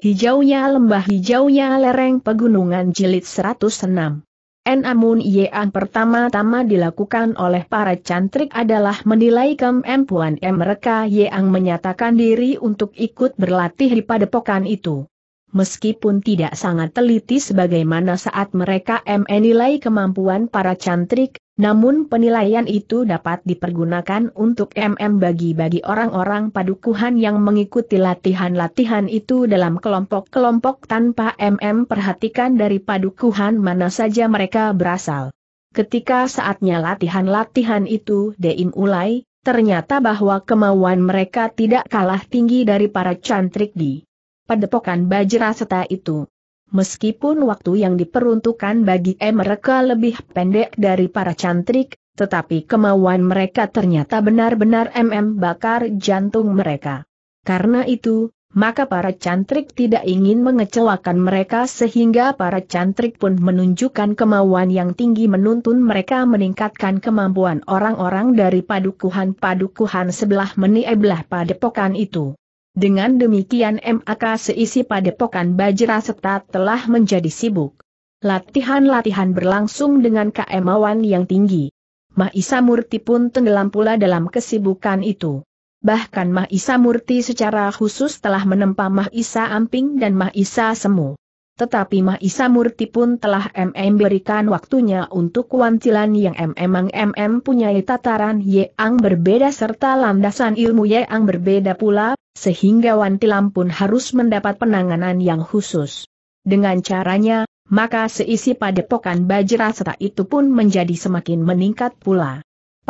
Hijaunya lembah hijaunya lereng pegunungan jilid 106. Namun yang pertama-tama dilakukan oleh para cantrik adalah menilai kemampuan mereka yang menyatakan diri untuk ikut berlatih di padepokan itu. Meskipun tidak sangat teliti sebagaimana saat mereka menilai kemampuan para cantrik, namun penilaian itu dapat dipergunakan untuk MM bagi-bagi orang-orang padukuhan yang mengikuti latihan-latihan itu dalam kelompok-kelompok tanpa MM perhatikan dari padukuhan mana saja mereka berasal. Ketika saatnya latihan-latihan itu Deim ternyata bahwa kemauan mereka tidak kalah tinggi dari para cantrik di padepokan Bajra Seta itu. Meskipun waktu yang diperuntukkan bagi mereka lebih pendek dari para cantrik, tetapi kemauan mereka ternyata benar-benar MM bakar jantung mereka. Karena itu, maka para cantrik tidak ingin mengecewakan mereka sehingga para cantrik pun menunjukkan kemauan yang tinggi menuntun mereka meningkatkan kemampuan orang-orang dari padukuhan-padukuhan sebelah belah padepokan itu. Dengan demikian MAK seisi padepokan Bajra Seta telah menjadi sibuk. Latihan-latihan berlangsung dengan keemawan yang tinggi. Mahisa Murti pun tenggelam pula dalam kesibukan itu. Bahkan Mahisa Murti secara khusus telah menempa Mahisa Amping dan Mahisa Semu. Tetapi Mahisa Murti pun telah MM berikan waktunya untuk wancilan yang memang MM punyai tataran yang berbeda serta landasan ilmu yang berbeda pula, sehingga Wantilam pun harus mendapat penanganan yang khusus. Dengan caranya, maka seisi padepokan Bajra serta itu pun menjadi semakin meningkat pula.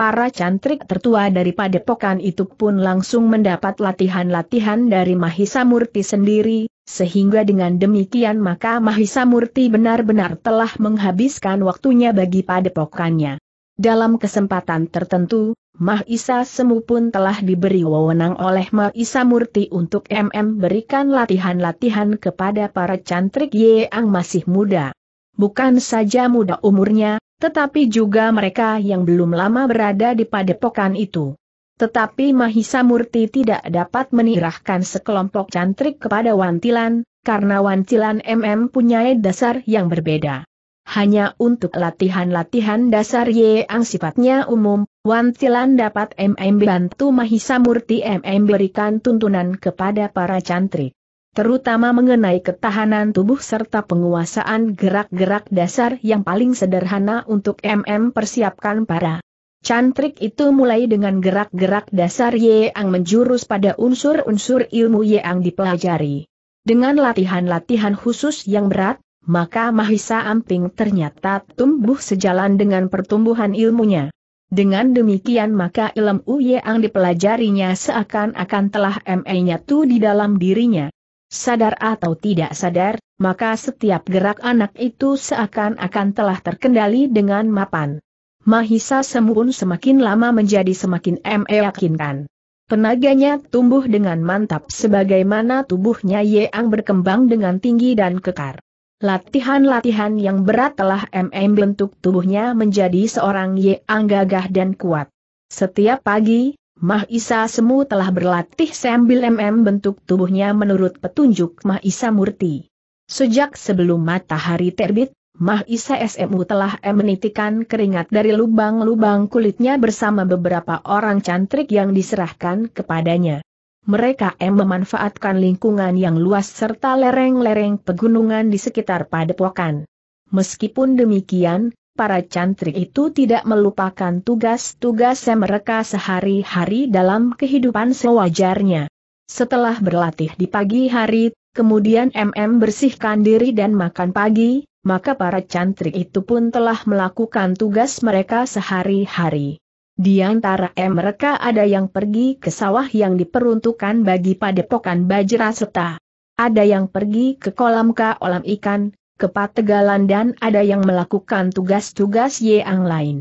Para cantrik tertua dari padepokan itu pun langsung mendapat latihan-latihan dari Mahisa Murti sendiri, sehingga dengan demikian maka Mahisa Murti benar-benar telah menghabiskan waktunya bagi padepokannya. Dalam kesempatan tertentu, Mahisa Semu pun telah diberi wewenang oleh Mahisa Murti untuk MM berikan latihan-latihan kepada para cantrik yang masih muda. Bukan saja muda umurnya, tetapi juga mereka yang belum lama berada di padepokan itu. Tetapi Mahisa Murti tidak dapat menirahkan sekelompok cantrik kepada Wantilan, karena Wantilan MM punya dasar yang berbeda. Hanya untuk latihan-latihan dasar yang sifatnya umum, Wantilan dapat MM bantu Mahisa Murti MM berikan tuntunan kepada para cantrik terutama mengenai ketahanan tubuh serta penguasaan gerak-gerak dasar yang paling sederhana untuk MM persiapkan para cantrik itu mulai dengan gerak-gerak dasar yang menjurus pada unsur-unsur ilmu yang dipelajari. Dengan latihan-latihan khusus yang berat, maka Mahisa Amping ternyata tumbuh sejalan dengan pertumbuhan ilmunya. Dengan demikian maka ilmu yang dipelajarinya seakan-akan telah ME-nya tuh di dalam dirinya. Sadar atau tidak sadar, maka setiap gerak anak itu seakan-akan telah terkendali dengan mapan. Mahisa Semu semakin lama menjadi semakin meyakinkan. Tenaganya tumbuh dengan mantap sebagaimana tubuhnya Yeang berkembang dengan tinggi dan kekar. Latihan-latihan yang berat telah MM tubuhnya menjadi seorang Yeang gagah dan kuat. Setiap pagi, Mahisa Semu telah berlatih sambil mm bentuk tubuhnya menurut petunjuk Mahisa Murti. Sejak sebelum matahari terbit, Mahisa SMU telah menitikan keringat dari lubang-lubang kulitnya bersama beberapa orang cantrik yang diserahkan kepadanya. Mereka M memanfaatkan lingkungan yang luas serta lereng-lereng pegunungan di sekitar padepokan. Meskipun demikian, para cantrik itu tidak melupakan tugas-tugas mereka sehari-hari dalam kehidupan sewajarnya. Setelah berlatih di pagi hari, kemudian MM bersihkan diri dan makan pagi, maka para cantrik itu pun telah melakukan tugas mereka sehari-hari. Di antara mereka ada yang pergi ke sawah yang diperuntukkan bagi padepokan Bajra Seta. Ada yang pergi ke kolam kolam olam ikan, kepategalan dan ada yang melakukan tugas-tugas Yeang lain.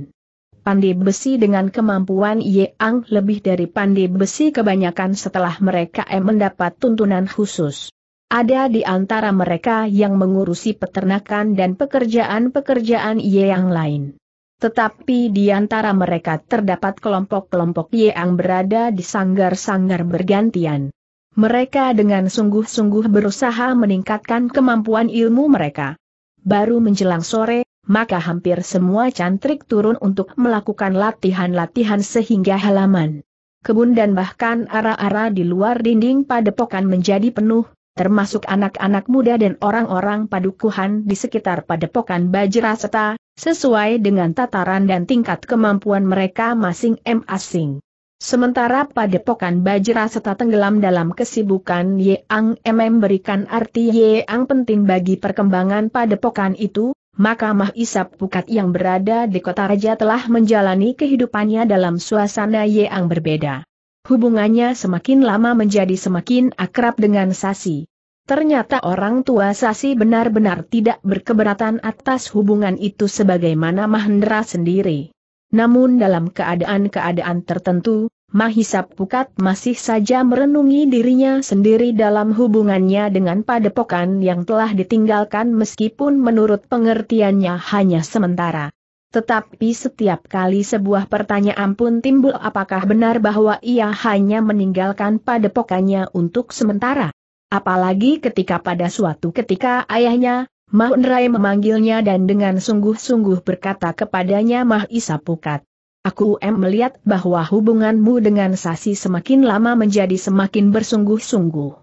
Pandai besi dengan kemampuan Yeang lebih dari pandai besi kebanyakan setelah mereka mendapat tuntunan khusus. Ada di antara mereka yang mengurusi peternakan dan pekerjaan-pekerjaan Yeang lain. Tetapi di antara mereka terdapat kelompok-kelompok Yeang berada di sanggar-sanggar bergantian. Mereka dengan sungguh-sungguh berusaha meningkatkan kemampuan ilmu mereka. Baru menjelang sore, maka hampir semua cantrik turun untuk melakukan latihan-latihan sehingga halaman, kebun dan bahkan arah-arah di luar dinding padepokan menjadi penuh, termasuk anak-anak muda dan orang-orang padukuhan di sekitar padepokan Bajraseta, sesuai dengan tataran dan tingkat kemampuan mereka masing-masing. Sementara padepokan Bajra seta tenggelam dalam kesibukan Ye Ang MM berikan arti Ye Ang penting bagi perkembangan padepokan itu, maka Mahisap Pukat yang berada di kota raja telah menjalani kehidupannya dalam suasana Ye Ang berbeda. Hubungannya semakin lama menjadi semakin akrab dengan Sasi. Ternyata orang tua Sasi benar-benar tidak berkeberatan atas hubungan itu sebagaimana Mahendra sendiri. Namun dalam keadaan-keadaan tertentu, Mahisap Pukat masih saja merenungi dirinya sendiri dalam hubungannya dengan padepokan yang telah ditinggalkan meskipun menurut pengertiannya hanya sementara. Tetapi setiap kali sebuah pertanyaan pun timbul apakah benar bahwa ia hanya meninggalkan padepokannya untuk sementara. Apalagi ketika pada suatu ketika ayahnya, Mahnerai memanggilnya dan dengan sungguh-sungguh berkata kepadanya Mahisa Pukat. Aku em melihat bahwa hubunganmu dengan Sasi semakin lama menjadi semakin bersungguh-sungguh.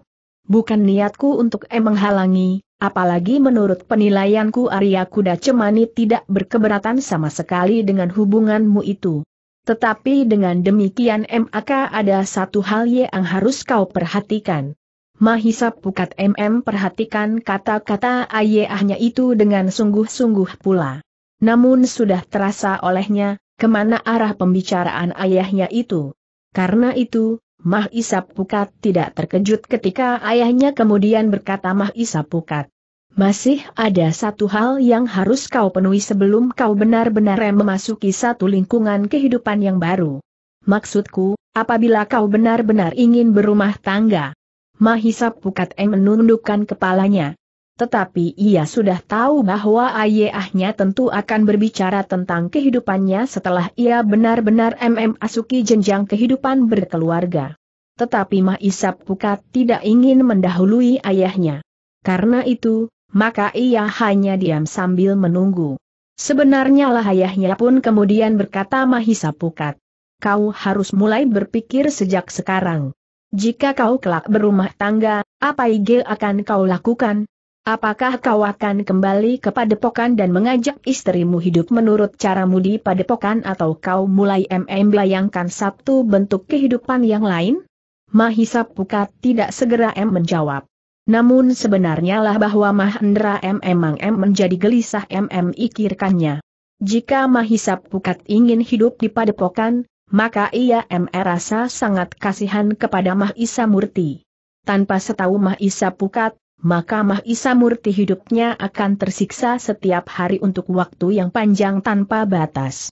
Bukan niatku untuk em menghalangi, apalagi menurut penilaianku Arya Kuda Cemani tidak berkeberatan sama sekali dengan hubunganmu itu. Tetapi dengan demikian MAK ada satu hal yang harus kau perhatikan. Mahisa Pukat MM perhatikan kata-kata ayahnya itu dengan sungguh-sungguh pula. Namun sudah terasa olehnya, kemana arah pembicaraan ayahnya itu. Karena itu, Mahisa Pukat tidak terkejut ketika ayahnya kemudian berkata Mahisa Pukat. Masih ada satu hal yang harus kau penuhi sebelum kau benar-benar memasuki satu lingkungan kehidupan yang baru. Maksudku, apabila kau benar-benar ingin berumah tangga, Mahisa Pukat Eng menundukkan kepalanya. Tetapi ia sudah tahu bahwa ayahnya tentu akan berbicara tentang kehidupannya setelah ia benar-benar MM Asuki jenjang kehidupan berkeluarga. Tetapi Mahisa Pukat tidak ingin mendahului ayahnya. Karena itu, maka ia hanya diam sambil menunggu. Sebenarnya lah ayahnya pun kemudian berkata Mahisa Pukat. Kau harus mulai berpikir sejak sekarang. Jika kau kelak berumah tangga, apa IG akan kau lakukan? Apakah kau akan kembali ke padepokan dan mengajak istrimu hidup menurut caramu di padepokan atau kau mulai MM bayangkan satu bentuk kehidupan yang lain? Mahisa Pukat tidak segera M menjawab. Namun sebenarnya lah bahwa Mahendra M memang M menjadi gelisah MM ikirkannya. Jika Mahisa Pukat ingin hidup di padepokan, maka ia merasa sangat kasihan kepada Mahisa Murti. Tanpa setahu Mahisa Pukat, maka Mahisa Murti hidupnya akan tersiksa setiap hari untuk waktu yang panjang tanpa batas.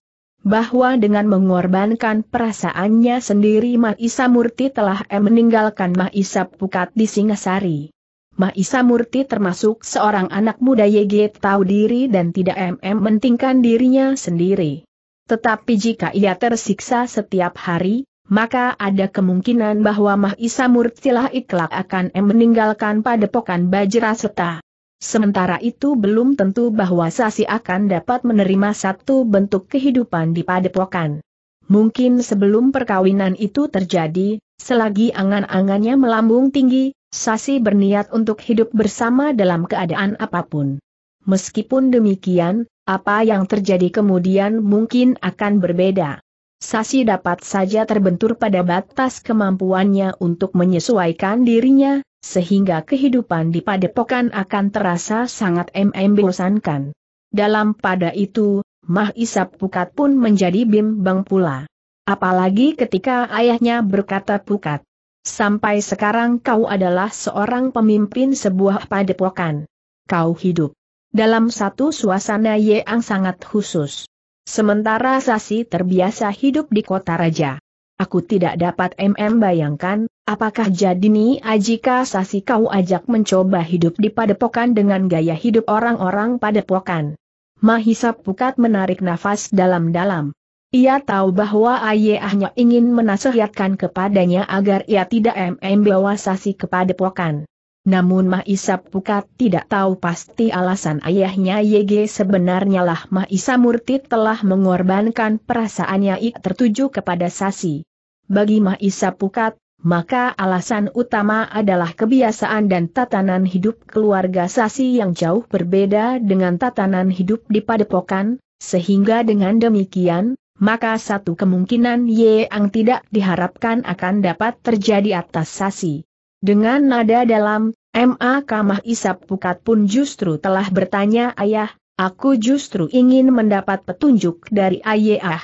Bahwa dengan mengorbankan perasaannya sendiri Mahisa Murti telah meninggalkan Mahisa Pukat di Singasari. Mahisa Murti termasuk seorang anak muda YG tahu diri dan tidak MM mentingkan dirinya sendiri. Tetapi jika ia tersiksa setiap hari, maka ada kemungkinan bahwa Mahisa Murtilah Iklak akan meninggalkan padepokan Bajraseta. Sementara itu belum tentu bahwa Sasi akan dapat menerima satu bentuk kehidupan di padepokan. Mungkin sebelum perkawinan itu terjadi, selagi angan-angannya melambung tinggi, Sasi berniat untuk hidup bersama dalam keadaan apapun. Meskipun demikian, apa yang terjadi kemudian mungkin akan berbeda. Sasi dapat saja terbentur pada batas kemampuannya untuk menyesuaikan dirinya, sehingga kehidupan di padepokan akan terasa sangat membosankan. Dalam pada itu, Mah Isap Pukat pun menjadi bimbang pula. Apalagi ketika ayahnya berkata Pukat, sampai sekarang kau adalah seorang pemimpin sebuah padepokan. Kau hidup dalam satu suasana yang sangat khusus. Sementara Sasi terbiasa hidup di kota raja. Aku tidak dapat MM bayangkan, apakah jadi nih jika Sasi kau ajak mencoba hidup di padepokan dengan gaya hidup orang-orang padepokan. Mahisa Pukat menarik nafas dalam-dalam. Ia tahu bahwa ayahnya ingin menasihatkan kepadanya agar ia tidak MM bawa Sasi ke padepokan. Namun Mahisa Pukat tidak tahu pasti alasan ayahnya YG sebenarnya lah Mah Murti telah mengorbankan perasaannya ik tertuju kepada Sasi. Bagi Mahisa Pukat, maka alasan utama adalah kebiasaan dan tatanan hidup keluarga Sasi yang jauh berbeda dengan tatanan hidup di padepokan, sehingga dengan demikian, maka satu kemungkinan yang tidak diharapkan akan dapat terjadi atas Sasi. Dengan nada dalam, M.A. Kamah Isap Pukat pun justru telah bertanya ayah, aku justru ingin mendapat petunjuk dari ayah.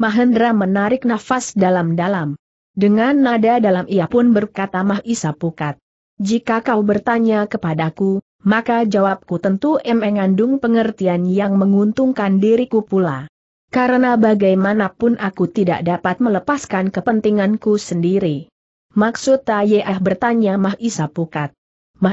Mahendra menarik nafas dalam-dalam. Dengan nada dalam ia pun berkata Mah Isap Pukat. Jika kau bertanya kepadaku, maka jawabku tentu mengandung pengertian yang menguntungkan diriku pula. Karena bagaimanapun aku tidak dapat melepaskan kepentinganku sendiri. Maksud Tayeah bertanya Isa Pukat.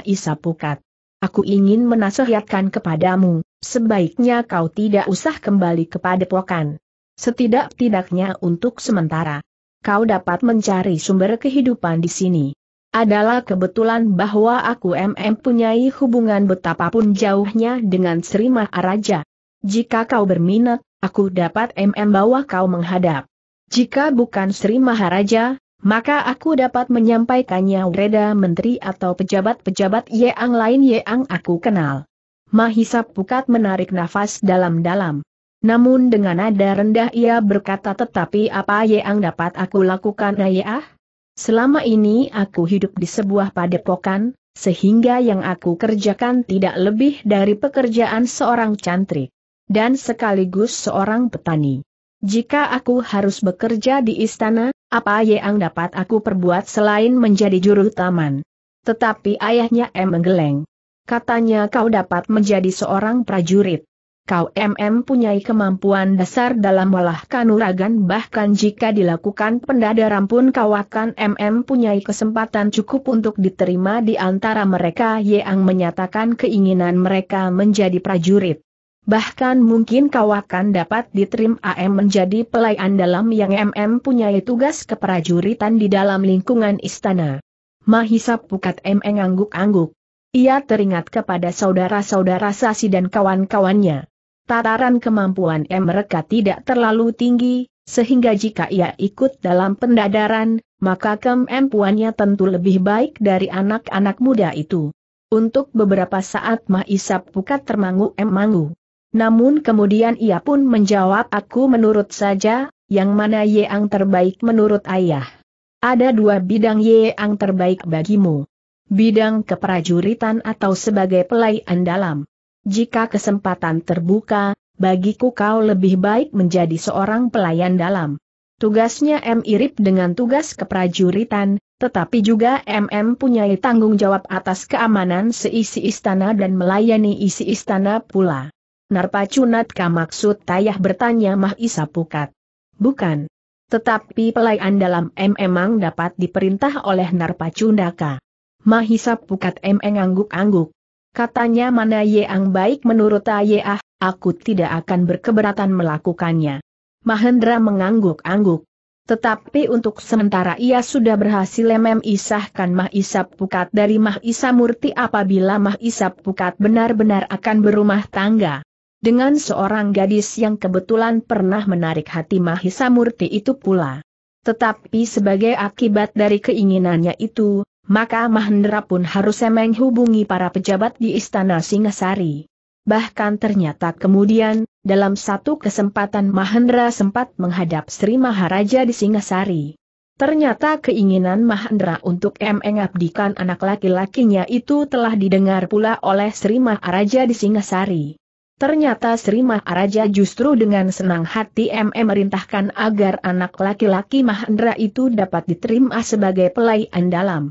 Isa Pukat, aku ingin menasihatkan kepadamu, sebaiknya kau tidak usah kembali kepada pokan. Setidak-tidaknya untuk sementara. Kau dapat mencari sumber kehidupan di sini. Adalah kebetulan bahwa aku mm punyai hubungan betapapun jauhnya dengan Sri Maharaja. Jika kau berminat, aku dapat MM bawa kau menghadap. Jika bukan Sri Maharaja, maka aku dapat menyampaikannya Ureda menteri atau pejabat-pejabat yang lain yang aku kenal. Mahisa Pukat menarik nafas dalam-dalam. Namun dengan nada rendah ia berkata tetapi apa yang dapat aku lakukan ayah? Selama ini aku hidup di sebuah padepokan, sehingga yang aku kerjakan tidak lebih dari pekerjaan seorang cantrik. Dan sekaligus seorang petani. Jika aku harus bekerja di istana, apa yang dapat aku perbuat selain menjadi juru taman. Tetapi ayahnya M menggeleng. Katanya kau dapat menjadi seorang prajurit. Kau MM punyai kemampuan dasar dalam olah kanuragan bahkan jika dilakukan pendadaran pun kau akan MM punyai kesempatan cukup untuk diterima di antara mereka yang menyatakan keinginan mereka menjadi prajurit. Bahkan mungkin kau akan dapat diterim AM menjadi pelayan dalam yang MM punyai tugas keprajuritan di dalam lingkungan istana. Mahisa Pukat MM angguk-angguk. Ia teringat kepada saudara-saudara Sasi dan kawan-kawannya. Tataran kemampuan M mereka tidak terlalu tinggi, sehingga jika ia ikut dalam pendadaran, maka kemampuannya tentu lebih baik dari anak-anak muda itu. Untuk beberapa saat Mahisa Pukat termangu mangu namun kemudian ia pun menjawab aku menurut saja, yang mana yang terbaik menurut ayah. Ada dua bidang yang terbaik bagimu. Bidang keprajuritan atau sebagai pelayan dalam. Jika kesempatan terbuka, bagiku kau lebih baik menjadi seorang pelayan dalam. Tugasnya M irip dengan tugas keprajuritan, tetapi juga MM punya tanggung jawab atas keamanan seisi istana dan melayani isi istana pula. Narpacunat maksud tayah bertanya Mahisa Pukat. Bukan. Tetapi pelayan dalam M emang dapat diperintah oleh Narpacundaka. Mahisa Pukat M ngangguk-angguk. Katanya mana yang baik menurut Ayah, aku tidak akan berkeberatan melakukannya. Mahendra mengangguk-angguk. Tetapi untuk sementara ia sudah berhasil isahkan Mahisa Pukat dari Mahisa Murti apabila Mahisa Pukat benar-benar akan berumah tangga dengan seorang gadis yang kebetulan pernah menarik hati Mahisa Murti itu pula. Tetapi sebagai akibat dari keinginannya itu, maka Mahendra pun harusnya menghubungi para pejabat di Istana Singasari. Bahkan ternyata kemudian, dalam satu kesempatan Mahendra sempat menghadap Sri Maharaja di Singasari. Ternyata keinginan Mahendra untuk mengabdikan anak laki-lakinya itu telah didengar pula oleh Sri Maharaja di Singasari. Ternyata Sri Maharaja justru dengan senang hati MM merintahkan agar anak laki-laki Mahendra itu dapat diterima sebagai pelayan dalam.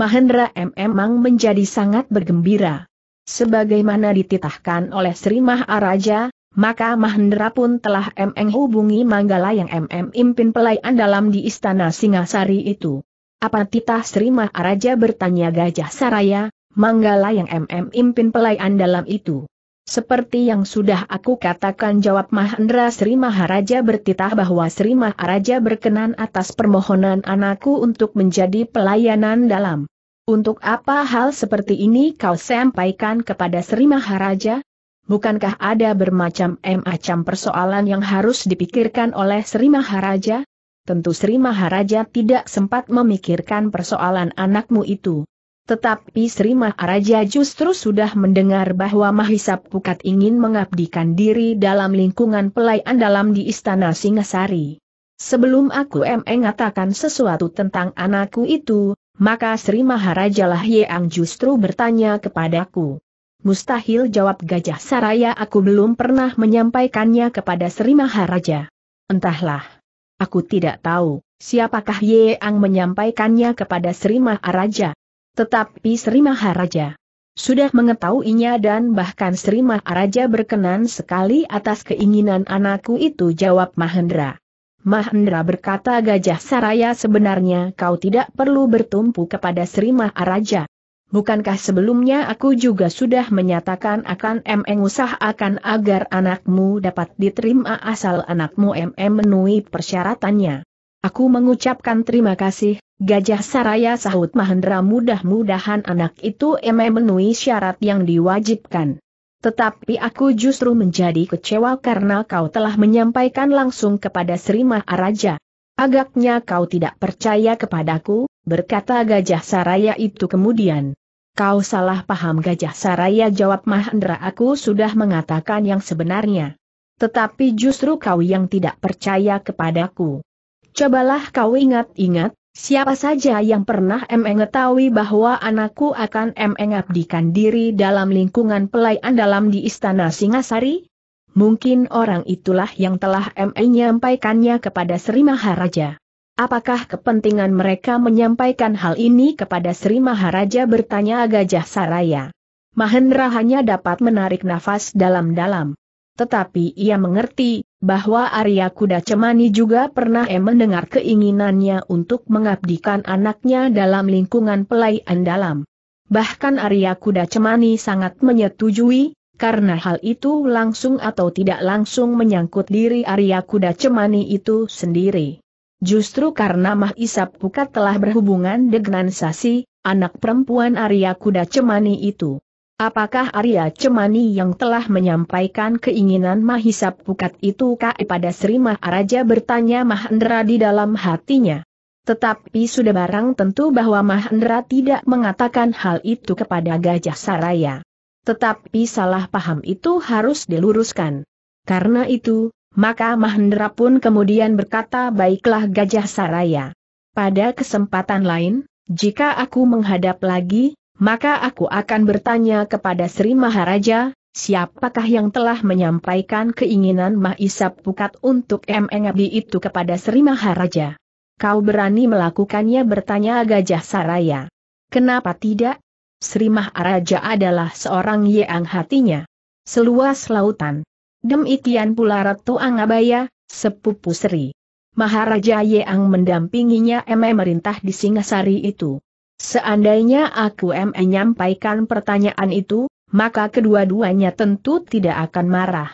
Mahendra MM mang menjadi sangat bergembira. Sebagaimana dititahkan oleh Sri Maharaja, maka Mahendra pun telah MM hubungi Manggala yang MM impin pelayan dalam di istana Singasari itu. Apa titah Sri Maharaja bertanya Gajah Saraya, Manggala yang MM impin pelayan dalam itu. Seperti yang sudah aku katakan jawab Mahendra Sri Maharaja bertitah bahwa Sri Maharaja berkenan atas permohonan anakku untuk menjadi pelayanan dalam. Untuk apa hal seperti ini kau sampaikan kepada Sri Maharaja? Bukankah ada bermacam-macam persoalan yang harus dipikirkan oleh Sri Maharaja? Tentu Sri Maharaja tidak sempat memikirkan persoalan anakmu itu. Tetapi Sri Maharaja justru sudah mendengar bahwa Mahisap Pukat ingin mengabdikan diri dalam lingkungan pelayan dalam di Istana Singasari. Sebelum aku mengatakan sesuatu tentang anakku itu, maka Sri Maharaja lah yang justru bertanya kepadaku. Mustahil jawab Gajah Saraya aku belum pernah menyampaikannya kepada Sri Maharaja. Entahlah. Aku tidak tahu, siapakah Yeang menyampaikannya kepada Sri Maharaja. Tetapi Sri Maharaja sudah mengetahuinya dan bahkan Sri Maharaja berkenan sekali atas keinginan anakku itu jawab Mahendra. Mahendra berkata Gajah Saraya sebenarnya kau tidak perlu bertumpu kepada Sri Maharaja. Bukankah sebelumnya aku juga sudah menyatakan akan MM usahakan agar anakmu dapat diterima asal anakmu MM menuhi persyaratannya. Aku mengucapkan terima kasih, Gajah Saraya sahut Mahendra mudah-mudahan anak itu memenuhi syarat yang diwajibkan. Tetapi aku justru menjadi kecewa karena kau telah menyampaikan langsung kepada Sri Maharaja. Agaknya kau tidak percaya kepadaku, berkata Gajah Saraya itu kemudian. Kau salah paham Gajah Saraya jawab Mahendra aku sudah mengatakan yang sebenarnya. Tetapi justru kau yang tidak percaya kepadaku. Cobalah kau ingat-ingat, siapa saja yang pernah mengetahui bahwa anakku akan mengabdikan diri dalam lingkungan pelayan dalam di Istana Singasari? Mungkin orang itulah yang telah menyampaikannya kepada Sri Maharaja. Apakah kepentingan mereka menyampaikan hal ini kepada Sri Maharaja bertanya Gajah Saraya? Mahendra hanya dapat menarik nafas dalam-dalam tetapi ia mengerti bahwa Arya Kuda Cemani juga pernah mendengar keinginannya untuk mengabdikan anaknya dalam lingkungan pelayan dalam. Bahkan Arya Kuda Cemani sangat menyetujui, karena hal itu langsung atau tidak langsung menyangkut diri Arya Kuda Cemani itu sendiri. Justru karena Mah Isap Pukat telah berhubungan dengan Sasi, anak perempuan Arya Kuda Cemani itu. Apakah Arya Cemani yang telah menyampaikan keinginan Mahisa Pukat itu kai pada Sri Maharaja bertanya Mahendra di dalam hatinya. Tetapi sudah barang tentu bahwa Mahendra tidak mengatakan hal itu kepada Gajah Saraya. Tetapi salah paham itu harus diluruskan. Karena itu, maka Mahendra pun kemudian berkata baiklah Gajah Saraya. Pada kesempatan lain, jika aku menghadap lagi, maka aku akan bertanya kepada Sri Maharaja, siapakah yang telah menyampaikan keinginan Mahisap Pukat untuk MNGB itu kepada Sri Maharaja? Kau berani melakukannya bertanya Gajah Saraya. Kenapa tidak? Sri Maharaja adalah seorang yang hatinya seluas lautan. Demikian pula Ratu Angabaya, sepupu Sri. Maharaja Yeang mendampinginya merintah di Singasari itu. Seandainya aku menyampaikan pertanyaan itu, maka kedua-duanya tentu tidak akan marah.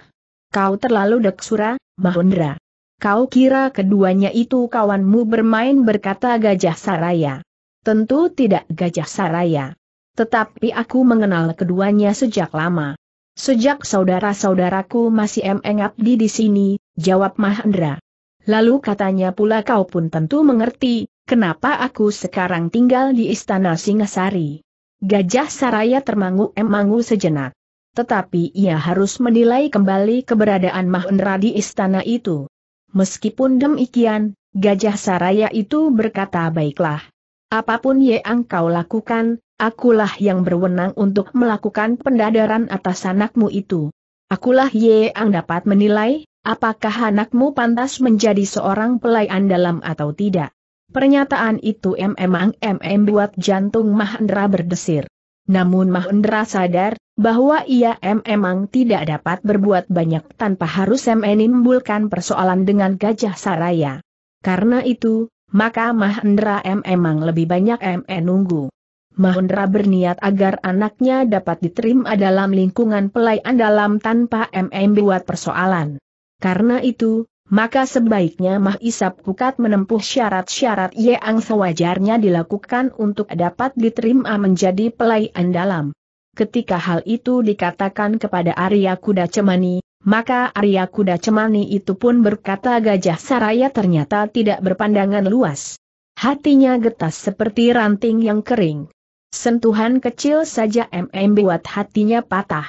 Kau terlalu deksura, Mahendra. Kau kira keduanya itu kawanmu bermain berkata Gajah Saraya. Tentu tidak Gajah Saraya. Tetapi aku mengenal keduanya sejak lama. Sejak saudara-saudaraku masih mengabdi di sini, jawab Mahendra. Lalu katanya pula kau pun tentu mengerti, Kenapa aku sekarang tinggal di istana Singasari? Gajah Saraya termangu-emangu sejenak. Tetapi ia harus menilai kembali keberadaan Mahendra di istana itu. Meskipun demikian, Gajah Saraya itu berkata baiklah. Apapun yang kau lakukan, akulah yang berwenang untuk melakukan pendadaran atas anakmu itu. Akulah yang dapat menilai, apakah anakmu pantas menjadi seorang pelayan dalam atau tidak. Pernyataan itu memang MM buat jantung Mahendra berdesir. Namun Mahendra sadar, bahwa ia memang tidak dapat berbuat banyak tanpa harus menimbulkan persoalan dengan gajah saraya. Karena itu, maka Mahendra memang lebih banyak MM nunggu. Mahendra berniat agar anaknya dapat diterima dalam lingkungan pelayan dalam tanpa MM buat persoalan. Karena itu, maka sebaiknya Mah Isap Pukat menempuh syarat-syarat yang sewajarnya dilakukan untuk dapat diterima menjadi pelayan dalam. Ketika hal itu dikatakan kepada Arya Kuda Cemani, maka Arya Kuda Cemani itu pun berkata Gajah Saraya ternyata tidak berpandangan luas. Hatinya getas seperti ranting yang kering. Sentuhan kecil saja MM buat hatinya patah.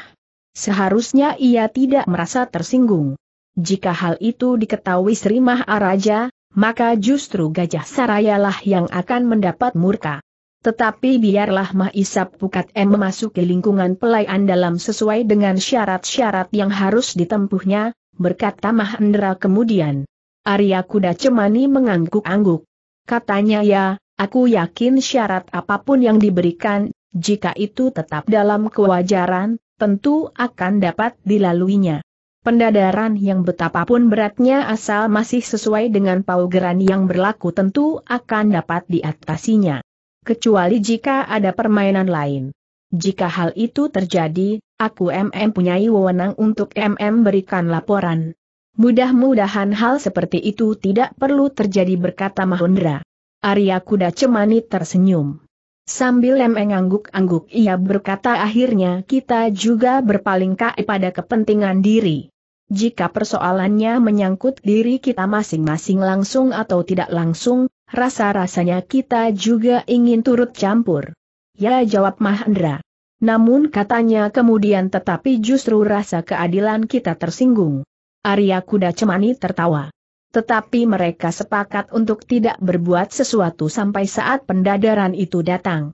Seharusnya ia tidak merasa tersinggung. Jika hal itu diketahui Sri Maharaja, maka justru Gajah Sarayalah yang akan mendapat murka. Tetapi biarlah Mahisap Pukat M memasuki lingkungan pelayan dalam sesuai dengan syarat-syarat yang harus ditempuhnya, berkata Mahendra kemudian. Arya Kuda Cemani mengangguk-angguk. Katanya ya, aku yakin syarat apapun yang diberikan, jika itu tetap dalam kewajaran, tentu akan dapat dilaluinya. Pendadaran yang betapapun beratnya asal masih sesuai dengan paugeran yang berlaku tentu akan dapat diatasinya. Kecuali jika ada permainan lain. Jika hal itu terjadi, aku MM punyai wewenang untuk MM berikan laporan. Mudah-mudahan hal seperti itu tidak perlu terjadi berkata Mahendra. Arya Kuda Cemani tersenyum. Sambil Lemeng angguk-angguk ia berkata akhirnya kita juga berpaling kai pada kepentingan diri. Jika persoalannya menyangkut diri kita masing-masing langsung atau tidak langsung, rasa-rasanya kita juga ingin turut campur. Ya jawab Mahendra. Namun katanya kemudian tetapi justru rasa keadilan kita tersinggung. Arya Kuda Cemani tertawa. Tetapi mereka sepakat untuk tidak berbuat sesuatu sampai saat pendadaran itu datang.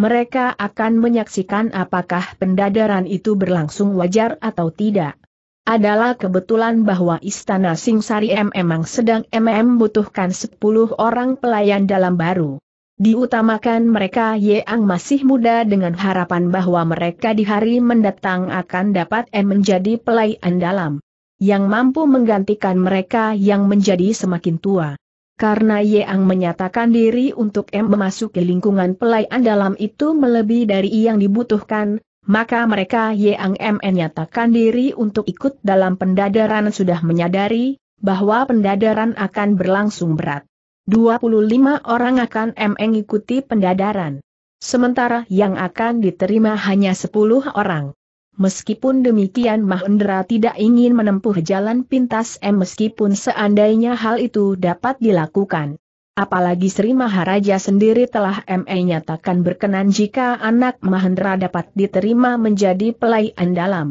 Mereka akan menyaksikan apakah pendadaran itu berlangsung wajar atau tidak. Adalah kebetulan bahwa Istana Singsari M memang sedang MM butuhkan 10 orang pelayan dalam baru. Diutamakan mereka yang masih muda dengan harapan bahwa mereka di hari mendatang akan dapat M menjadi pelayan dalam. Yang mampu menggantikan mereka yang menjadi semakin tua. Karena Yang menyatakan diri untuk M memasuki lingkungan pelayan dalam itu melebihi dari yang dibutuhkan, maka mereka yang nyatakan diri untuk ikut dalam pendadaran sudah menyadari bahwa pendadaran akan berlangsung berat. 25 orang akan Mn ikuti pendadaran. Sementara yang akan diterima hanya 10 orang. Meskipun demikian Mahendra tidak ingin menempuh jalan pintas M meskipun seandainya hal itu dapat dilakukan. Apalagi Sri Maharaja sendiri telah ME nyatakan berkenan jika anak Mahendra dapat diterima menjadi pelayan dalam.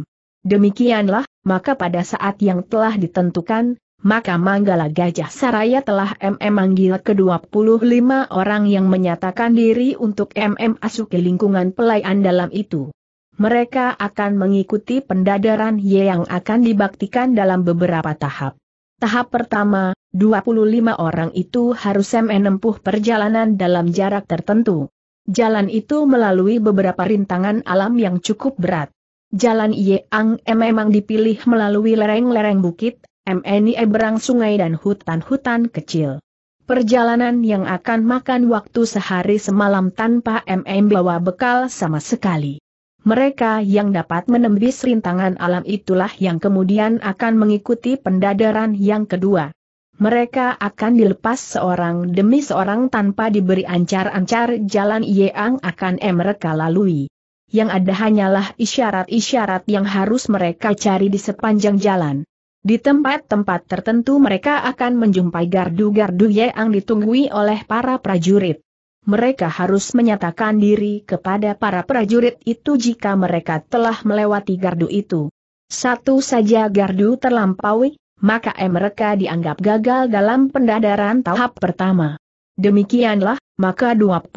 Demikianlah, maka pada saat yang telah ditentukan, maka Manggala Gajah Saraya telah ME manggil ke-25 orang yang menyatakan diri untuk MM ke lingkungan pelayan dalam itu. Mereka akan mengikuti pendadaran Y yang akan dibaktikan dalam beberapa tahap. Tahap pertama, 25 orang itu harus menempuh perjalanan dalam jarak tertentu. Jalan itu melalui beberapa rintangan alam yang cukup berat. Jalan Yeang M memang dipilih melalui lereng-lereng bukit, MNI berang sungai dan hutan-hutan kecil. Perjalanan yang akan makan waktu sehari semalam tanpa MM bawa bekal sama sekali. Mereka yang dapat menembus rintangan alam itulah yang kemudian akan mengikuti pendadaran yang kedua mereka akan dilepas seorang demi seorang tanpa diberi ancar-ancar jalan yang akan mereka lalui. Yang ada hanyalah isyarat-isyarat yang harus mereka cari di sepanjang jalan. Di tempat-tempat tertentu mereka akan menjumpai gardu-gardu yang ditunggui oleh para prajurit. Mereka harus menyatakan diri kepada para prajurit itu jika mereka telah melewati gardu itu. Satu saja gardu terlampaui, maka mereka dianggap gagal dalam pendadaran tahap pertama. Demikianlah, maka 25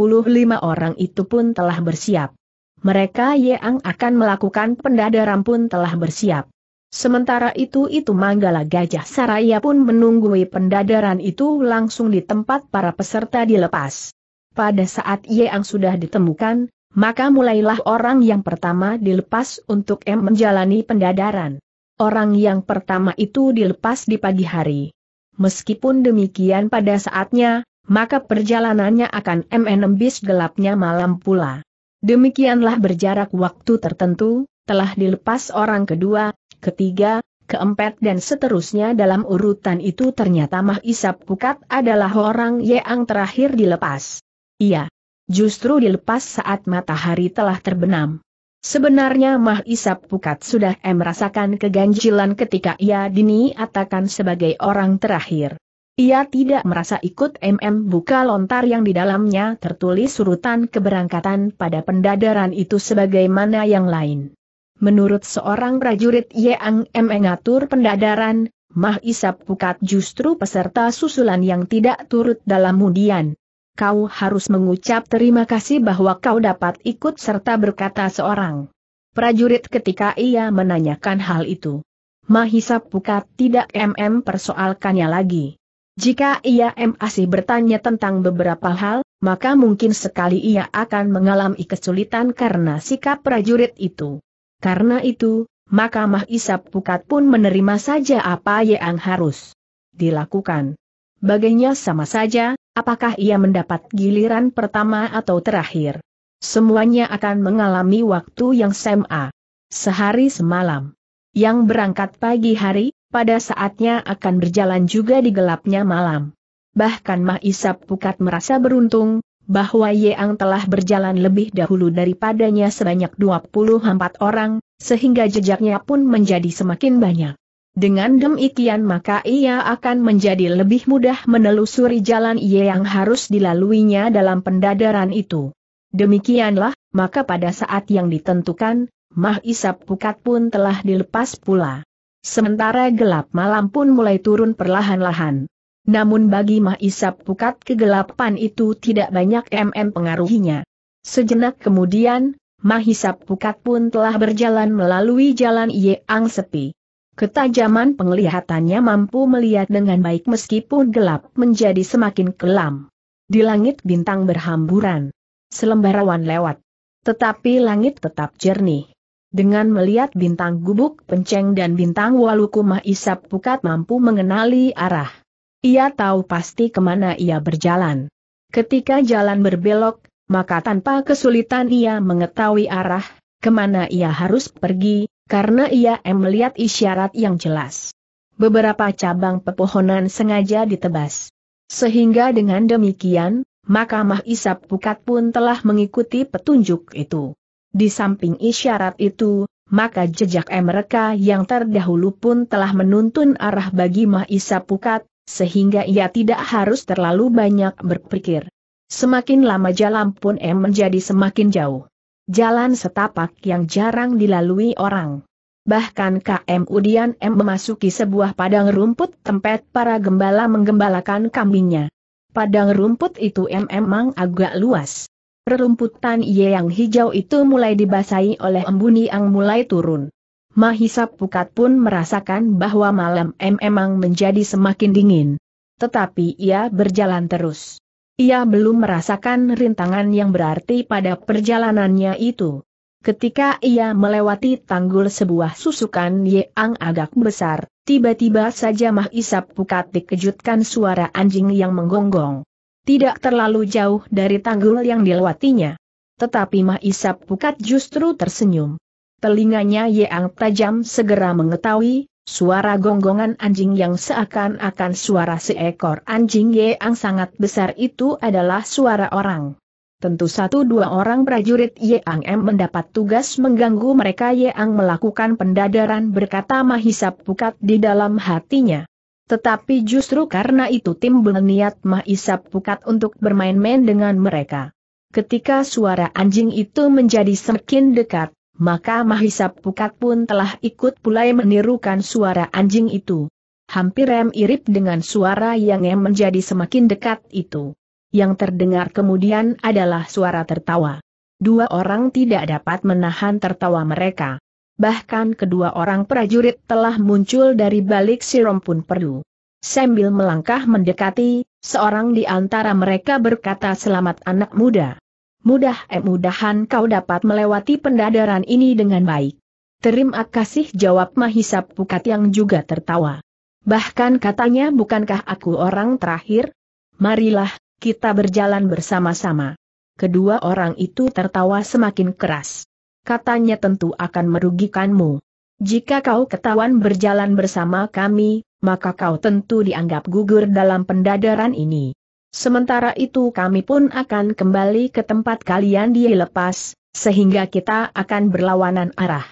orang itu pun telah bersiap. Mereka yang akan melakukan pendadaran pun telah bersiap. Sementara itu itu Manggala Gajah Saraya pun menunggui pendadaran itu langsung di tempat para peserta dilepas. Pada saat Yeang sudah ditemukan, maka mulailah orang yang pertama dilepas untuk M menjalani pendadaran. Orang yang pertama itu dilepas di pagi hari. Meskipun demikian pada saatnya, maka perjalanannya akan MNM bis gelapnya malam pula. Demikianlah berjarak waktu tertentu, telah dilepas orang kedua, ketiga, keempat dan seterusnya dalam urutan itu ternyata Mah Isap Kukat adalah orang yang terakhir dilepas. Iya. Justru dilepas saat matahari telah terbenam. Sebenarnya Mah Isap Pukat sudah merasakan keganjilan ketika ia diniatakan sebagai orang terakhir. Ia tidak merasa ikut MM buka lontar yang di dalamnya tertulis surutan keberangkatan pada pendadaran itu sebagaimana yang lain. Menurut seorang prajurit Yang M mengatur pendadaran, Mah Isap Pukat justru peserta susulan yang tidak turut dalam undian kau harus mengucap terima kasih bahwa kau dapat ikut serta berkata seorang prajurit ketika ia menanyakan hal itu. Mahisa Pukat tidak mm persoalkannya lagi. Jika ia masih bertanya tentang beberapa hal, maka mungkin sekali ia akan mengalami kesulitan karena sikap prajurit itu. Karena itu, maka Mahisa Pukat pun menerima saja apa yang harus dilakukan. Baginya sama saja, apakah ia mendapat giliran pertama atau terakhir. Semuanya akan mengalami waktu yang sama. Sehari semalam. Yang berangkat pagi hari, pada saatnya akan berjalan juga di gelapnya malam. Bahkan Mah Isap Pukat merasa beruntung, bahwa Yeang telah berjalan lebih dahulu daripadanya sebanyak 24 orang, sehingga jejaknya pun menjadi semakin banyak. Dengan demikian maka ia akan menjadi lebih mudah menelusuri jalan ia yang harus dilaluinya dalam pendadaran itu. Demikianlah, maka pada saat yang ditentukan, Mah Isap Pukat pun telah dilepas pula. Sementara gelap malam pun mulai turun perlahan-lahan. Namun bagi Mah Isap Pukat kegelapan itu tidak banyak mm pengaruhinya. Sejenak kemudian, Mahisap Pukat pun telah berjalan melalui jalan yang sepi. Ketajaman penglihatannya mampu melihat dengan baik meskipun gelap menjadi semakin kelam. Di langit bintang berhamburan. Selembar awan lewat. Tetapi langit tetap jernih. Dengan melihat bintang gubuk penceng dan bintang walukumah isap pukat mampu mengenali arah. Ia tahu pasti kemana ia berjalan. Ketika jalan berbelok, maka tanpa kesulitan ia mengetahui arah, kemana ia harus pergi, karena ia melihat isyarat yang jelas. Beberapa cabang pepohonan sengaja ditebas. Sehingga dengan demikian, Mahkamah Isap Pukat pun telah mengikuti petunjuk itu. Di samping isyarat itu, maka jejak mereka yang terdahulu pun telah menuntun arah bagi Mahisa Pukat, sehingga ia tidak harus terlalu banyak berpikir. Semakin lama jalan pun M menjadi semakin jauh. Jalan setapak yang jarang dilalui orang. Bahkan KM Udian M memasuki sebuah padang rumput tempat para gembala menggembalakan kambingnya. Padang rumput itu M memang agak luas. Rerumputan Ye yang hijau itu mulai dibasahi oleh embun yang mulai turun. Mahisa Pukat pun merasakan bahwa malam M memang menjadi semakin dingin. Tetapi ia berjalan terus. Ia belum merasakan rintangan yang berarti pada perjalanannya itu. Ketika ia melewati tanggul sebuah susukan yang agak besar, tiba-tiba saja Mah Isap Pukat dikejutkan suara anjing yang menggonggong. Tidak terlalu jauh dari tanggul yang dilewatinya. Tetapi Mah Isap Pukat justru tersenyum. Telinganya yang tajam segera mengetahui, Suara gonggongan anjing yang seakan-akan suara seekor anjing yang sangat besar itu adalah suara orang. Tentu satu dua orang prajurit Yang M mendapat tugas mengganggu mereka Yang melakukan pendadaran berkata Mahisap Pukat di dalam hatinya. Tetapi justru karena itu tim berniat Mahisap Pukat untuk bermain-main dengan mereka. Ketika suara anjing itu menjadi semakin dekat, maka Mahisap Pukat pun telah ikut pulai menirukan suara anjing itu. Hampir rem irip dengan suara yang em menjadi semakin dekat itu. Yang terdengar kemudian adalah suara tertawa. Dua orang tidak dapat menahan tertawa mereka. Bahkan kedua orang prajurit telah muncul dari balik sirom pun perlu. Sambil melangkah mendekati, seorang di antara mereka berkata selamat anak muda. Mudah-mudahan eh, kau dapat melewati pendadaran ini dengan baik. Terima kasih jawab Mahisa Pukat yang juga tertawa. Bahkan katanya bukankah aku orang terakhir? Marilah, kita berjalan bersama-sama. Kedua orang itu tertawa semakin keras. Katanya tentu akan merugikanmu. Jika kau ketahuan berjalan bersama kami, maka kau tentu dianggap gugur dalam pendadaran ini. Sementara itu kami pun akan kembali ke tempat kalian dilepas, sehingga kita akan berlawanan arah.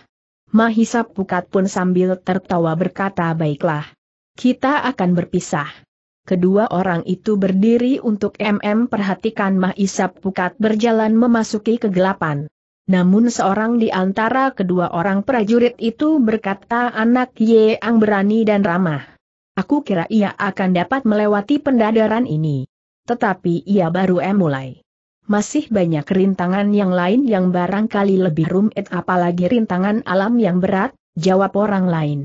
Mahisa Pukat pun sambil tertawa berkata baiklah. Kita akan berpisah. Kedua orang itu berdiri untuk MM perhatikan Mahisa Pukat berjalan memasuki kegelapan. Namun seorang di antara kedua orang prajurit itu berkata anak Ye Ang berani dan ramah. Aku kira ia akan dapat melewati pendadaran ini. Tetapi ia baru mulai. Masih banyak rintangan yang lain yang barangkali lebih rumit apalagi rintangan alam yang berat, jawab orang lain.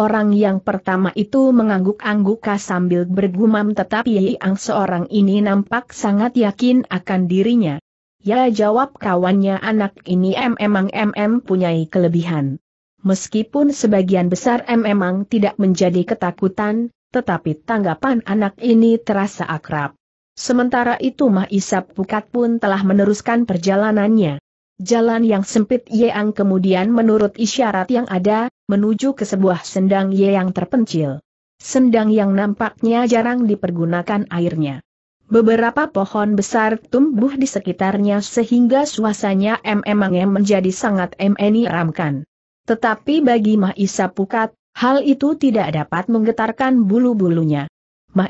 Orang yang pertama itu mengangguk-angguk sambil bergumam tetapi Yang seorang ini nampak sangat yakin akan dirinya. Ya jawab kawannya anak ini memang MM punyai kelebihan. Meskipun sebagian besar memang tidak menjadi ketakutan, tetapi tanggapan anak ini terasa akrab. Sementara itu Mahisap Pukat pun telah meneruskan perjalanannya. Jalan yang sempit Yeang kemudian menurut isyarat yang ada, menuju ke sebuah sendang Yeang terpencil. Sendang yang nampaknya jarang dipergunakan airnya. Beberapa pohon besar tumbuh di sekitarnya sehingga suasanya memang menjadi sangat ramkan. Tetapi bagi Mahisa Pukat, hal itu tidak dapat menggetarkan bulu-bulunya.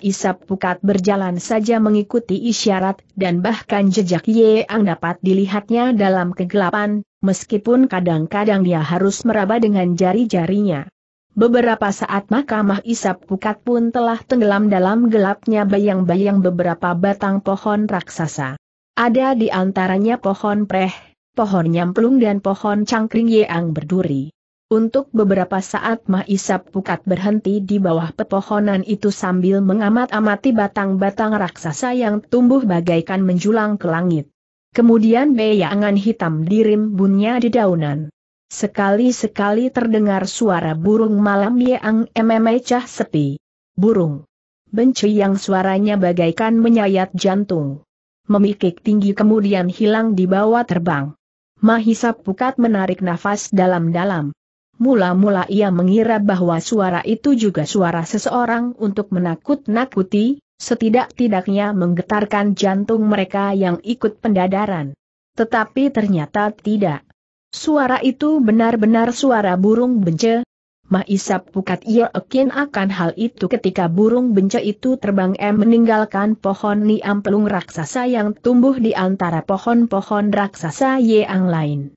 Isap Pukat berjalan saja mengikuti isyarat dan bahkan jejak Ye Ang dapat dilihatnya dalam kegelapan, meskipun kadang-kadang dia harus meraba dengan jari-jarinya. Beberapa saat maka Mah Isap Pukat pun telah tenggelam dalam gelapnya bayang-bayang beberapa batang pohon raksasa. Ada di antaranya pohon preh, pohon nyamplung dan pohon cangkring Ye Ang berduri. Untuk beberapa saat Mahisap Pukat berhenti di bawah pepohonan itu sambil mengamat-amati batang-batang raksasa yang tumbuh bagaikan menjulang ke langit. Kemudian beyangan hitam dirimbunnya di daunan. Sekali-sekali terdengar suara burung malam yang memecah sepi. Burung. Benci yang suaranya bagaikan menyayat jantung. Memikik tinggi kemudian hilang di bawah terbang. Mahisap Pukat menarik nafas dalam-dalam. Mula-mula ia mengira bahwa suara itu juga suara seseorang untuk menakut-nakuti, setidak-tidaknya menggetarkan jantung mereka yang ikut pendadaran. Tetapi ternyata tidak. Suara itu benar-benar suara burung bence. Mahisap pukat ia yakin akan hal itu ketika burung bence itu terbang em meninggalkan pohon niam pelung raksasa yang tumbuh di antara pohon-pohon raksasa yang lain.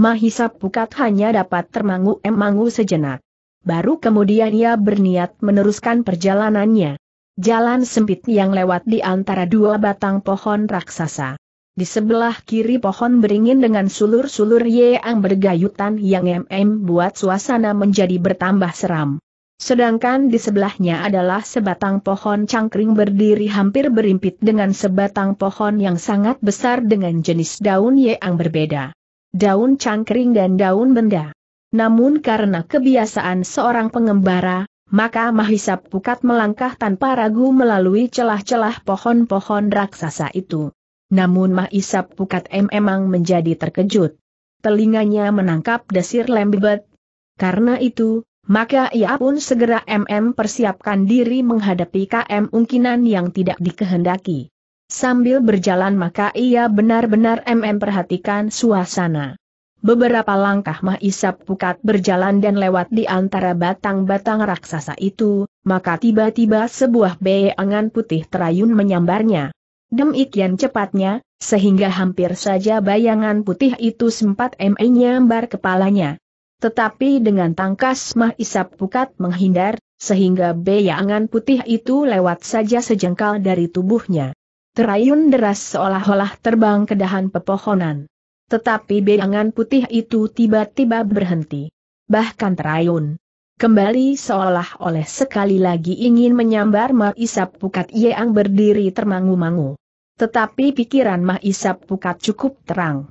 Mahisa Pukat hanya dapat termangu-emangu sejenak. Baru kemudian ia berniat meneruskan perjalanannya. Jalan sempit yang lewat di antara dua batang pohon raksasa. Di sebelah kiri pohon beringin dengan sulur-sulur yang bergayutan yang MM buat suasana menjadi bertambah seram. Sedangkan di sebelahnya adalah sebatang pohon cangkring berdiri hampir berimpit dengan sebatang pohon yang sangat besar dengan jenis daun yang berbeda daun cangkring dan daun benda. Namun karena kebiasaan seorang pengembara, maka Mahisa Pukat melangkah tanpa ragu melalui celah-celah pohon-pohon raksasa itu. Namun Mahisa Pukat M emang menjadi terkejut. Telinganya menangkap desir lembebet. Karena itu, maka ia pun segera MM persiapkan diri menghadapi KM Ungkinan yang tidak dikehendaki. Sambil berjalan maka ia benar-benar MM perhatikan suasana. Beberapa langkah Mah Pukat berjalan dan lewat di antara batang-batang raksasa itu, maka tiba-tiba sebuah beangan putih terayun menyambarnya. Demikian cepatnya, sehingga hampir saja bayangan putih itu sempat ME nyambar kepalanya. Tetapi dengan tangkas Mah Pukat menghindar, sehingga beangan putih itu lewat saja sejengkal dari tubuhnya terayun deras seolah-olah terbang ke dahan pepohonan. Tetapi bayangan putih itu tiba-tiba berhenti. Bahkan terayun. Kembali seolah oleh sekali lagi ingin menyambar Isap Pukat yang berdiri termangu-mangu. Tetapi pikiran Isap Pukat cukup terang.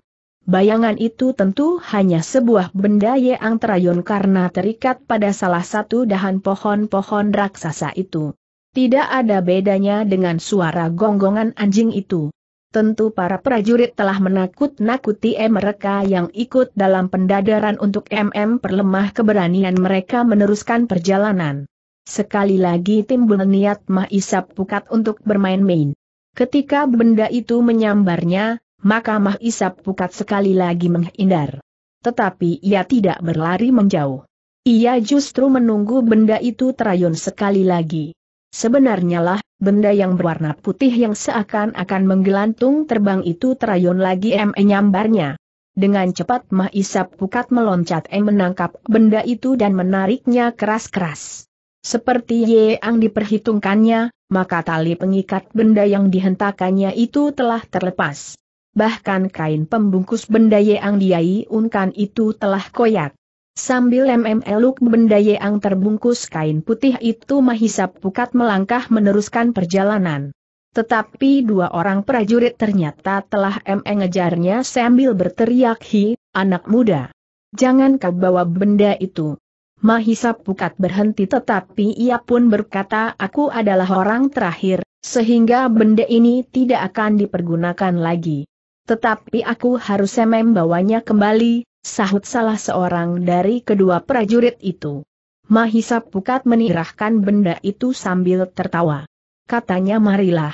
Bayangan itu tentu hanya sebuah benda yang terayun karena terikat pada salah satu dahan pohon-pohon raksasa itu. Tidak ada bedanya dengan suara gonggongan anjing itu. Tentu para prajurit telah menakut-nakuti mereka yang ikut dalam pendadaran untuk MM perlemah keberanian mereka meneruskan perjalanan. Sekali lagi timbul niat Mahisap Pukat untuk bermain-main. Ketika benda itu menyambarnya, maka Mahisap Pukat sekali lagi menghindar. Tetapi ia tidak berlari menjauh. Ia justru menunggu benda itu terayun sekali lagi. Sebenarnya lah, benda yang berwarna putih yang seakan-akan menggelantung terbang itu terayun lagi M menyambarnya. Dengan cepat Mah Isap Pukat meloncat M e menangkap benda itu dan menariknya keras-keras. Seperti yang diperhitungkannya, maka tali pengikat benda yang dihentakannya itu telah terlepas. Bahkan kain pembungkus benda yang diaiunkan itu telah koyak. Sambil MMLuk benda yang terbungkus kain putih itu Mahisap pukat melangkah meneruskan perjalanan. Tetapi dua orang prajurit ternyata telah mengejarnya sambil berteriak hi, anak muda. Jangan kau bawa benda itu. Mahisap pukat berhenti tetapi ia pun berkata aku adalah orang terakhir, sehingga benda ini tidak akan dipergunakan lagi. Tetapi aku harus membawanya kembali, sahut salah seorang dari kedua prajurit itu. Mahisa Pukat menirahkan benda itu sambil tertawa. Katanya marilah.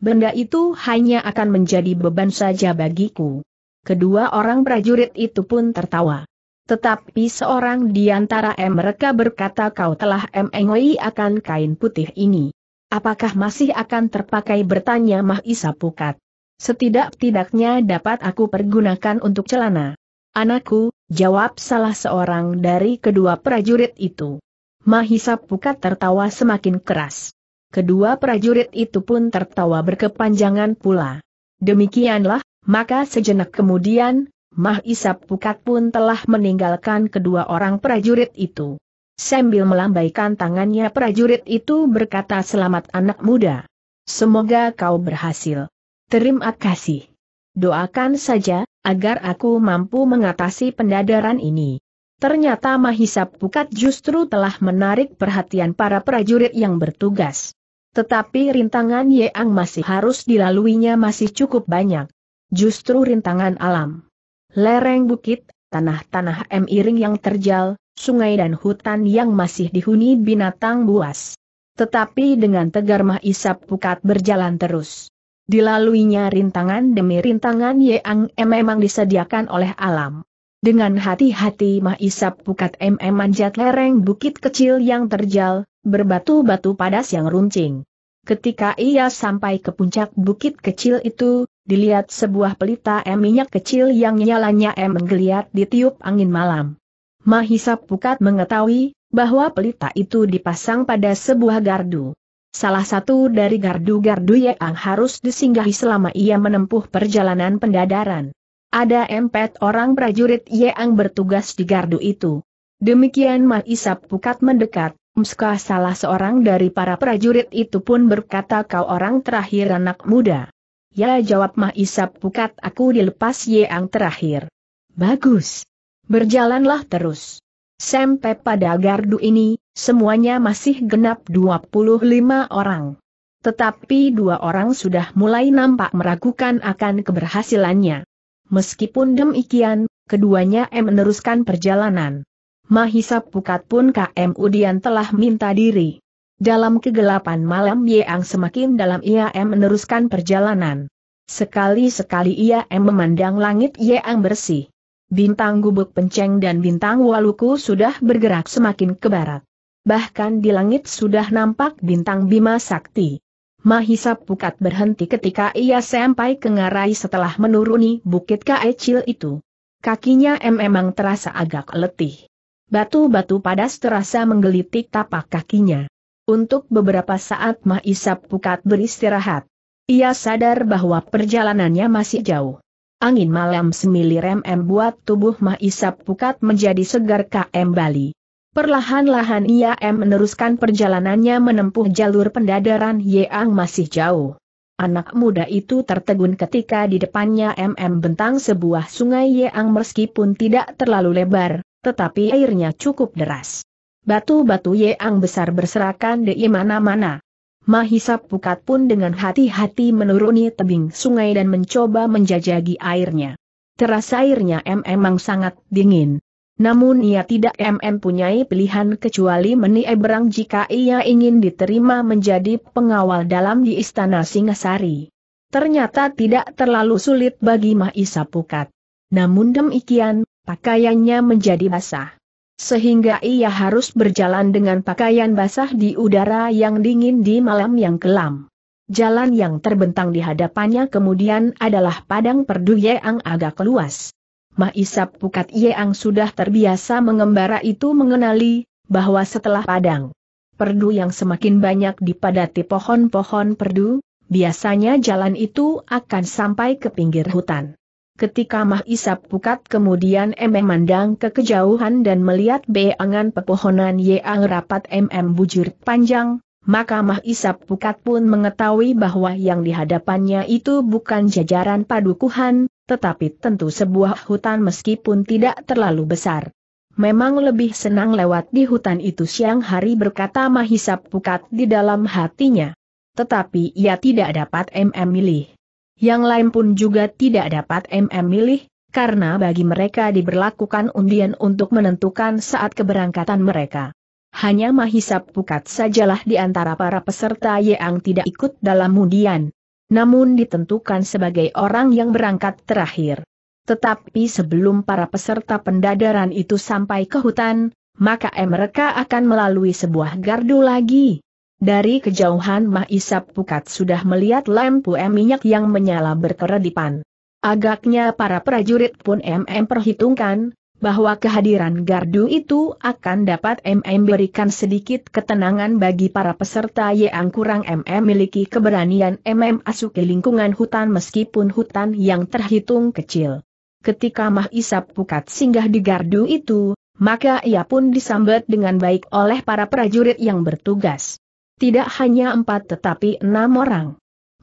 Benda itu hanya akan menjadi beban saja bagiku. Kedua orang prajurit itu pun tertawa. Tetapi seorang di antara mereka berkata kau telah mengoi akan kain putih ini. Apakah masih akan terpakai bertanya Mahisa Pukat? Setidak-tidaknya dapat aku pergunakan untuk celana. Anakku, jawab salah seorang dari kedua prajurit itu. Mahisa Pukat tertawa semakin keras. Kedua prajurit itu pun tertawa berkepanjangan pula. Demikianlah, maka sejenak kemudian, Mahisa Pukat pun telah meninggalkan kedua orang prajurit itu. Sambil melambaikan tangannya prajurit itu berkata selamat anak muda. Semoga kau berhasil. Terima kasih. Doakan saja, agar aku mampu mengatasi pendadaran ini. Ternyata Mahisa Pukat justru telah menarik perhatian para prajurit yang bertugas. Tetapi rintangan Yeang masih harus dilaluinya masih cukup banyak. Justru rintangan alam. Lereng bukit, tanah-tanah emiring yang terjal, sungai dan hutan yang masih dihuni binatang buas. Tetapi dengan tegar Mahisa Pukat berjalan terus. Dilaluinya rintangan demi rintangan yang memang disediakan oleh alam. Dengan hati-hati Mah Isap Pukat MM manjat lereng bukit kecil yang terjal, berbatu-batu padas yang runcing. Ketika ia sampai ke puncak bukit kecil itu, dilihat sebuah pelita em minyak kecil yang nyalanya M menggeliat di tiup angin malam. Mahisap Pukat mengetahui bahwa pelita itu dipasang pada sebuah gardu. Salah satu dari gardu-gardu yang harus disinggahi selama ia menempuh perjalanan pendadaran. Ada empat orang prajurit yang bertugas di gardu itu. Demikian Isap Pukat mendekat, Mska salah seorang dari para prajurit itu pun berkata kau orang terakhir anak muda. Ya jawab Isap Pukat aku dilepas yang terakhir. Bagus. Berjalanlah terus. Sampai pada gardu ini, semuanya masih genap 25 orang. Tetapi dua orang sudah mulai nampak meragukan akan keberhasilannya. Meskipun demikian, keduanya M meneruskan perjalanan. Mahisa Pukat pun KM Udian telah minta diri. Dalam kegelapan malam Yeang semakin dalam ia M meneruskan perjalanan. Sekali-sekali ia M memandang langit Yeang bersih. Bintang gubuk penceng dan bintang waluku sudah bergerak semakin ke barat bahkan di langit sudah nampak bintang Bima Sakti. Mahisa Pukat berhenti ketika ia sampai ke ngarai setelah menuruni bukit kecil itu. Kakinya memang terasa agak letih. Batu-batu padas terasa menggelitik tapak kakinya. Untuk beberapa saat Mahisa Pukat beristirahat. Ia sadar bahwa perjalanannya masih jauh. Angin malam semilir MM buat tubuh Mahisa Pukat menjadi segar kembali. Perlahan-lahan ia meneruskan perjalanannya menempuh jalur pendadaran yang masih jauh. Anak muda itu tertegun ketika di depannya MM bentang sebuah sungai yang meskipun tidak terlalu lebar, tetapi airnya cukup deras. Batu-batu yang besar berserakan di mana-mana. Mahisa Pukat pun dengan hati-hati menuruni tebing sungai dan mencoba menjajagi airnya. Terasa airnya memang sangat dingin, namun ia tidak mempunyai pilihan kecuali meniai berang jika ia ingin diterima menjadi pengawal dalam di istana Singasari. Ternyata tidak terlalu sulit bagi Mahisa Pukat. Namun demikian, pakaiannya menjadi basah. Sehingga ia harus berjalan dengan pakaian basah di udara yang dingin di malam yang kelam. Jalan yang terbentang di hadapannya kemudian adalah padang perdu yang agak luas. Maisap Pukat Yeang sudah terbiasa mengembara itu mengenali, bahwa setelah padang perdu yang semakin banyak dipadati pohon-pohon perdu, biasanya jalan itu akan sampai ke pinggir hutan. Ketika Mah Isap Pukat kemudian memandang mandang ke kejauhan dan melihat beangan pepohonan Yeang rapat MM bujur panjang, maka Mah Isap Pukat pun mengetahui bahwa yang dihadapannya itu bukan jajaran padukuhan, tetapi tentu sebuah hutan meskipun tidak terlalu besar. Memang lebih senang lewat di hutan itu siang hari berkata Mahisa Pukat di dalam hatinya. Tetapi ia tidak dapat MM milih. Yang lain pun juga tidak dapat MM milih, karena bagi mereka diberlakukan undian untuk menentukan saat keberangkatan mereka. Hanya Mahisa Pukat sajalah di antara para peserta yang tidak ikut dalam undian namun ditentukan sebagai orang yang berangkat terakhir. Tetapi sebelum para peserta pendadaran itu sampai ke hutan, maka mereka akan melalui sebuah gardu lagi. Dari kejauhan Isap Pukat sudah melihat lampu minyak yang menyala berkeredipan. Agaknya para prajurit pun MM perhitungkan, bahwa kehadiran gardu itu akan dapat MM berikan sedikit ketenangan bagi para peserta yang kurang MM miliki keberanian MM ke lingkungan hutan meskipun hutan yang terhitung kecil. Ketika Mah Isap Pukat singgah di gardu itu, maka ia pun disambut dengan baik oleh para prajurit yang bertugas. Tidak hanya empat tetapi enam orang.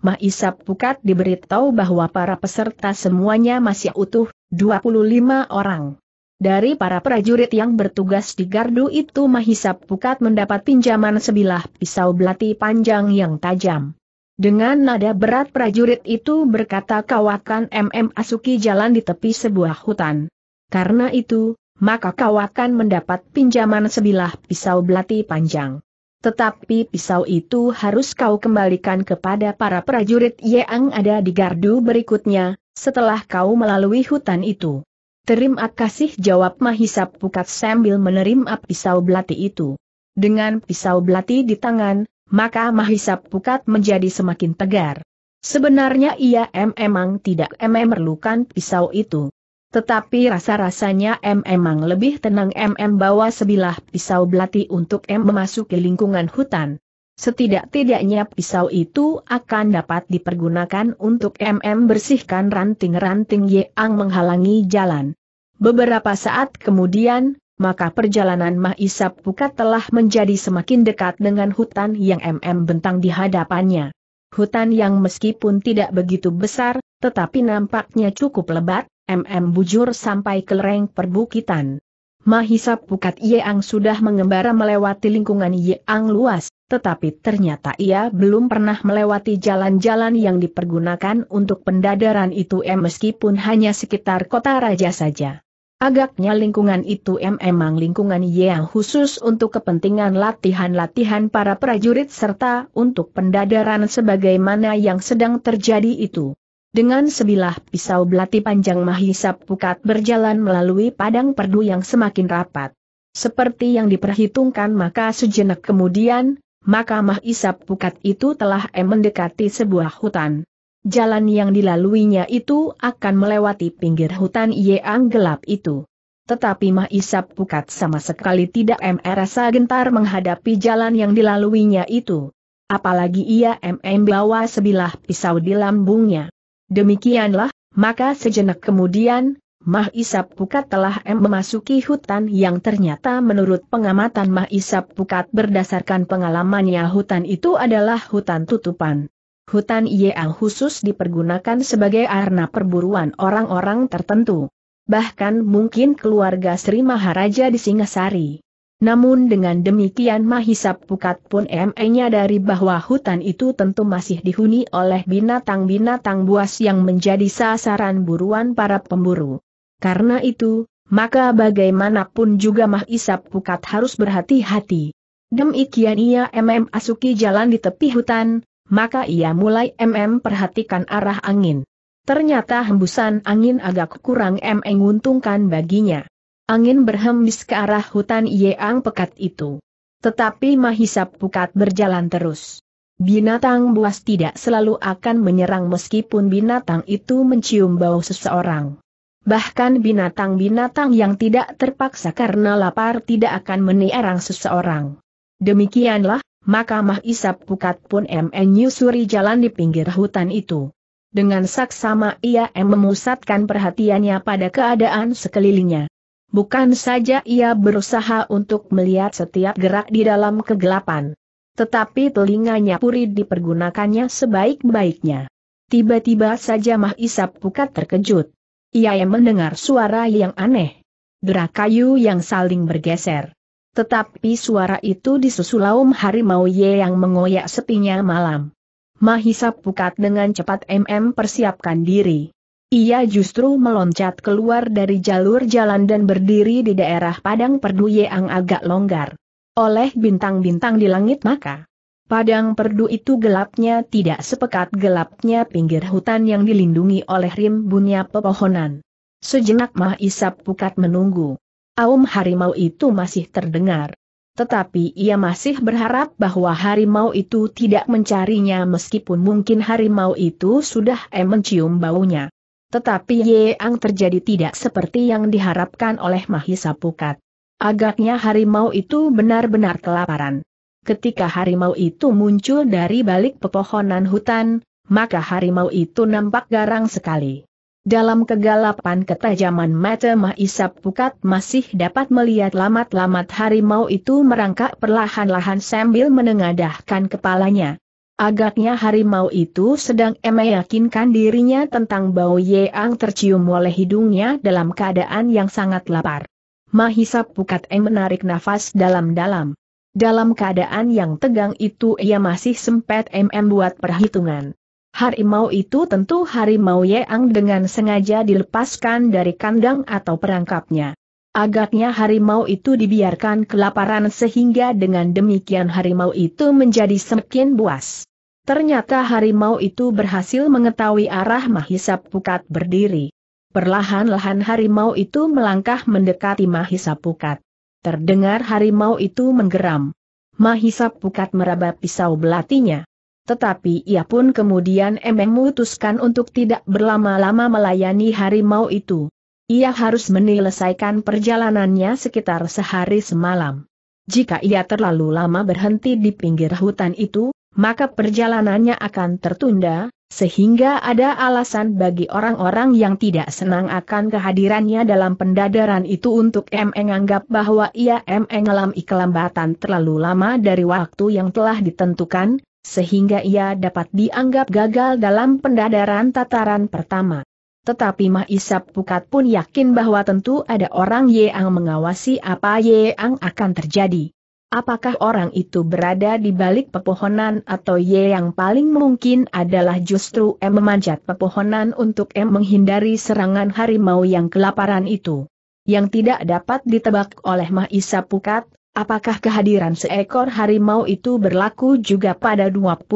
Mah Isap Pukat diberitahu bahwa para peserta semuanya masih utuh, 25 orang. Dari para prajurit yang bertugas di gardu itu Mahisa Pukat mendapat pinjaman sebilah pisau belati panjang yang tajam. Dengan nada berat prajurit itu berkata kawakan MM Asuki jalan di tepi sebuah hutan. Karena itu, maka kawakan mendapat pinjaman sebilah pisau belati panjang. Tetapi pisau itu harus kau kembalikan kepada para prajurit yang ada di gardu berikutnya, setelah kau melalui hutan itu. Terima kasih jawab Mahisa Pukat sambil menerima pisau belati itu. Dengan pisau belati di tangan, maka Mahisa Pukat menjadi semakin tegar. Sebenarnya ia memang tidak memerlukan pisau itu. Tetapi rasa-rasanya M memang lebih tenang M bawa sebilah pisau belati untuk M memasuki lingkungan hutan. Setidak-tidaknya pisau itu akan dapat dipergunakan untuk MM bersihkan ranting-ranting yang menghalangi jalan. Beberapa saat kemudian, maka perjalanan Mahisap Pukat telah menjadi semakin dekat dengan hutan yang MM bentang di hadapannya. Hutan yang meskipun tidak begitu besar, tetapi nampaknya cukup lebat, MM bujur sampai ke lereng perbukitan. Mahisa Pukat Yeang sudah mengembara melewati lingkungan Yeang luas, tetapi ternyata ia belum pernah melewati jalan-jalan yang dipergunakan untuk pendadaran itu m meskipun hanya sekitar kota raja saja. Agaknya lingkungan itu emang lingkungan Yeang khusus untuk kepentingan latihan-latihan para prajurit serta untuk pendadaran sebagaimana yang sedang terjadi itu. Dengan sebilah pisau belati panjang Mahisap Pukat berjalan melalui padang perdu yang semakin rapat. Seperti yang diperhitungkan maka sejenak kemudian, maka Mahisap Pukat itu telah mendekati sebuah hutan. Jalan yang dilaluinya itu akan melewati pinggir hutan yang gelap itu. Tetapi Mahisap Pukat sama sekali tidak merasa gentar menghadapi jalan yang dilaluinya itu. Apalagi ia mm bawa sebilah pisau di lambungnya. Demikianlah, maka sejenak kemudian, Mah Isap Pukat telah memasuki hutan yang ternyata menurut pengamatan Mah Isap Pukat berdasarkan pengalamannya hutan itu adalah hutan tutupan. Hutan yang khusus dipergunakan sebagai arena perburuan orang-orang tertentu. Bahkan mungkin keluarga Sri Maharaja di Singasari. Namun dengan demikian Mahisa Pukat pun dari bahwa hutan itu tentu masih dihuni oleh binatang-binatang buas yang menjadi sasaran buruan para pemburu. Karena itu, maka bagaimanapun juga Mahisa Pukat harus berhati-hati. Demikian ia MM e asuki jalan di tepi hutan, maka ia mulai MM e perhatikan arah angin. Ternyata hembusan angin agak kurang MM menguntungkan baginya. Angin berhembus ke arah hutan Yeang Pekat itu. Tetapi Mahisa Pukat berjalan terus. Binatang buas tidak selalu akan menyerang meskipun binatang itu mencium bau seseorang. Bahkan binatang-binatang yang tidak terpaksa karena lapar tidak akan menyerang seseorang. Demikianlah, maka Mahisa Pukat pun menyusuri jalan di pinggir hutan itu. Dengan saksama ia memusatkan perhatiannya pada keadaan sekelilingnya. Bukan saja ia berusaha untuk melihat setiap gerak di dalam kegelapan. Tetapi telinganya puri dipergunakannya sebaik-baiknya. Tiba-tiba saja Mahisa Pukat terkejut. Ia yang mendengar suara yang aneh. derak kayu yang saling bergeser. Tetapi suara itu disusul laum harimau Ye yang mengoyak sepinya malam. Mahisa Pukat dengan cepat MM persiapkan diri. Ia justru meloncat keluar dari jalur jalan dan berdiri di daerah padang perdu yang agak longgar. Oleh bintang-bintang di langit maka. Padang perdu itu gelapnya tidak sepekat gelapnya pinggir hutan yang dilindungi oleh rimbunnya pepohonan. Sejenak Mah Isap Pukat menunggu. Aum harimau itu masih terdengar. Tetapi ia masih berharap bahwa harimau itu tidak mencarinya meskipun mungkin harimau itu sudah mencium baunya. Tetapi Yeang terjadi tidak seperti yang diharapkan oleh Mahisa Pukat. Agaknya harimau itu benar-benar kelaparan. Ketika harimau itu muncul dari balik pepohonan hutan, maka harimau itu nampak garang sekali. Dalam kegalapan ketajaman mata Mahisa Pukat masih dapat melihat lamat-lamat harimau itu merangkak perlahan-lahan sambil menengadahkan kepalanya. Agaknya harimau itu sedang meyakinkan dirinya tentang bau yang tercium oleh hidungnya dalam keadaan yang sangat lapar. Mahisa Pukat Eng menarik nafas dalam-dalam. Dalam keadaan yang tegang itu ia masih sempat M buat perhitungan. Harimau itu tentu harimau yeang dengan sengaja dilepaskan dari kandang atau perangkapnya. Agaknya harimau itu dibiarkan kelaparan sehingga dengan demikian harimau itu menjadi semakin buas. Ternyata harimau itu berhasil mengetahui arah Mahisa Pukat berdiri. Perlahan-lahan harimau itu melangkah mendekati Mahisa Pukat. Terdengar harimau itu menggeram. Mahisa Pukat meraba pisau belatinya. Tetapi ia pun kemudian memutuskan untuk tidak berlama-lama melayani harimau itu. Ia harus menyelesaikan perjalanannya sekitar sehari semalam. Jika ia terlalu lama berhenti di pinggir hutan itu, maka perjalanannya akan tertunda, sehingga ada alasan bagi orang-orang yang tidak senang akan kehadirannya dalam pendadaran itu untuk menganggap bahwa ia mengalami kelambatan terlalu lama dari waktu yang telah ditentukan, sehingga ia dapat dianggap gagal dalam pendadaran tataran pertama. Tetapi Mah Isap Pukat pun yakin bahwa tentu ada orang yang mengawasi apa yang akan terjadi. Apakah orang itu berada di balik pepohonan atau Y yang paling mungkin adalah justru M memanjat pepohonan untuk M menghindari serangan harimau yang kelaparan itu. Yang tidak dapat ditebak oleh Mah Isa Pukat, apakah kehadiran seekor harimau itu berlaku juga pada 24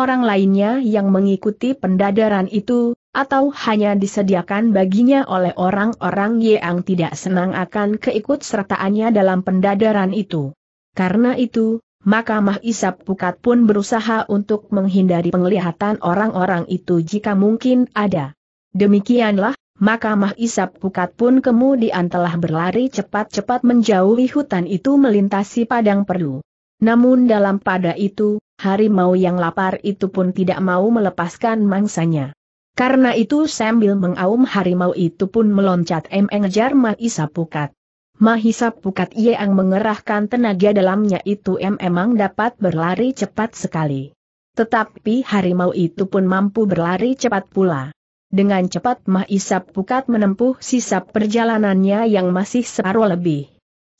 orang lainnya yang mengikuti pendadaran itu, atau hanya disediakan baginya oleh orang-orang yang tidak senang akan keikutsertaannya dalam pendadaran itu. Karena itu, maka Mahisap Pukat pun berusaha untuk menghindari penglihatan orang-orang itu jika mungkin ada. Demikianlah, maka Mahisap Pukat pun kemudian telah berlari cepat-cepat menjauhi hutan itu melintasi padang perlu. Namun dalam pada itu, harimau yang lapar itu pun tidak mau melepaskan mangsanya. Karena itu sambil mengaum harimau itu pun meloncat mengejar Mahisa Pukat. Mahisa Pukat yang mengerahkan tenaga dalamnya itu memang dapat berlari cepat sekali. Tetapi harimau itu pun mampu berlari cepat pula. Dengan cepat Mahisa Pukat menempuh sisa perjalanannya yang masih separuh lebih.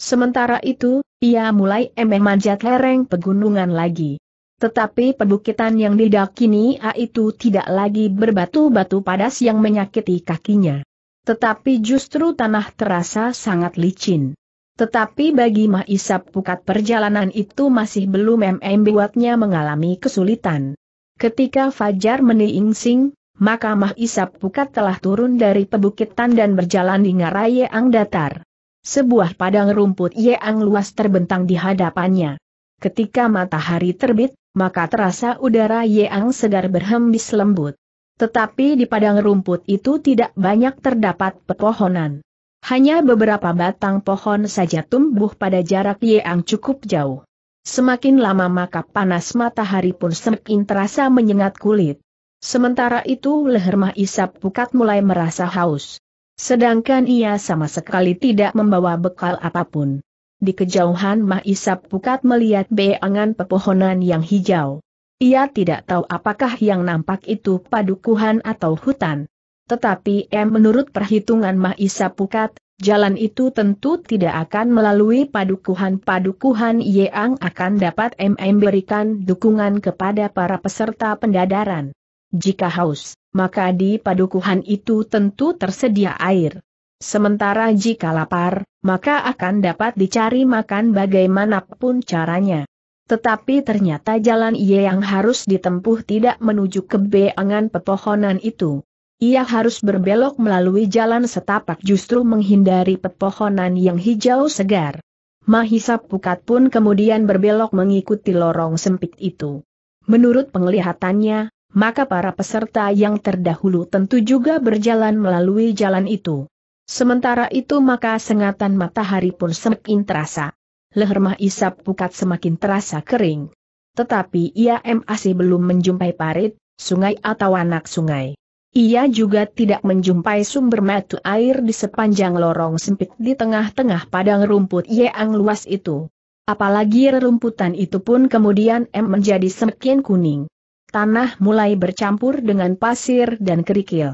Sementara itu, ia mulai emeh manjat lereng pegunungan lagi. Tetapi pebukitan yang didakini A itu tidak lagi berbatu-batu padas yang menyakiti kakinya. Tetapi justru tanah terasa sangat licin. Tetapi bagi Mahisap Pukat perjalanan itu masih belum MM buatnya mengalami kesulitan. Ketika Fajar meniingsing, maka Mahisap Pukat telah turun dari pebukitan dan berjalan di ngarai ang Datar. Sebuah padang rumput Yeang luas terbentang di hadapannya. Ketika matahari terbit, maka terasa udara yang segar berhembis lembut. Tetapi di padang rumput itu tidak banyak terdapat pepohonan. Hanya beberapa batang pohon saja tumbuh pada jarak yang cukup jauh. Semakin lama maka panas matahari pun semakin terasa menyengat kulit. Sementara itu leher Mah Isap Pukat mulai merasa haus. Sedangkan ia sama sekali tidak membawa bekal apapun di kejauhan Mah Isap Pukat melihat beangan pepohonan yang hijau. Ia tidak tahu apakah yang nampak itu padukuhan atau hutan. Tetapi M menurut perhitungan Mah Isap Pukat, jalan itu tentu tidak akan melalui padukuhan-padukuhan yang akan dapat M memberikan dukungan kepada para peserta pendadaran. Jika haus, maka di padukuhan itu tentu tersedia air. Sementara jika lapar, maka akan dapat dicari makan bagaimanapun caranya. Tetapi ternyata jalan ia yang harus ditempuh tidak menuju ke beangan pepohonan itu. Ia harus berbelok melalui jalan setapak justru menghindari pepohonan yang hijau segar. Mahisap Pukat pun kemudian berbelok mengikuti lorong sempit itu. Menurut penglihatannya, maka para peserta yang terdahulu tentu juga berjalan melalui jalan itu. Sementara itu maka sengatan matahari pun semakin terasa. Lehermah isap pukat semakin terasa kering. Tetapi ia masih belum menjumpai parit, sungai atau anak sungai. Ia juga tidak menjumpai sumber mata air di sepanjang lorong sempit di tengah-tengah padang rumput yang luas itu. Apalagi rerumputan itu pun kemudian M menjadi semakin kuning. Tanah mulai bercampur dengan pasir dan kerikil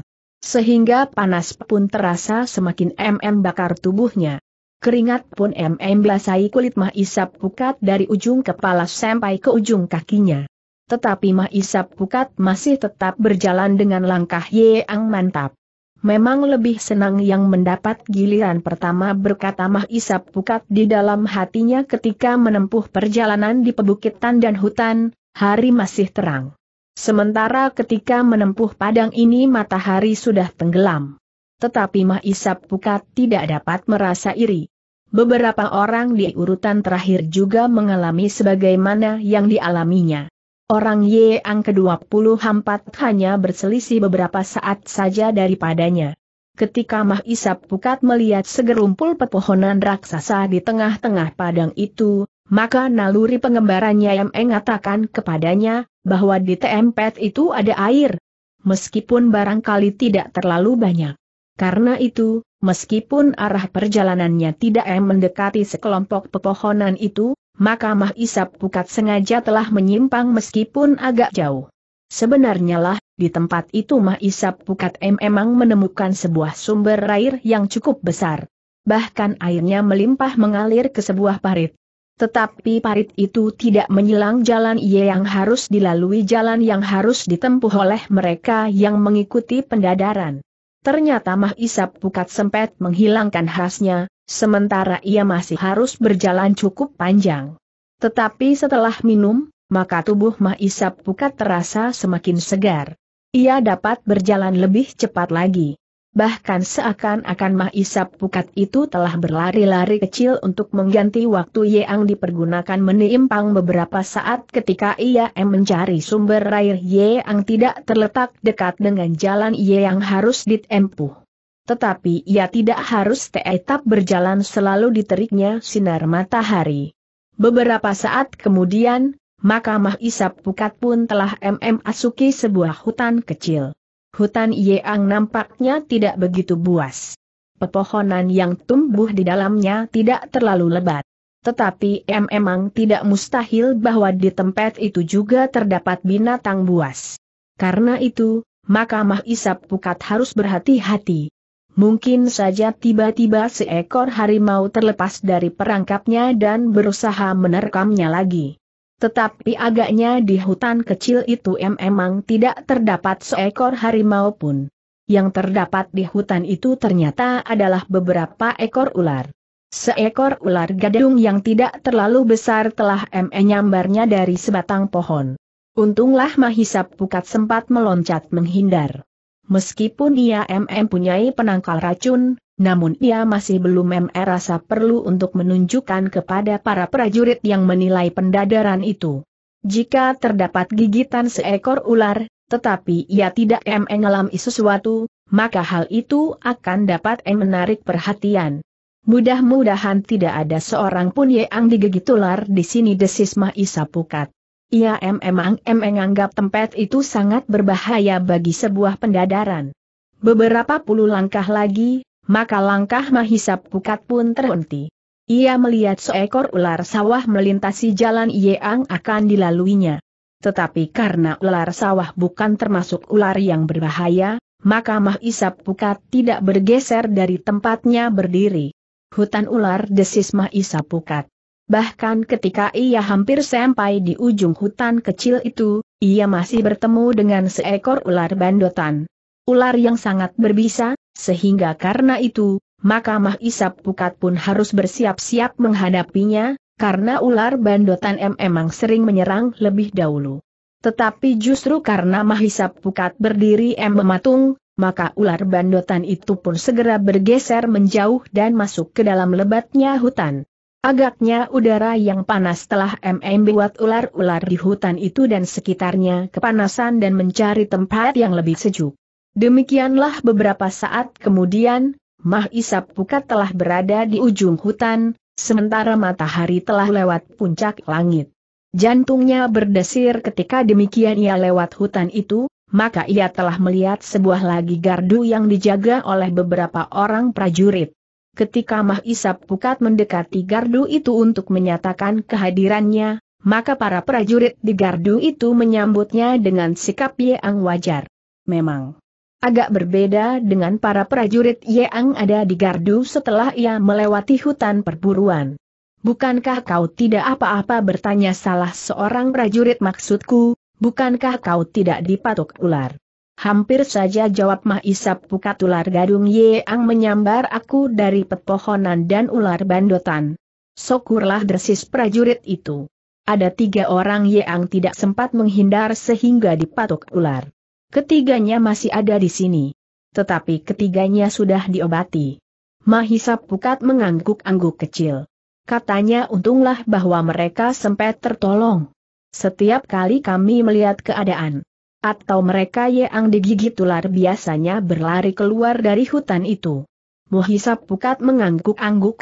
sehingga panas pun terasa semakin MM bakar tubuhnya. Keringat pun MM basahi kulit Mah Isap Pukat dari ujung kepala sampai ke ujung kakinya. Tetapi Mah Isap Pukat masih tetap berjalan dengan langkah yang mantap. Memang lebih senang yang mendapat giliran pertama berkata Mah Isap Pukat di dalam hatinya ketika menempuh perjalanan di pebukitan dan hutan, hari masih terang. Sementara ketika menempuh padang ini matahari sudah tenggelam. Tetapi Mahisap Pukat tidak dapat merasa iri. Beberapa orang di urutan terakhir juga mengalami sebagaimana yang dialaminya. Orang Ye Yang ke-24 hanya berselisih beberapa saat saja daripadanya. Ketika Mahisap Pukat melihat segerumpul pepohonan raksasa di tengah-tengah padang itu, maka naluri pengembarannya yang mengatakan kepadanya, bahwa di tempat itu ada air. Meskipun barangkali tidak terlalu banyak. Karena itu, meskipun arah perjalanannya tidak mendekati sekelompok pepohonan itu, maka Mah Isap Pukat sengaja telah menyimpang meskipun agak jauh. Sebenarnya lah, di tempat itu Mah Isap Pukat M emang menemukan sebuah sumber air yang cukup besar. Bahkan airnya melimpah mengalir ke sebuah parit. Tetapi parit itu tidak menyilang jalan ia yang harus dilalui jalan yang harus ditempuh oleh mereka yang mengikuti pendadaran. Ternyata Mah Isap Pukat sempat menghilangkan khasnya, sementara ia masih harus berjalan cukup panjang. Tetapi setelah minum, maka tubuh Mah Isap Pukat terasa semakin segar. Ia dapat berjalan lebih cepat lagi. Bahkan seakan-akan Mah Isap Pukat itu telah berlari-lari kecil untuk mengganti waktu Yeang dipergunakan menimpang beberapa saat ketika ia mencari sumber air Yeang tidak terletak dekat dengan jalan Yeang harus ditempuh. Tetapi ia tidak harus tetap berjalan selalu diteriknya sinar matahari. Beberapa saat kemudian, maka Mah Isap Pukat pun telah mm asuki sebuah hutan kecil hutan Yeang nampaknya tidak begitu buas. Pepohonan yang tumbuh di dalamnya tidak terlalu lebat. Tetapi em emang tidak mustahil bahwa di tempat itu juga terdapat binatang buas. Karena itu, maka Isap Pukat harus berhati-hati. Mungkin saja tiba-tiba seekor harimau terlepas dari perangkapnya dan berusaha menerkamnya lagi. Tetapi agaknya di hutan kecil itu memang tidak terdapat seekor harimau pun. Yang terdapat di hutan itu ternyata adalah beberapa ekor ular. Seekor ular gadung yang tidak terlalu besar telah nyambarnya dari sebatang pohon. Untunglah Mahisap Pukat sempat meloncat menghindar. Meskipun ia punyai penangkal racun, namun ia masih belum merasa perlu untuk menunjukkan kepada para prajurit yang menilai pendadaran itu. Jika terdapat gigitan seekor ular, tetapi ia tidak mengalami sesuatu, maka hal itu akan dapat menarik perhatian. Mudah-mudahan tidak ada seorang pun yang digigit ular di sini desis Maisa Pukat. Ia memang menganggap tempat itu sangat berbahaya bagi sebuah pendadaran. Beberapa puluh langkah lagi, maka langkah Mahisap Pukat pun terhenti. Ia melihat seekor ular sawah melintasi jalan yang akan dilaluinya. Tetapi karena ular sawah bukan termasuk ular yang berbahaya, maka Mahisap Pukat tidak bergeser dari tempatnya berdiri. Hutan ular desis Mahisap Pukat. Bahkan ketika ia hampir sampai di ujung hutan kecil itu, ia masih bertemu dengan seekor ular bandotan. Ular yang sangat berbisa, sehingga karena itu, maka Mahisap Pukat pun harus bersiap-siap menghadapinya, karena ular bandotan M emang sering menyerang lebih dahulu. Tetapi justru karena Mahisap Pukat berdiri M mematung, maka ular bandotan itu pun segera bergeser menjauh dan masuk ke dalam lebatnya hutan. Agaknya udara yang panas telah MM buat ular-ular di hutan itu dan sekitarnya kepanasan dan mencari tempat yang lebih sejuk. Demikianlah beberapa saat kemudian, Mah Isap Pukat telah berada di ujung hutan, sementara matahari telah lewat puncak langit. Jantungnya berdesir ketika demikian ia lewat hutan itu, maka ia telah melihat sebuah lagi gardu yang dijaga oleh beberapa orang prajurit. Ketika Mah Isap Pukat mendekati gardu itu untuk menyatakan kehadirannya, maka para prajurit di gardu itu menyambutnya dengan sikap yang wajar. Memang, Agak berbeda dengan para prajurit Yeang ada di gardu setelah ia melewati hutan perburuan. Bukankah kau tidak apa-apa bertanya salah seorang prajurit maksudku, bukankah kau tidak dipatok ular? Hampir saja jawab Mahisap pukat ular gadung Yeang menyambar aku dari pepohonan dan ular bandotan. Sokurlah desis prajurit itu. Ada tiga orang Yeang tidak sempat menghindar sehingga dipatok ular. Ketiganya masih ada di sini. Tetapi ketiganya sudah diobati. Mahisa Pukat mengangguk-angguk kecil. Katanya untunglah bahwa mereka sempat tertolong. Setiap kali kami melihat keadaan, atau mereka yang digigit ular biasanya berlari keluar dari hutan itu. Mahisa Pukat mengangguk angguk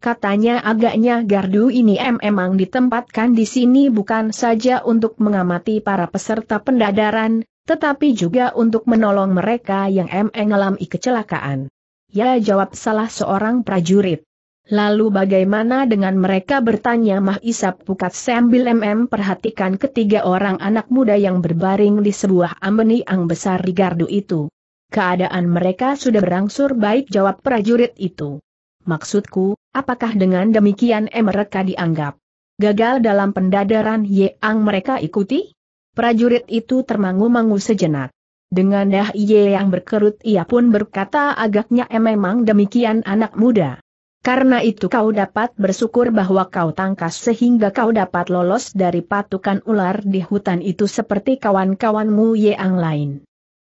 Katanya agaknya gardu ini memang ditempatkan di sini bukan saja untuk mengamati para peserta pendadaran, tetapi juga untuk menolong mereka yang mengalami kecelakaan. Ya jawab salah seorang prajurit. Lalu bagaimana dengan mereka bertanya Mah Isap Pukat sambil MM perhatikan ketiga orang anak muda yang berbaring di sebuah ambeni ang besar di gardu itu. Keadaan mereka sudah berangsur baik jawab prajurit itu. Maksudku, apakah dengan demikian M mereka dianggap gagal dalam pendadaran ang mereka ikuti? Prajurit itu termangu-mangu sejenak. Dengan dah iye yang berkerut ia pun berkata agaknya memang demikian anak muda. Karena itu kau dapat bersyukur bahwa kau tangkas sehingga kau dapat lolos dari patukan ular di hutan itu seperti kawan-kawanmu yang lain.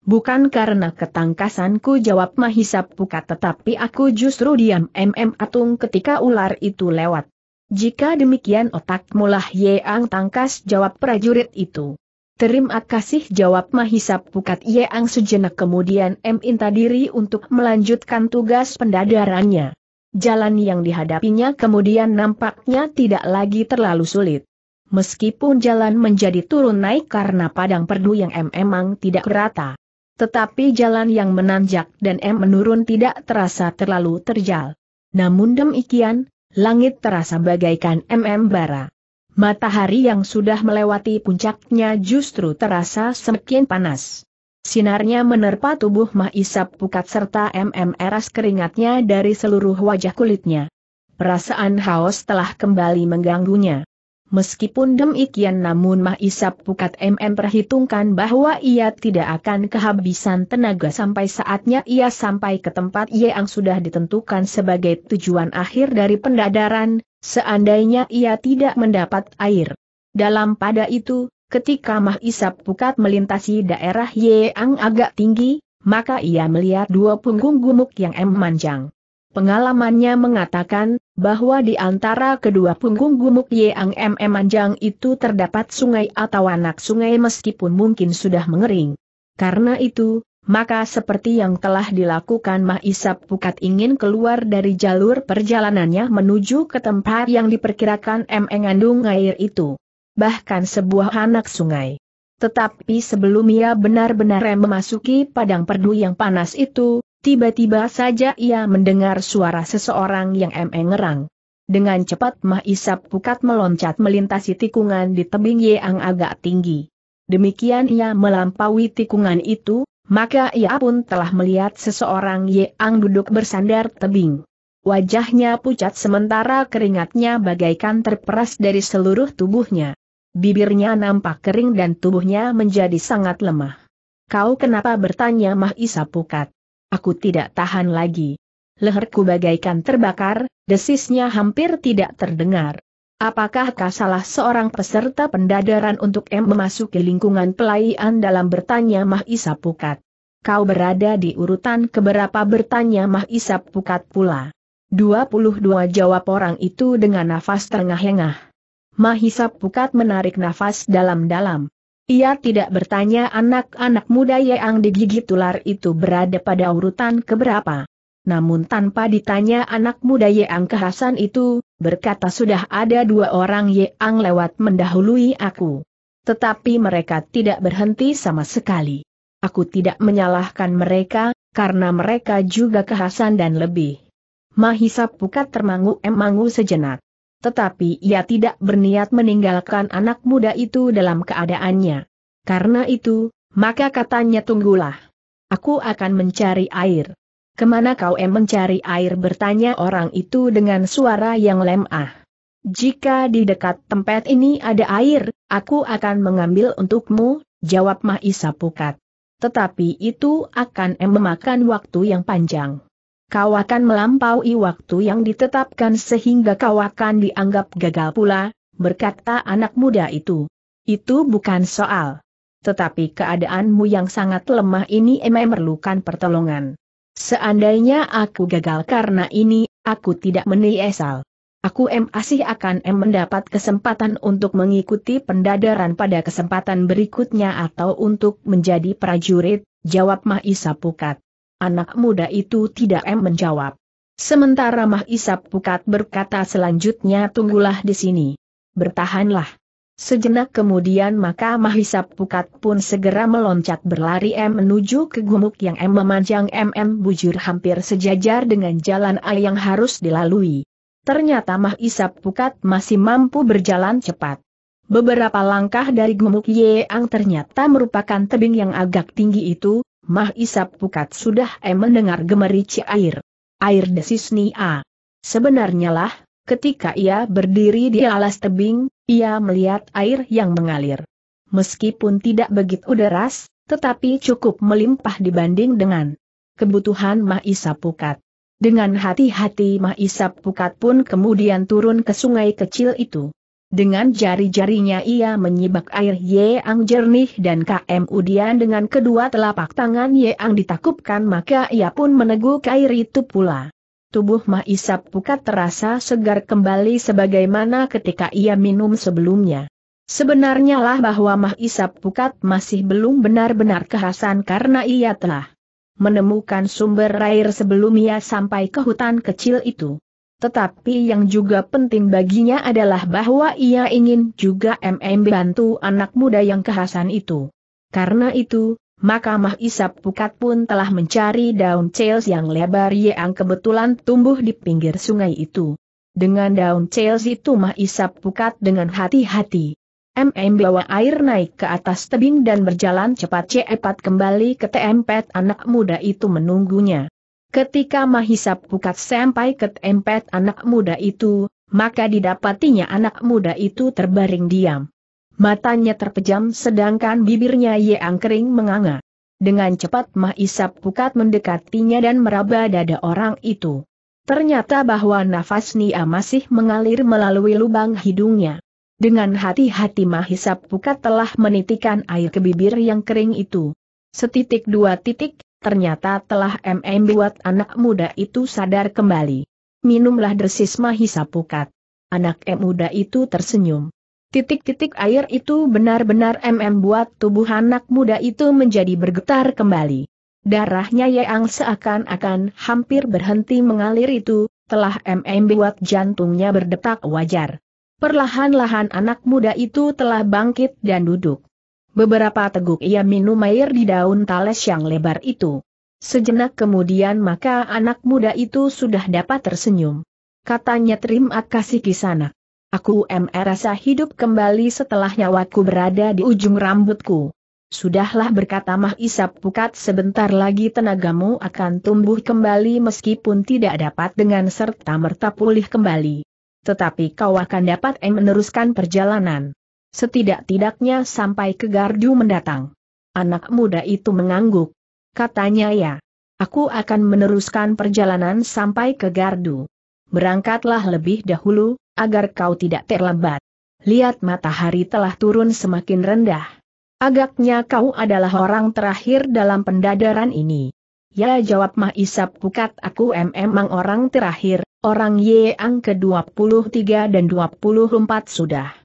Bukan karena ketangkasanku jawab Mahisa pukat tetapi aku justru diam MM Atung ketika ular itu lewat. Jika demikian otakmu lah Yeang tangkas jawab prajurit itu. Terima kasih jawab Mahisa Pukat Yeang sejenak kemudian M. Inta diri untuk melanjutkan tugas pendadarannya. Jalan yang dihadapinya kemudian nampaknya tidak lagi terlalu sulit. Meskipun jalan menjadi turun naik karena padang perdu yang M emang tidak rata. Tetapi jalan yang menanjak dan M menurun tidak terasa terlalu terjal. Namun demikian, langit terasa bagaikan MM bara. Matahari yang sudah melewati puncaknya justru terasa semakin panas. Sinarnya menerpa tubuh Mahisap Pukat serta MM keringatnya dari seluruh wajah kulitnya. Perasaan haus telah kembali mengganggunya. Meskipun demikian namun Mahisap Pukat MM perhitungkan bahwa ia tidak akan kehabisan tenaga sampai saatnya ia sampai ke tempat yang sudah ditentukan sebagai tujuan akhir dari pendadaran, seandainya ia tidak mendapat air. Dalam pada itu, ketika Mah Pukat melintasi daerah Yeang agak tinggi, maka ia melihat dua punggung gumuk yang memanjang. Pengalamannya mengatakan, bahwa di antara kedua punggung gumuk Yeang memanjang itu terdapat sungai atau anak sungai meskipun mungkin sudah mengering. Karena itu, maka seperti yang telah dilakukan Mahisap Pukat ingin keluar dari jalur perjalanannya menuju ke tempat yang diperkirakan mengandung air itu. Bahkan sebuah anak sungai. Tetapi sebelum ia benar-benar memasuki padang perdu yang panas itu, tiba-tiba saja ia mendengar suara seseorang yang mengerang. Dengan cepat Mahisap Pukat meloncat melintasi tikungan di tebing yang agak tinggi. Demikian ia melampaui tikungan itu, maka ia pun telah melihat seseorang yang duduk bersandar tebing. Wajahnya pucat sementara keringatnya bagaikan terperas dari seluruh tubuhnya. Bibirnya nampak kering dan tubuhnya menjadi sangat lemah. Kau kenapa bertanya Mahisa Pukat? Aku tidak tahan lagi. Leherku bagaikan terbakar, desisnya hampir tidak terdengar. Apakah salah seorang peserta pendadaran untuk M memasuki lingkungan pelayan dalam bertanya Mahisa Pukat? Kau berada di urutan keberapa bertanya Mahisa Pukat pula? 22 jawab orang itu dengan nafas terengah-engah. Mahisa Pukat menarik nafas dalam-dalam. Ia tidak bertanya anak-anak muda yang digigit ular itu berada pada urutan keberapa. Namun tanpa ditanya anak muda yang kehasan itu, berkata sudah ada dua orang yang lewat mendahului aku. Tetapi mereka tidak berhenti sama sekali. Aku tidak menyalahkan mereka, karena mereka juga kehasan dan lebih. Mahisa Pukat termangu-emangu sejenak. Tetapi ia tidak berniat meninggalkan anak muda itu dalam keadaannya. Karena itu, maka katanya tunggulah. Aku akan mencari air. Kemana kau em mencari air bertanya orang itu dengan suara yang lemah. Jika di dekat tempat ini ada air, aku akan mengambil untukmu, jawab Mahisa Pukat. Tetapi itu akan em memakan waktu yang panjang. Kau akan melampaui waktu yang ditetapkan sehingga kau akan dianggap gagal pula, berkata anak muda itu. Itu bukan soal. Tetapi keadaanmu yang sangat lemah ini emang memerlukan pertolongan. Seandainya aku gagal karena ini, aku tidak menyesal. Aku em akan em mendapat kesempatan untuk mengikuti pendadaran pada kesempatan berikutnya atau untuk menjadi prajurit, jawab Mahisa Pukat. Anak muda itu tidak em menjawab. Sementara Mahisa Pukat berkata selanjutnya tunggulah di sini. Bertahanlah. Sejenak kemudian maka Mahisa Pukat pun segera meloncat berlari M menuju ke gumuk yang M memanjang MM bujur hampir sejajar dengan jalan A yang harus dilalui. Ternyata Mahisa Pukat masih mampu berjalan cepat. Beberapa langkah dari gumuk Yeang ternyata merupakan tebing yang agak tinggi itu, Mahisa Pukat sudah M mendengar gemerici air. Air ni A. Sebenarnya lah, Ketika ia berdiri di alas tebing, ia melihat air yang mengalir. Meskipun tidak begitu deras, tetapi cukup melimpah dibanding dengan kebutuhan Mahisa Pukat. Dengan hati-hati Mahisa Pukat pun kemudian turun ke sungai kecil itu. Dengan jari-jarinya ia menyibak air Yeang jernih dan KM Udian dengan kedua telapak tangan Yeang ditakupkan maka ia pun meneguk air itu pula tubuh Mahisa Pukat terasa segar kembali sebagaimana ketika ia minum sebelumnya. Sebenarnya lah bahwa Mahisa Pukat masih belum benar-benar kehasan karena ia telah menemukan sumber air sebelum ia sampai ke hutan kecil itu. Tetapi yang juga penting baginya adalah bahwa ia ingin juga MM bantu anak muda yang kehasan itu. Karena itu, maka Mahisap Pukat pun telah mencari daun cels yang lebar yang kebetulan tumbuh di pinggir sungai itu. Dengan daun cels itu Mahisap Pukat dengan hati-hati. MM bawa air naik ke atas tebing dan berjalan cepat cepat kembali ke tempat anak muda itu menunggunya. Ketika Mahisap Pukat sampai ke tempat anak muda itu, maka didapatinya anak muda itu terbaring diam. Matanya terpejam sedangkan bibirnya yang kering menganga. Dengan cepat Mah Isap Pukat mendekatinya dan meraba dada orang itu. Ternyata bahwa nafas Nia masih mengalir melalui lubang hidungnya. Dengan hati-hati Mahisap Pukat telah menitikan air ke bibir yang kering itu. Setitik dua titik, ternyata telah MM buat anak muda itu sadar kembali. Minumlah dersis Mahisap Pukat. Anak M muda itu tersenyum. Titik-titik air itu benar-benar mm buat tubuh anak muda itu menjadi bergetar kembali. Darahnya yang seakan-akan hampir berhenti mengalir itu, telah mm buat jantungnya berdetak wajar. Perlahan-lahan anak muda itu telah bangkit dan duduk. Beberapa teguk ia minum air di daun tales yang lebar itu. Sejenak kemudian maka anak muda itu sudah dapat tersenyum. Katanya terima kasih kisanak. Aku merasa hidup kembali setelah nyawaku berada di ujung rambutku. Sudahlah berkata Mah Isap Pukat sebentar lagi tenagamu akan tumbuh kembali meskipun tidak dapat dengan serta-merta pulih kembali. Tetapi kau akan dapat meneruskan perjalanan. Setidak-tidaknya sampai ke gardu mendatang. Anak muda itu mengangguk. Katanya ya. Aku akan meneruskan perjalanan sampai ke gardu. Berangkatlah lebih dahulu, agar kau tidak terlambat. Lihat matahari telah turun semakin rendah. Agaknya kau adalah orang terakhir dalam pendadaran ini. Ya jawab Mahisap Pukat aku memang orang terakhir, orang Yeang ke-23 dan 24 sudah.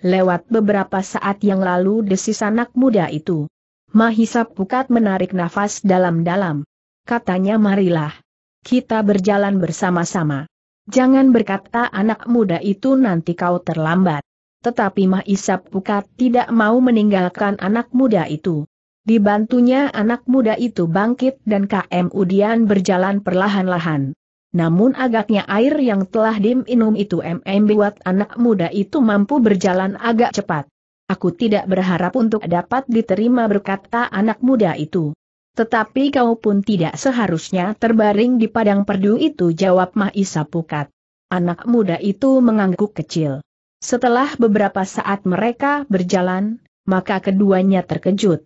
Lewat beberapa saat yang lalu desis anak muda itu. Mahisap Pukat menarik nafas dalam-dalam. Katanya marilah. Kita berjalan bersama-sama. Jangan berkata anak muda itu nanti kau terlambat. Tetapi Mah Isap Pukat tidak mau meninggalkan anak muda itu. Dibantunya anak muda itu bangkit dan KM Udian berjalan perlahan-lahan. Namun agaknya air yang telah diminum itu MM buat anak muda itu mampu berjalan agak cepat. Aku tidak berharap untuk dapat diterima berkata anak muda itu. Tetapi kau pun tidak seharusnya terbaring di padang perdu itu jawab Mahisa Pukat. Anak muda itu mengangguk kecil. Setelah beberapa saat mereka berjalan, maka keduanya terkejut.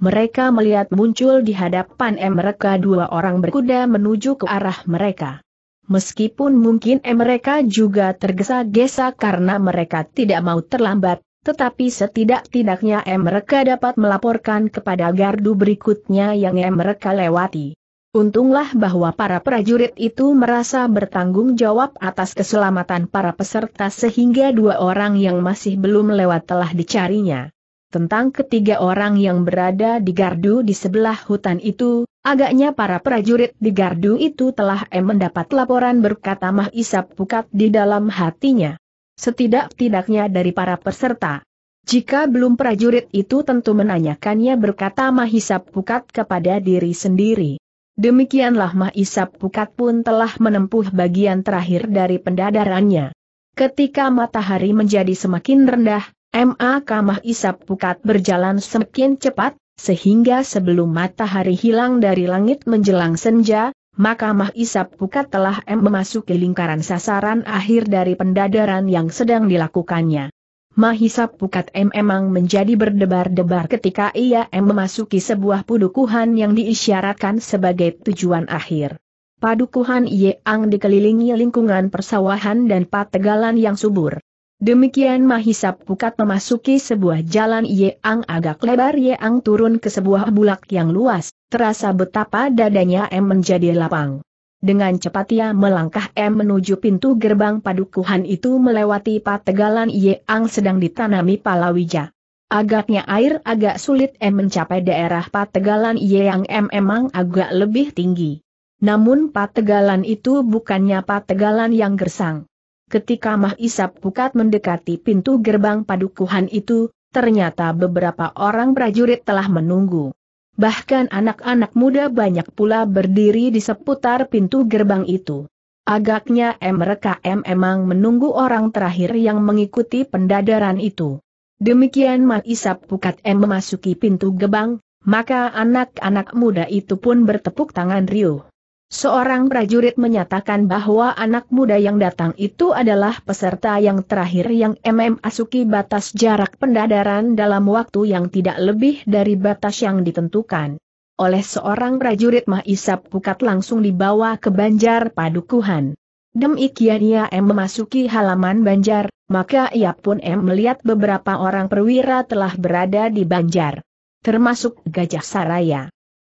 Mereka melihat muncul di hadapan mereka dua orang berkuda menuju ke arah mereka. Meskipun mungkin mereka juga tergesa-gesa karena mereka tidak mau terlambat, tetapi setidak-tidaknya mereka dapat melaporkan kepada gardu berikutnya yang mereka lewati. Untunglah bahwa para prajurit itu merasa bertanggung jawab atas keselamatan para peserta sehingga dua orang yang masih belum lewat telah dicarinya. Tentang ketiga orang yang berada di gardu di sebelah hutan itu, agaknya para prajurit di gardu itu telah eh, mendapat laporan berkata Mah Isap Pukat di dalam hatinya. Setidak-tidaknya dari para peserta. Jika belum prajurit itu tentu menanyakannya berkata Mahisap Pukat kepada diri sendiri. Demikianlah Mahisap Pukat pun telah menempuh bagian terakhir dari pendadarannya. Ketika matahari menjadi semakin rendah, mak Mahisap Pukat berjalan semakin cepat, sehingga sebelum matahari hilang dari langit menjelang senja, maka Mahisap Pukat telah memasuki lingkaran sasaran akhir dari pendadaran yang sedang dilakukannya. Mahisap Pukat M memang menjadi berdebar-debar ketika ia M memasuki sebuah pudukuhan yang diisyaratkan sebagai tujuan akhir. Padukuhan Yeang dikelilingi lingkungan persawahan dan pategalan yang subur. Demikian Mahisa Pukat memasuki sebuah jalan Yeang agak lebar Yeang turun ke sebuah bulak yang luas, terasa betapa dadanya M menjadi lapang. Dengan cepat ia melangkah M menuju pintu gerbang padukuhan itu melewati pategalan Yeang sedang ditanami palawija. Agaknya air agak sulit M mencapai daerah pategalan Yeang M emang agak lebih tinggi. Namun pategalan itu bukannya pategalan yang gersang. Ketika Mah Isap Pukat mendekati pintu gerbang padukuhan itu, ternyata beberapa orang prajurit telah menunggu. Bahkan anak-anak muda banyak pula berdiri di seputar pintu gerbang itu. Agaknya MRKM emang menunggu orang terakhir yang mengikuti pendadaran itu. Demikian Mah Isap Pukat M memasuki pintu gerbang, maka anak-anak muda itu pun bertepuk tangan riuh seorang prajurit menyatakan bahwa anak muda yang datang itu adalah peserta yang terakhir yang MM Asuki batas jarak pendadaran dalam waktu yang tidak lebih dari batas yang ditentukan. Oleh seorang prajurit Mahisap Pukat langsung dibawa ke Banjar Padukuhan. Demikian ia M memasuki halaman Banjar, maka ia pun M melihat beberapa orang perwira telah berada di Banjar. Termasuk Gajah Saraya.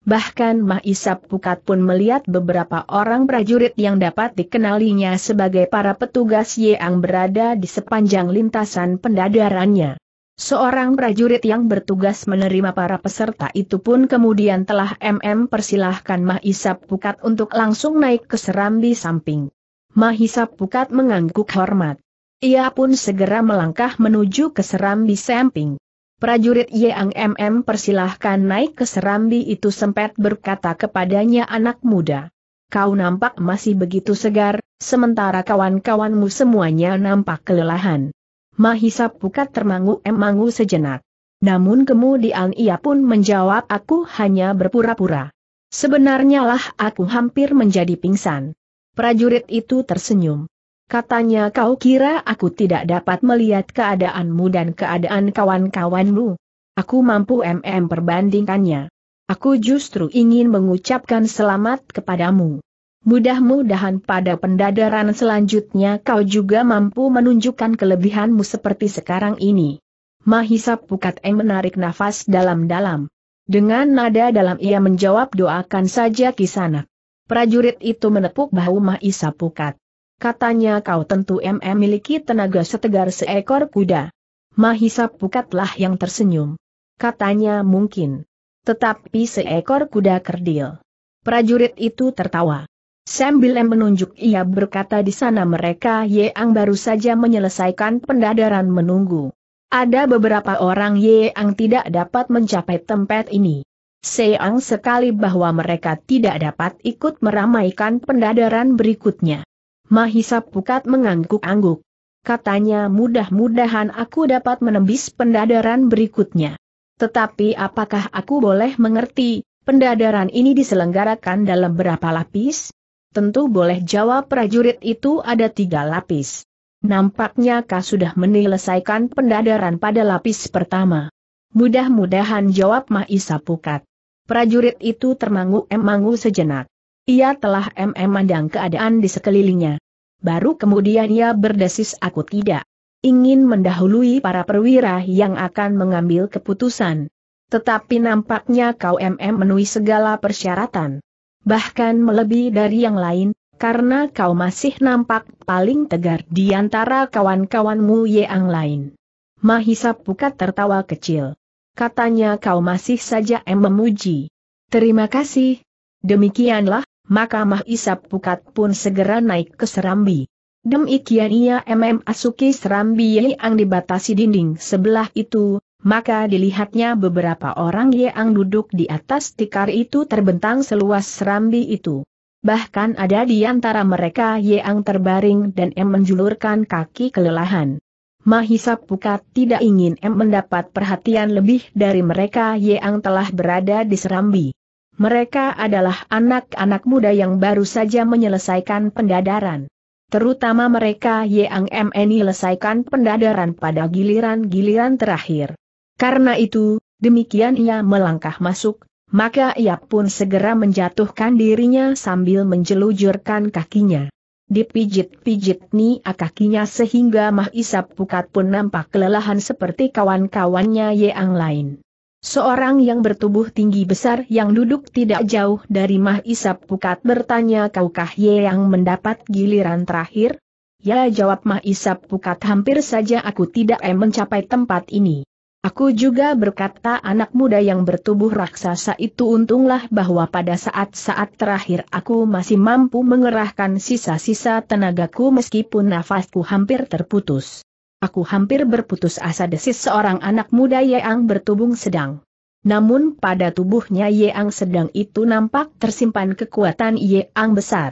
Bahkan Mahisap Pukat pun melihat beberapa orang prajurit yang dapat dikenalinya sebagai para petugas yang berada di sepanjang lintasan pendadarannya. Seorang prajurit yang bertugas menerima para peserta itu pun kemudian telah MM persilahkan Mahisap Pukat untuk langsung naik ke serambi samping. Mahisap Pukat mengangguk hormat. Ia pun segera melangkah menuju ke serambi samping. Prajurit Yang MM persilahkan naik ke serambi itu sempat berkata kepadanya anak muda. Kau nampak masih begitu segar, sementara kawan-kawanmu semuanya nampak kelelahan. Mahisa Pukat termangu-emangu sejenak. Namun kemudian ia pun menjawab aku hanya berpura-pura. Sebenarnya lah aku hampir menjadi pingsan. Prajurit itu tersenyum. Katanya kau kira aku tidak dapat melihat keadaanmu dan keadaan kawan-kawanmu. Aku mampu MM perbandingkannya. Aku justru ingin mengucapkan selamat kepadamu. Mudah-mudahan pada pendadaran selanjutnya kau juga mampu menunjukkan kelebihanmu seperti sekarang ini. Mahisa Pukat M menarik nafas dalam-dalam. Dengan nada dalam ia menjawab doakan saja kisanak. Prajurit itu menepuk bahu Mahisa Pukat. Katanya kau tentu mm memiliki tenaga setegar seekor kuda. Mahisa pukatlah yang tersenyum. Katanya mungkin. Tetapi seekor kuda kerdil. Prajurit itu tertawa. Sambil M menunjuk ia berkata di sana mereka Yeang baru saja menyelesaikan pendadaran menunggu. Ada beberapa orang Yeang tidak dapat mencapai tempat ini. Seang sekali bahwa mereka tidak dapat ikut meramaikan pendadaran berikutnya. Mahisa Pukat mengangguk-angguk. Katanya mudah-mudahan aku dapat menembis pendadaran berikutnya. Tetapi apakah aku boleh mengerti, pendadaran ini diselenggarakan dalam berapa lapis? Tentu boleh jawab prajurit itu ada tiga lapis. Nampaknya kau sudah menyelesaikan pendadaran pada lapis pertama. Mudah-mudahan jawab Mahisa Pukat. Prajurit itu termangu-emangu sejenak. Ia telah memandang keadaan di sekelilingnya. Baru kemudian ia berdesis aku tidak ingin mendahului para perwira yang akan mengambil keputusan. Tetapi nampaknya kau MM memenuhi segala persyaratan. Bahkan melebihi dari yang lain, karena kau masih nampak paling tegar di antara kawan-kawanmu yang lain. Mahisa Pukat tertawa kecil. Katanya kau masih saja M memuji. Terima kasih. Demikianlah, maka Mahisap Pukat pun segera naik ke Serambi. Demikian ia MM Asuki Serambi yang dibatasi dinding sebelah itu, maka dilihatnya beberapa orang yang duduk di atas tikar itu terbentang seluas Serambi itu. Bahkan ada di antara mereka yang terbaring dan M menjulurkan kaki kelelahan. Mahisap Pukat tidak ingin M mendapat perhatian lebih dari mereka yang telah berada di Serambi. Mereka adalah anak-anak muda yang baru saja menyelesaikan pendadaran. Terutama mereka yang MNI selesaikan pendadaran pada giliran-giliran terakhir. Karena itu, demikian ia melangkah masuk, maka ia pun segera menjatuhkan dirinya sambil menjelujurkan kakinya. Dipijit-pijit nih kakinya sehingga Mah Isap Pukat pun nampak kelelahan seperti kawan-kawannya yang lain. Seorang yang bertubuh tinggi besar yang duduk tidak jauh dari Mah Isap Pukat bertanya kaukah Ye yang mendapat giliran terakhir? Ya jawab Mah Isap Pukat hampir saja aku tidak em eh, mencapai tempat ini. Aku juga berkata anak muda yang bertubuh raksasa itu untunglah bahwa pada saat-saat terakhir aku masih mampu mengerahkan sisa-sisa tenagaku meskipun nafasku hampir terputus aku hampir berputus asa desis seorang anak muda Yeang bertubung sedang. Namun pada tubuhnya Yeang sedang itu nampak tersimpan kekuatan Yeang besar.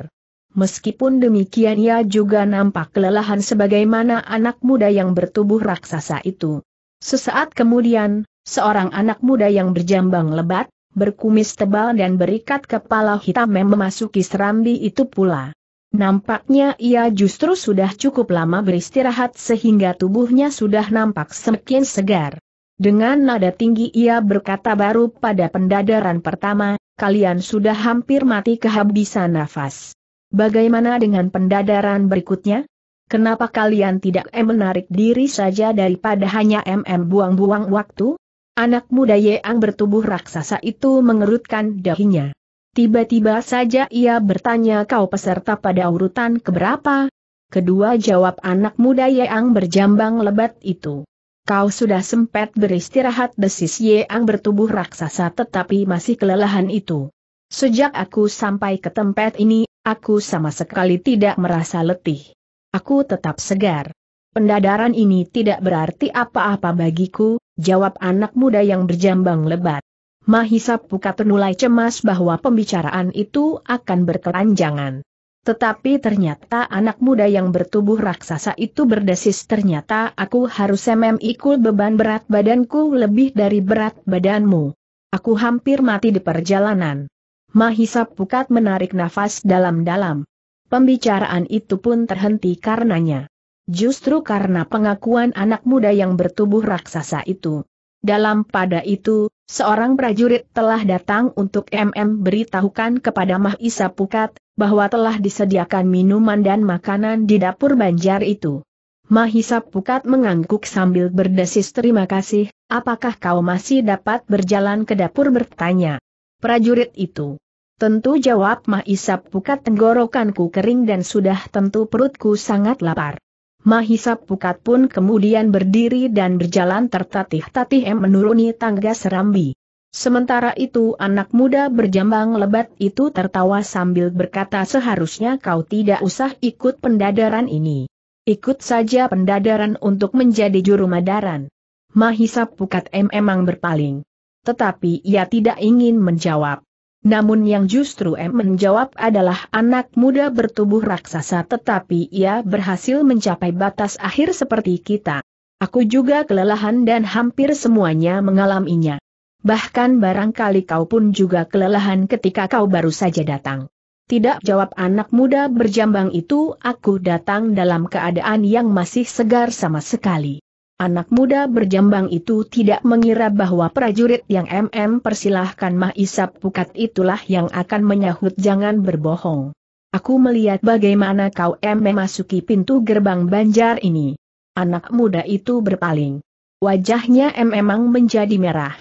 Meskipun demikian ia juga nampak kelelahan sebagaimana anak muda yang bertubuh raksasa itu. Sesaat kemudian, seorang anak muda yang berjambang lebat, berkumis tebal dan berikat kepala hitam memasuki serambi itu pula. Nampaknya ia justru sudah cukup lama beristirahat sehingga tubuhnya sudah nampak semakin segar. Dengan nada tinggi ia berkata baru pada pendadaran pertama, kalian sudah hampir mati kehabisan nafas. Bagaimana dengan pendadaran berikutnya? Kenapa kalian tidak M menarik diri saja daripada hanya MM buang-buang waktu? Anak muda Yeang bertubuh raksasa itu mengerutkan dahinya. Tiba-tiba saja ia bertanya kau peserta pada urutan keberapa? Kedua jawab anak muda yang berjambang lebat itu. Kau sudah sempat beristirahat desis Yeang bertubuh raksasa tetapi masih kelelahan itu. Sejak aku sampai ke tempat ini, aku sama sekali tidak merasa letih. Aku tetap segar. Pendadaran ini tidak berarti apa-apa bagiku, jawab anak muda yang berjambang lebat. Mahisa Pukat Penulai cemas bahwa pembicaraan itu akan berkelanjangan. Tetapi ternyata anak muda yang bertubuh raksasa itu berdesis ternyata aku harus memikul beban berat badanku lebih dari berat badanmu. Aku hampir mati di perjalanan. Mahisa Pukat menarik nafas dalam-dalam. Pembicaraan itu pun terhenti karenanya. Justru karena pengakuan anak muda yang bertubuh raksasa itu. Dalam pada itu, Seorang prajurit telah datang untuk MM beritahukan kepada Mahisa Pukat, bahwa telah disediakan minuman dan makanan di dapur banjar itu. Mahisa Pukat mengangguk sambil berdesis terima kasih, apakah kau masih dapat berjalan ke dapur bertanya. Prajurit itu. Tentu jawab Mahisa Pukat tenggorokanku kering dan sudah tentu perutku sangat lapar. Mahisa Pukat pun kemudian berdiri dan berjalan tertatih-tatih menuruni tangga serambi. Sementara itu anak muda berjambang lebat itu tertawa sambil berkata seharusnya kau tidak usah ikut pendadaran ini. Ikut saja pendadaran untuk menjadi juru madaran. Mahisa Pukat M memang berpaling. Tetapi ia tidak ingin menjawab. Namun yang justru M menjawab adalah anak muda bertubuh raksasa tetapi ia berhasil mencapai batas akhir seperti kita. Aku juga kelelahan dan hampir semuanya mengalaminya. Bahkan barangkali kau pun juga kelelahan ketika kau baru saja datang. Tidak jawab anak muda berjambang itu, aku datang dalam keadaan yang masih segar sama sekali. Anak muda berjambang itu tidak mengira bahwa prajurit yang MM persilahkan Mah Isap Pukat itulah yang akan menyahut jangan berbohong. Aku melihat bagaimana kau M memasuki pintu gerbang banjar ini. Anak muda itu berpaling. Wajahnya M memang menjadi merah.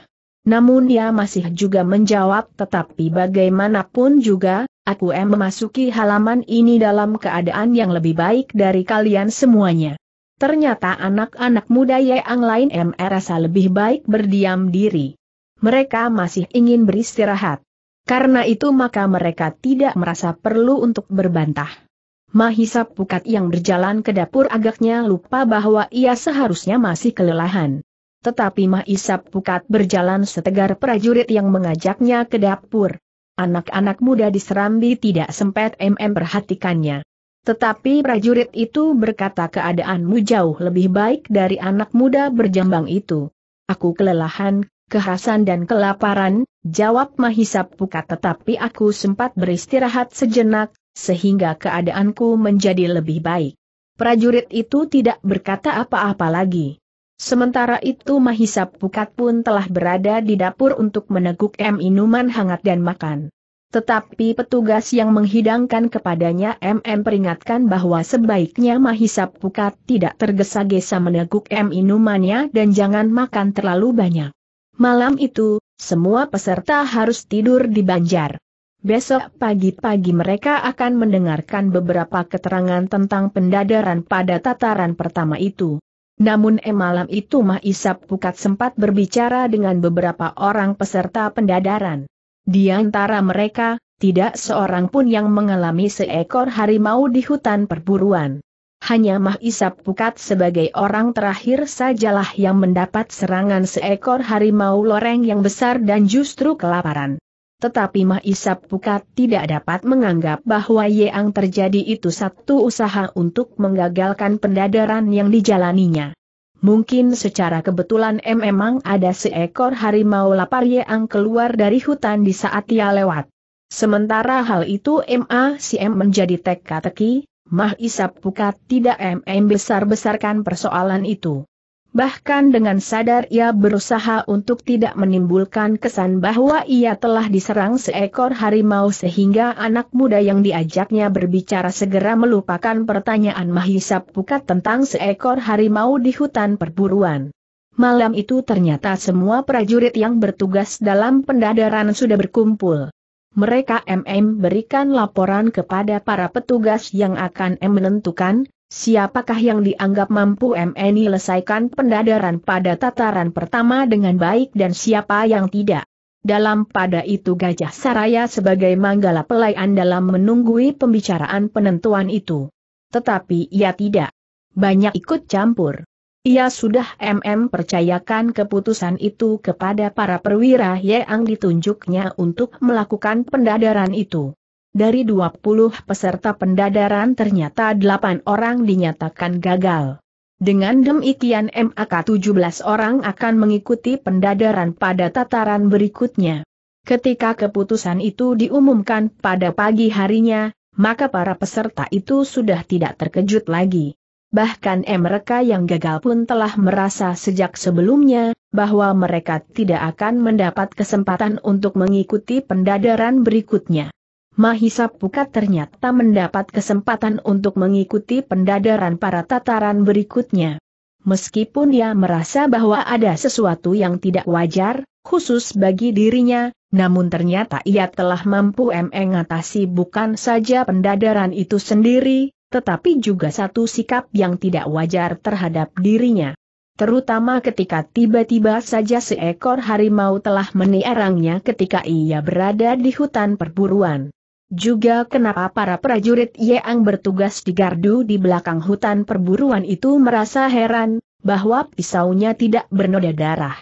Namun ia masih juga menjawab tetapi bagaimanapun juga, aku M memasuki halaman ini dalam keadaan yang lebih baik dari kalian semuanya. Ternyata anak-anak muda Yang lain merasa lebih baik berdiam diri. Mereka masih ingin beristirahat. Karena itu maka mereka tidak merasa perlu untuk berbantah. Mahisa Pukat yang berjalan ke dapur agaknya lupa bahwa ia seharusnya masih kelelahan. Tetapi Mahisa Pukat berjalan setegar prajurit yang mengajaknya ke dapur. Anak-anak muda di Serambi tidak sempat MM perhatikannya. Tetapi prajurit itu berkata keadaanmu jauh lebih baik dari anak muda berjambang itu. Aku kelelahan, kehasan dan kelaparan, jawab Mahisa Pukat. tetapi aku sempat beristirahat sejenak, sehingga keadaanku menjadi lebih baik. Prajurit itu tidak berkata apa-apa lagi. Sementara itu Mahisa Pukat pun telah berada di dapur untuk meneguk M minuman hangat dan makan. Tetapi petugas yang menghidangkan kepadanya MM peringatkan bahwa sebaiknya Mahisa Pukat tidak tergesa-gesa meneguk M minumannya dan jangan makan terlalu banyak. Malam itu, semua peserta harus tidur di banjar. Besok pagi-pagi mereka akan mendengarkan beberapa keterangan tentang pendadaran pada tataran pertama itu. Namun eh malam itu Mahisa Pukat sempat berbicara dengan beberapa orang peserta pendadaran. Di antara mereka, tidak seorang pun yang mengalami seekor harimau di hutan perburuan. Hanya Mahisap Pukat sebagai orang terakhir sajalah yang mendapat serangan seekor harimau loreng yang besar dan justru kelaparan. Tetapi Mahisap Pukat tidak dapat menganggap bahwa yang terjadi itu satu usaha untuk menggagalkan pendadaran yang dijalaninya. Mungkin secara kebetulan memang ada seekor harimau lapar yang keluar dari hutan di saat ia lewat. Sementara hal itu MACM menjadi teka-teki, Mah Isap Pukat tidak MM besar-besarkan persoalan itu. Bahkan dengan sadar ia berusaha untuk tidak menimbulkan kesan bahwa ia telah diserang seekor harimau sehingga anak muda yang diajaknya berbicara segera melupakan pertanyaan Mahisap Pukat tentang seekor harimau di hutan perburuan. Malam itu ternyata semua prajurit yang bertugas dalam pendadaran sudah berkumpul. Mereka MM berikan laporan kepada para petugas yang akan M menentukan, Siapakah yang dianggap mampu MNI lesaikan pendadaran pada tataran pertama dengan baik dan siapa yang tidak? Dalam pada itu Gajah Saraya sebagai manggala pelayan dalam menunggui pembicaraan penentuan itu. Tetapi ia tidak banyak ikut campur. Ia sudah MM percayakan keputusan itu kepada para perwira yang ditunjuknya untuk melakukan pendadaran itu dari 20 peserta pendadaran ternyata 8 orang dinyatakan gagal. Dengan demikian MAK 17 orang akan mengikuti pendadaran pada tataran berikutnya. Ketika keputusan itu diumumkan pada pagi harinya, maka para peserta itu sudah tidak terkejut lagi. Bahkan mereka yang gagal pun telah merasa sejak sebelumnya, bahwa mereka tidak akan mendapat kesempatan untuk mengikuti pendadaran berikutnya. Mahisa Pukat ternyata mendapat kesempatan untuk mengikuti pendadaran para tataran berikutnya. Meskipun dia merasa bahwa ada sesuatu yang tidak wajar, khusus bagi dirinya, namun ternyata ia telah mampu mengatasi bukan saja pendadaran itu sendiri, tetapi juga satu sikap yang tidak wajar terhadap dirinya. Terutama ketika tiba-tiba saja seekor harimau telah meniarangnya ketika ia berada di hutan perburuan. Juga kenapa para prajurit Yeang bertugas di gardu di belakang hutan perburuan itu merasa heran, bahwa pisaunya tidak bernoda darah.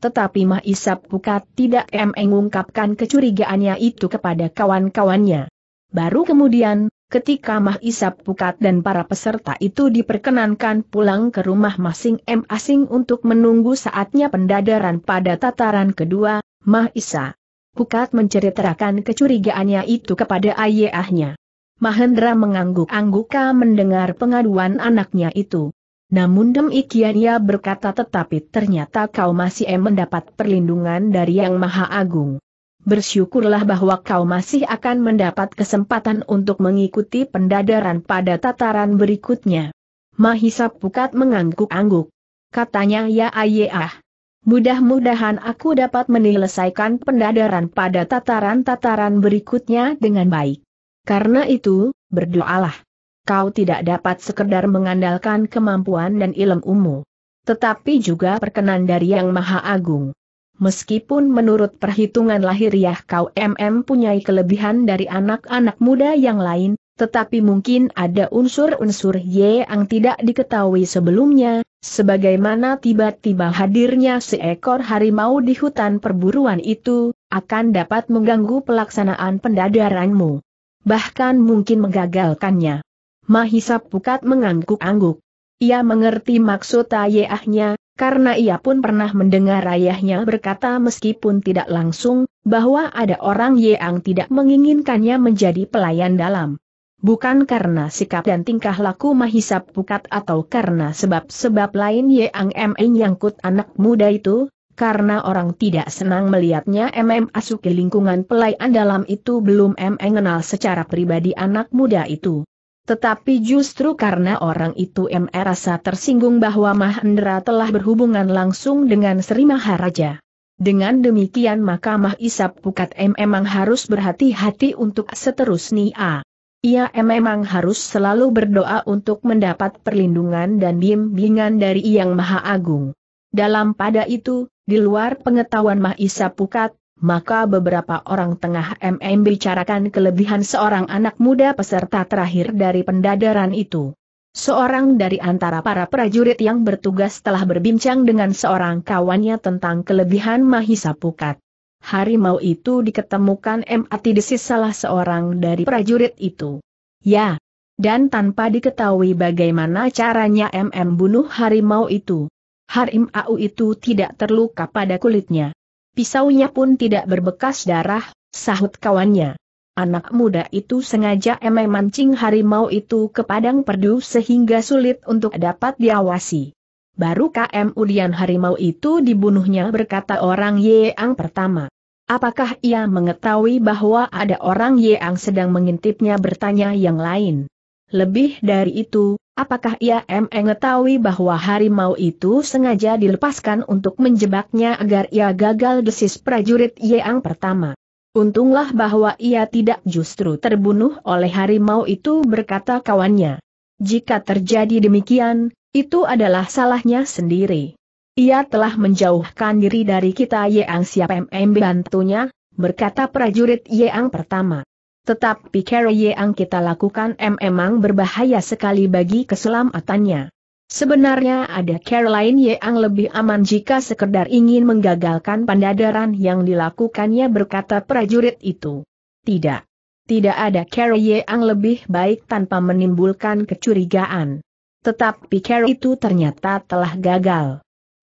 Tetapi Mah Isap Pukat tidak mengungkapkan kecurigaannya itu kepada kawan-kawannya. Baru kemudian, ketika Mah Isap Pukat dan para peserta itu diperkenankan pulang ke rumah masing-masing untuk menunggu saatnya pendadaran pada tataran kedua, Mah Isap. Pukat menceritakan kecurigaannya itu kepada ayahnya. Mahendra mengangguk-angguka mendengar pengaduan anaknya itu. Namun demikian ia berkata tetapi ternyata kau masih mendapat perlindungan dari Yang Maha Agung. Bersyukurlah bahwa kau masih akan mendapat kesempatan untuk mengikuti pendadaran pada tataran berikutnya. Mahisa Pukat mengangguk-angguk. Katanya ya ayah, Mudah-mudahan aku dapat menyelesaikan pendadaran pada tataran-tataran berikutnya dengan baik. Karena itu, berdoalah. Kau tidak dapat sekedar mengandalkan kemampuan dan ilmu umum, Tetapi juga perkenan dari Yang Maha Agung. Meskipun menurut perhitungan lahiriah kau MM punyai kelebihan dari anak-anak muda yang lain, tetapi mungkin ada unsur-unsur Y yang tidak diketahui sebelumnya, Sebagaimana tiba-tiba hadirnya seekor harimau di hutan perburuan itu, akan dapat mengganggu pelaksanaan pendadaranmu. Bahkan mungkin menggagalkannya. Mahisa Pukat mengangguk-angguk. Ia mengerti maksud ayahnya, karena ia pun pernah mendengar ayahnya berkata meskipun tidak langsung, bahwa ada orang yang tidak menginginkannya menjadi pelayan dalam bukan karena sikap dan tingkah laku Mahisa Pukat atau karena sebab-sebab lain Yang Meng nyangkut anak muda itu, karena orang tidak senang melihatnya MM asuki lingkungan pelayan dalam itu belum MM kenal secara pribadi anak muda itu. Tetapi justru karena orang itu MM rasa tersinggung bahwa Mahendra telah berhubungan langsung dengan Sri Maharaja. Dengan demikian maka Mahisap Pukat M memang harus berhati-hati untuk seterusnya. Ia memang harus selalu berdoa untuk mendapat perlindungan dan bimbingan dari Yang Maha Agung. Dalam pada itu, di luar pengetahuan Mahisa Pukat, maka beberapa orang tengah MM bicarakan kelebihan seorang anak muda peserta terakhir dari pendadaran itu. Seorang dari antara para prajurit yang bertugas telah berbincang dengan seorang kawannya tentang kelebihan Mahisa Pukat harimau itu diketemukan mati desis salah seorang dari prajurit itu. Ya, dan tanpa diketahui bagaimana caranya MM bunuh harimau itu. Harimau itu tidak terluka pada kulitnya. Pisaunya pun tidak berbekas darah, sahut kawannya. Anak muda itu sengaja Mm memancing harimau itu ke padang perdu sehingga sulit untuk dapat diawasi baru KM Ulian Harimau itu dibunuhnya berkata orang Yeang pertama. Apakah ia mengetahui bahwa ada orang Yeang sedang mengintipnya bertanya yang lain? Lebih dari itu, apakah ia mengetahui bahwa harimau itu sengaja dilepaskan untuk menjebaknya agar ia gagal desis prajurit Yeang pertama? Untunglah bahwa ia tidak justru terbunuh oleh harimau itu berkata kawannya. Jika terjadi demikian, itu adalah salahnya sendiri. Ia telah menjauhkan diri dari kita Yeang siap MMB bantunya, berkata prajurit Yeang pertama. Tetapi cara Yeang kita lakukan memang berbahaya sekali bagi keselamatannya. Sebenarnya ada care lain Yeang lebih aman jika sekedar ingin menggagalkan pandadaran yang dilakukannya berkata prajurit itu. Tidak. Tidak ada care Yeang lebih baik tanpa menimbulkan kecurigaan. Tetapi cara itu ternyata telah gagal.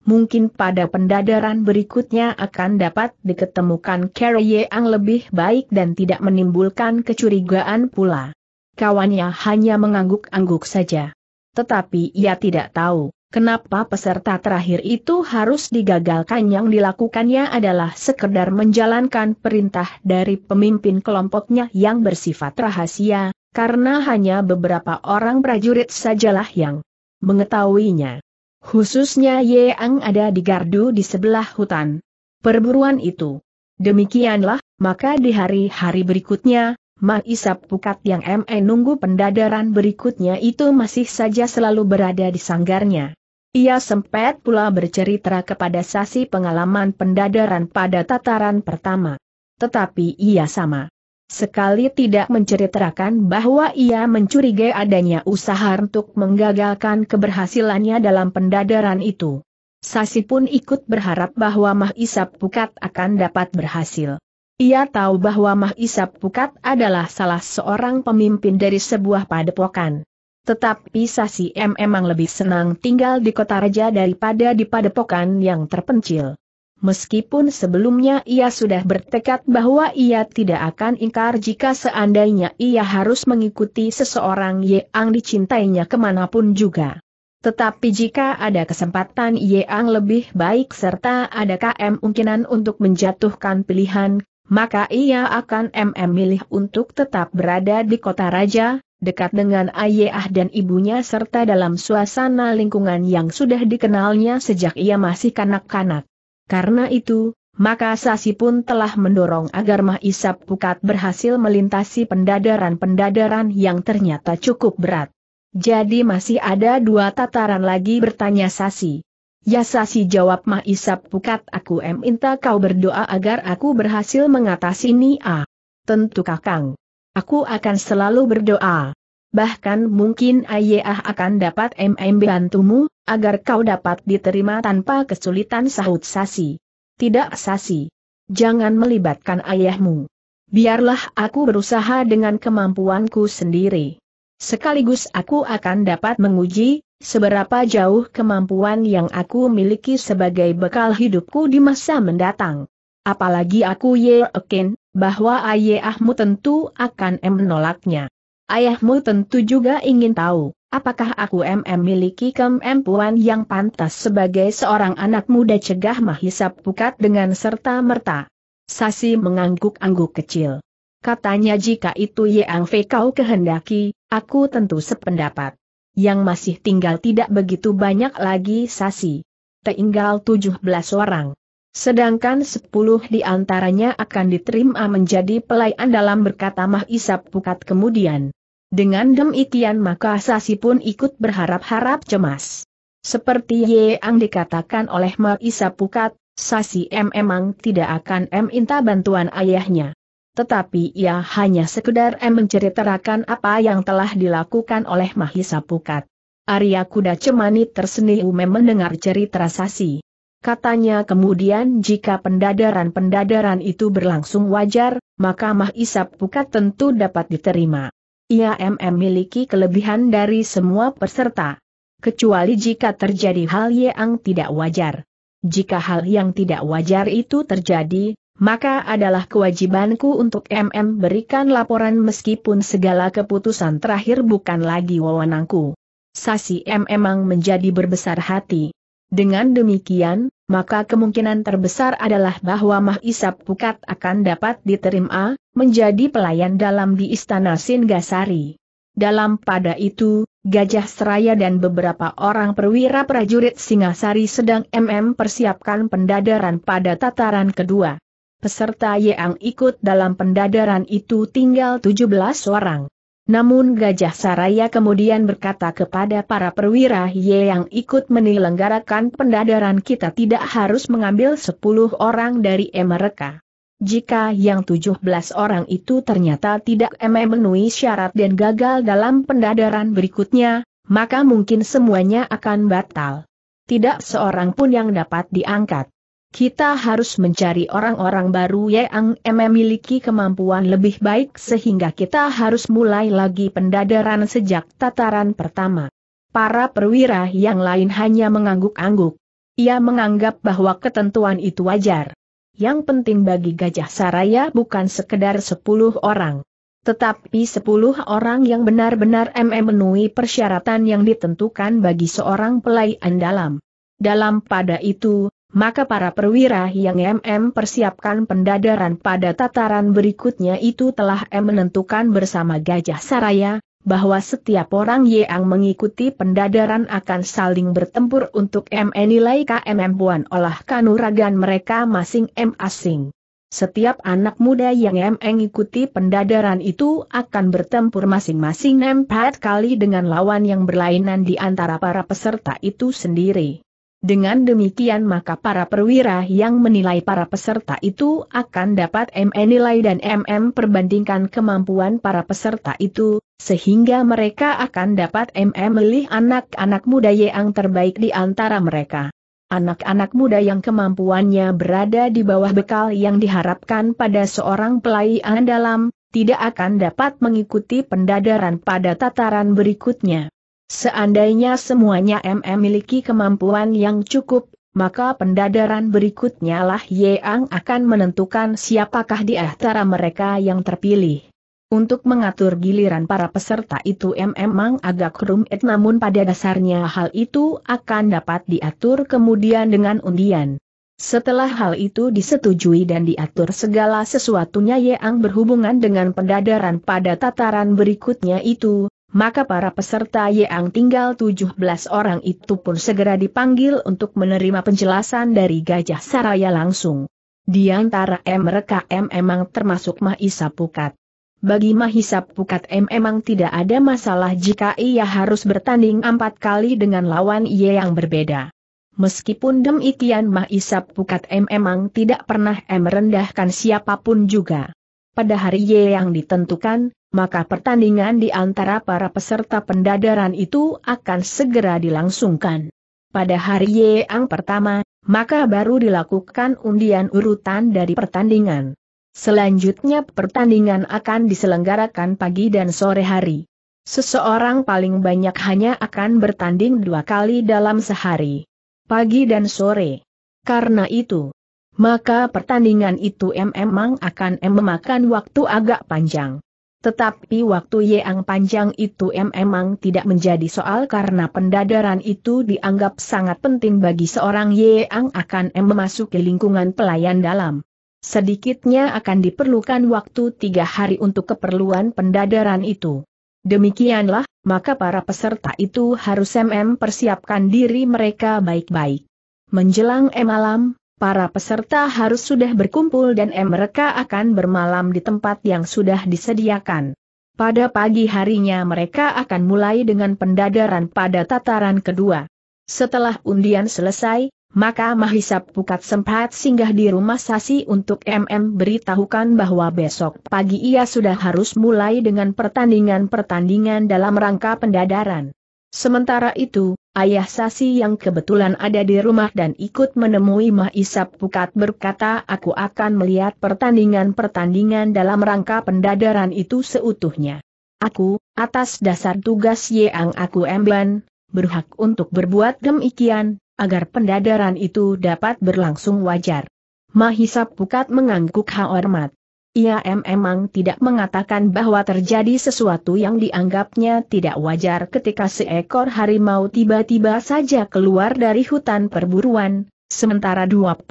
Mungkin pada pendadaran berikutnya akan dapat diketemukan cara yang lebih baik dan tidak menimbulkan kecurigaan pula. Kawannya hanya mengangguk-angguk saja. Tetapi ia tidak tahu, kenapa peserta terakhir itu harus digagalkan yang dilakukannya adalah sekedar menjalankan perintah dari pemimpin kelompoknya yang bersifat rahasia, karena hanya beberapa orang prajurit sajalah yang mengetahuinya. Khususnya Ye Ang ada di gardu di sebelah hutan. Perburuan itu. Demikianlah, maka di hari-hari berikutnya, Ma Isap Pukat yang ME nunggu pendadaran berikutnya itu masih saja selalu berada di sanggarnya. Ia sempat pula bercerita kepada Sasi pengalaman pendadaran pada tataran pertama. Tetapi ia sama Sekali tidak menceritakan bahwa ia mencurigai adanya usaha untuk menggagalkan keberhasilannya dalam pendadaran itu. Sasi pun ikut berharap bahwa Mah Isap Pukat akan dapat berhasil. Ia tahu bahwa Mah Isap Pukat adalah salah seorang pemimpin dari sebuah padepokan. Tetapi Sasi M memang lebih senang tinggal di kota raja daripada di padepokan yang terpencil. Meskipun sebelumnya ia sudah bertekad bahwa ia tidak akan ingkar jika seandainya ia harus mengikuti seseorang yang dicintainya kemanapun juga. Tetapi jika ada kesempatan yang lebih baik serta ada KM kemungkinan untuk menjatuhkan pilihan, maka ia akan mm milih untuk tetap berada di kota raja, dekat dengan ayah dan ibunya serta dalam suasana lingkungan yang sudah dikenalnya sejak ia masih kanak-kanak. Karena itu, maka Sasi pun telah mendorong agar Mah Pukat berhasil melintasi pendadaran-pendadaran yang ternyata cukup berat. Jadi masih ada dua tataran lagi bertanya Sasi. Ya Sasi jawab Mah Pukat aku minta kau berdoa agar aku berhasil mengatasi ini ah. Tentu kakang. Aku akan selalu berdoa bahkan mungkin Ayah akan dapat MM bantumu, agar kau dapat diterima tanpa kesulitan sahut Sasi. Tidak Sasi. Jangan melibatkan ayahmu. Biarlah aku berusaha dengan kemampuanku sendiri. Sekaligus aku akan dapat menguji, seberapa jauh kemampuan yang aku miliki sebagai bekal hidupku di masa mendatang. Apalagi aku yakin, bahwa ayahmu tentu akan menolaknya. Ayahmu tentu juga ingin tahu, apakah aku MM miliki kemampuan yang pantas sebagai seorang anak muda cegah Mahisap Pukat dengan serta-merta. Sasi mengangguk-angguk kecil. Katanya jika itu Yang Fei kau kehendaki, aku tentu sependapat. Yang masih tinggal tidak begitu banyak lagi Sasi. Tinggal 17 orang. Sedangkan sepuluh di antaranya akan diterima menjadi pelayan dalam berkata Mahisa Pukat kemudian. Dengan demikian maka Sasi pun ikut berharap-harap cemas. Seperti yang dikatakan oleh Maisa Pukat, Sasi M emang tidak akan M minta bantuan ayahnya. Tetapi ia hanya sekedar M menceritakan apa yang telah dilakukan oleh Mahisa Pukat. Arya Kuda Cemani tersenyum mendengar cerita Sasi. Katanya kemudian jika pendadaran-pendadaran itu berlangsung wajar, maka Mahisa Pukat tentu dapat diterima. Ia memiliki kelebihan dari semua peserta. Kecuali jika terjadi hal yang tidak wajar. Jika hal yang tidak wajar itu terjadi, maka adalah kewajibanku untuk MM berikan laporan meskipun segala keputusan terakhir bukan lagi wewenangku. Sasi M memang menjadi berbesar hati. Dengan demikian, maka kemungkinan terbesar adalah bahwa Mah Isap Pukat akan dapat diterima, menjadi pelayan dalam di Istana Singasari. Dalam pada itu, Gajah Seraya dan beberapa orang perwira prajurit Singasari sedang MM persiapkan pendadaran pada tataran kedua. Peserta yang ikut dalam pendadaran itu tinggal 17 orang. Namun Gajah Saraya kemudian berkata kepada para perwira Ye yang ikut menyelenggarakan pendadaran kita tidak harus mengambil 10 orang dari mereka. Jika yang 17 orang itu ternyata tidak memenuhi syarat dan gagal dalam pendadaran berikutnya, maka mungkin semuanya akan batal. Tidak seorang pun yang dapat diangkat. Kita harus mencari orang-orang baru yang memiliki kemampuan lebih baik sehingga kita harus mulai lagi pendadaran sejak tataran pertama. Para perwira yang lain hanya mengangguk-angguk. Ia menganggap bahwa ketentuan itu wajar. Yang penting bagi Gajah Saraya bukan sekedar 10 orang. Tetapi 10 orang yang benar-benar memenuhi persyaratan yang ditentukan bagi seorang pelayan dalam. Dalam pada itu, maka para perwira yang MM persiapkan pendadaran pada tataran berikutnya itu telah M menentukan bersama Gajah Saraya, bahwa setiap orang yang mengikuti pendadaran akan saling bertempur untuk M nilai KMM buan olah kanuragan mereka masing-masing. Setiap anak muda yang M mengikuti pendadaran itu akan bertempur masing-masing empat kali dengan lawan yang berlainan di antara para peserta itu sendiri. Dengan demikian maka para perwira yang menilai para peserta itu akan dapat MN nilai dan MM perbandingkan kemampuan para peserta itu, sehingga mereka akan dapat MM melih anak-anak muda yang terbaik di antara mereka. Anak-anak muda yang kemampuannya berada di bawah bekal yang diharapkan pada seorang pelayan dalam, tidak akan dapat mengikuti pendadaran pada tataran berikutnya. Seandainya semuanya MM miliki kemampuan yang cukup, maka pendadaran berikutnya lah Yang akan menentukan siapakah di antara mereka yang terpilih. Untuk mengatur giliran para peserta itu memang agak rumit namun pada dasarnya hal itu akan dapat diatur kemudian dengan undian. Setelah hal itu disetujui dan diatur segala sesuatunya yang berhubungan dengan pendadaran pada tataran berikutnya itu, maka para peserta yang tinggal 17 orang itu pun segera dipanggil untuk menerima penjelasan dari Gajah Saraya langsung. Di antara mereka M emang termasuk Mahisa Pukat. Bagi Mahisa Pukat M emang tidak ada masalah jika ia harus bertanding empat kali dengan lawan ia yang berbeda. Meskipun demikian Mahisa Pukat M emang tidak pernah M merendahkan siapapun juga. Pada hari Y yang ditentukan, maka pertandingan di antara para peserta pendadaran itu akan segera dilangsungkan. Pada hari yang pertama, maka baru dilakukan undian urutan dari pertandingan. Selanjutnya pertandingan akan diselenggarakan pagi dan sore hari. Seseorang paling banyak hanya akan bertanding dua kali dalam sehari, pagi dan sore. Karena itu, maka pertandingan itu memang akan memakan waktu agak panjang. Tetapi waktu yang panjang itu memang tidak menjadi soal karena pendadaran itu dianggap sangat penting bagi seorang yang akan memasuki lingkungan pelayan dalam. Sedikitnya akan diperlukan waktu tiga hari untuk keperluan pendadaran itu. Demikianlah, maka para peserta itu harus MM persiapkan diri mereka baik-baik. Menjelang M malam, para peserta harus sudah berkumpul dan mereka akan bermalam di tempat yang sudah disediakan. Pada pagi harinya mereka akan mulai dengan pendadaran pada tataran kedua. Setelah undian selesai, maka Mahisa Pukat sempat singgah di rumah Sasi untuk MM beritahukan bahwa besok pagi ia sudah harus mulai dengan pertandingan-pertandingan dalam rangka pendadaran. Sementara itu, Ayah Sasi yang kebetulan ada di rumah dan ikut menemui Mah Isap Pukat berkata aku akan melihat pertandingan-pertandingan dalam rangka pendadaran itu seutuhnya. Aku, atas dasar tugas yang aku emban, berhak untuk berbuat demikian, agar pendadaran itu dapat berlangsung wajar. Mahisap Pukat mengangguk hormat ia memang tidak mengatakan bahwa terjadi sesuatu yang dianggapnya tidak wajar ketika seekor harimau tiba-tiba saja keluar dari hutan perburuan, sementara 24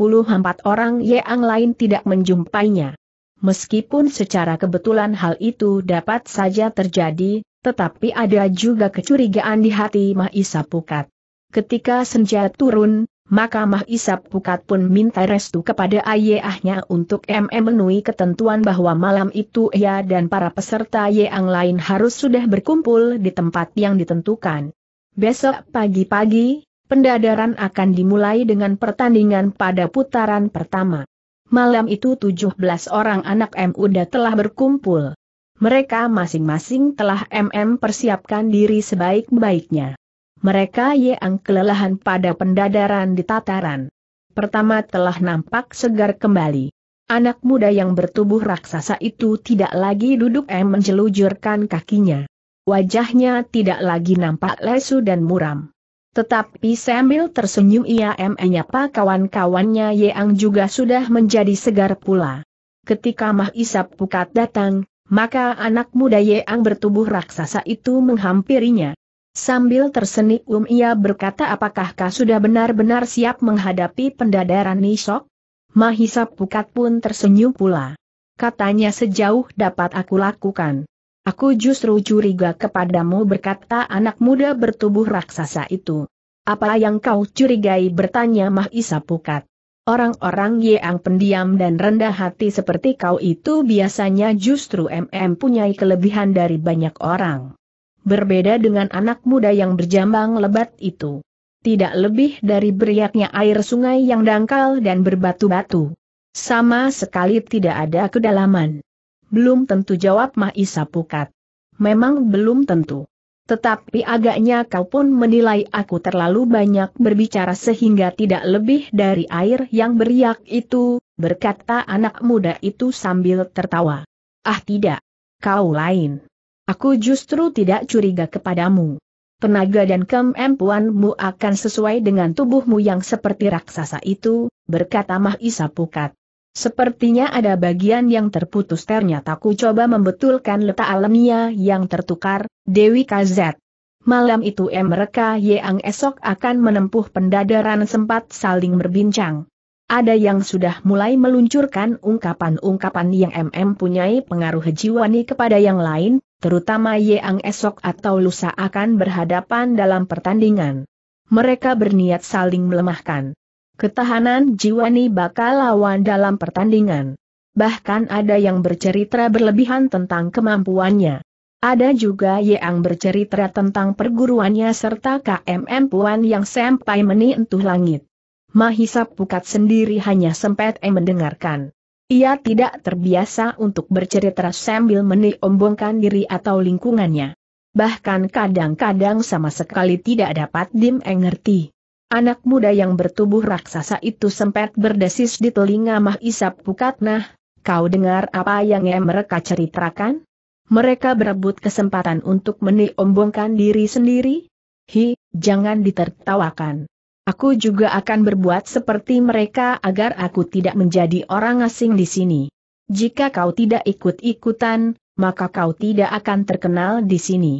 orang yang lain tidak menjumpainya. Meskipun secara kebetulan hal itu dapat saja terjadi, tetapi ada juga kecurigaan di hati Mahisa Pukat. Ketika senja turun, maka Isap Pukat pun minta restu kepada ayahnya untuk MM ketentuan bahwa malam itu ia dan para peserta yang lain harus sudah berkumpul di tempat yang ditentukan. Besok pagi-pagi, pendadaran akan dimulai dengan pertandingan pada putaran pertama. Malam itu 17 orang anak MUDA telah berkumpul. Mereka masing-masing telah MM persiapkan diri sebaik-baiknya mereka yang kelelahan pada pendadaran di tataran. Pertama telah nampak segar kembali. Anak muda yang bertubuh raksasa itu tidak lagi duduk em eh, menjelujurkan kakinya. Wajahnya tidak lagi nampak lesu dan muram. Tetapi sambil tersenyum ia menyapa kawan-kawannya yang juga sudah menjadi segar pula. Ketika Mah Isap Pukat datang, maka anak muda yang bertubuh raksasa itu menghampirinya. Sambil tersenyum um, ia berkata apakah kau sudah benar-benar siap menghadapi pendadaran Nisok? Mahisa Pukat pun tersenyum pula. Katanya sejauh dapat aku lakukan. Aku justru curiga kepadamu berkata anak muda bertubuh raksasa itu. Apa yang kau curigai bertanya Mahisa Pukat. Orang-orang yang pendiam dan rendah hati seperti kau itu biasanya justru MM punyai kelebihan dari banyak orang berbeda dengan anak muda yang berjambang lebat itu. Tidak lebih dari beriaknya air sungai yang dangkal dan berbatu-batu. Sama sekali tidak ada kedalaman. Belum tentu jawab Maisa Pukat. Memang belum tentu. Tetapi agaknya kau pun menilai aku terlalu banyak berbicara sehingga tidak lebih dari air yang beriak itu, berkata anak muda itu sambil tertawa. Ah tidak. Kau lain. Aku justru tidak curiga kepadamu. Tenaga dan kemampuanmu akan sesuai dengan tubuhmu yang seperti raksasa itu, berkata Mahisa Pukat. Sepertinya ada bagian yang terputus ternyata ku coba membetulkan letak alamiah yang tertukar, Dewi Kazet. Malam itu mereka yang esok akan menempuh pendadaran sempat saling berbincang. Ada yang sudah mulai meluncurkan ungkapan-ungkapan yang MM punyai pengaruh jiwani kepada yang lain, terutama Yeang esok atau lusa akan berhadapan dalam pertandingan. Mereka berniat saling melemahkan. Ketahanan jiwani bakal lawan dalam pertandingan. Bahkan ada yang bercerita berlebihan tentang kemampuannya. Ada juga Yeang bercerita tentang perguruannya serta KMM Puan yang sampai menyentuh langit. Mahisa Pukat sendiri hanya sempat mendengarkan. Ia tidak terbiasa untuk bercerita sambil meniombongkan diri atau lingkungannya. Bahkan kadang-kadang sama sekali tidak dapat dimengerti. Anak muda yang bertubuh raksasa itu sempat berdesis di telinga Mah Isap Pukatnah, kau dengar apa yang mereka ceritakan? Mereka berebut kesempatan untuk meniombongkan diri sendiri? Hi, jangan ditertawakan. Aku juga akan berbuat seperti mereka agar aku tidak menjadi orang asing di sini. Jika kau tidak ikut-ikutan, maka kau tidak akan terkenal di sini.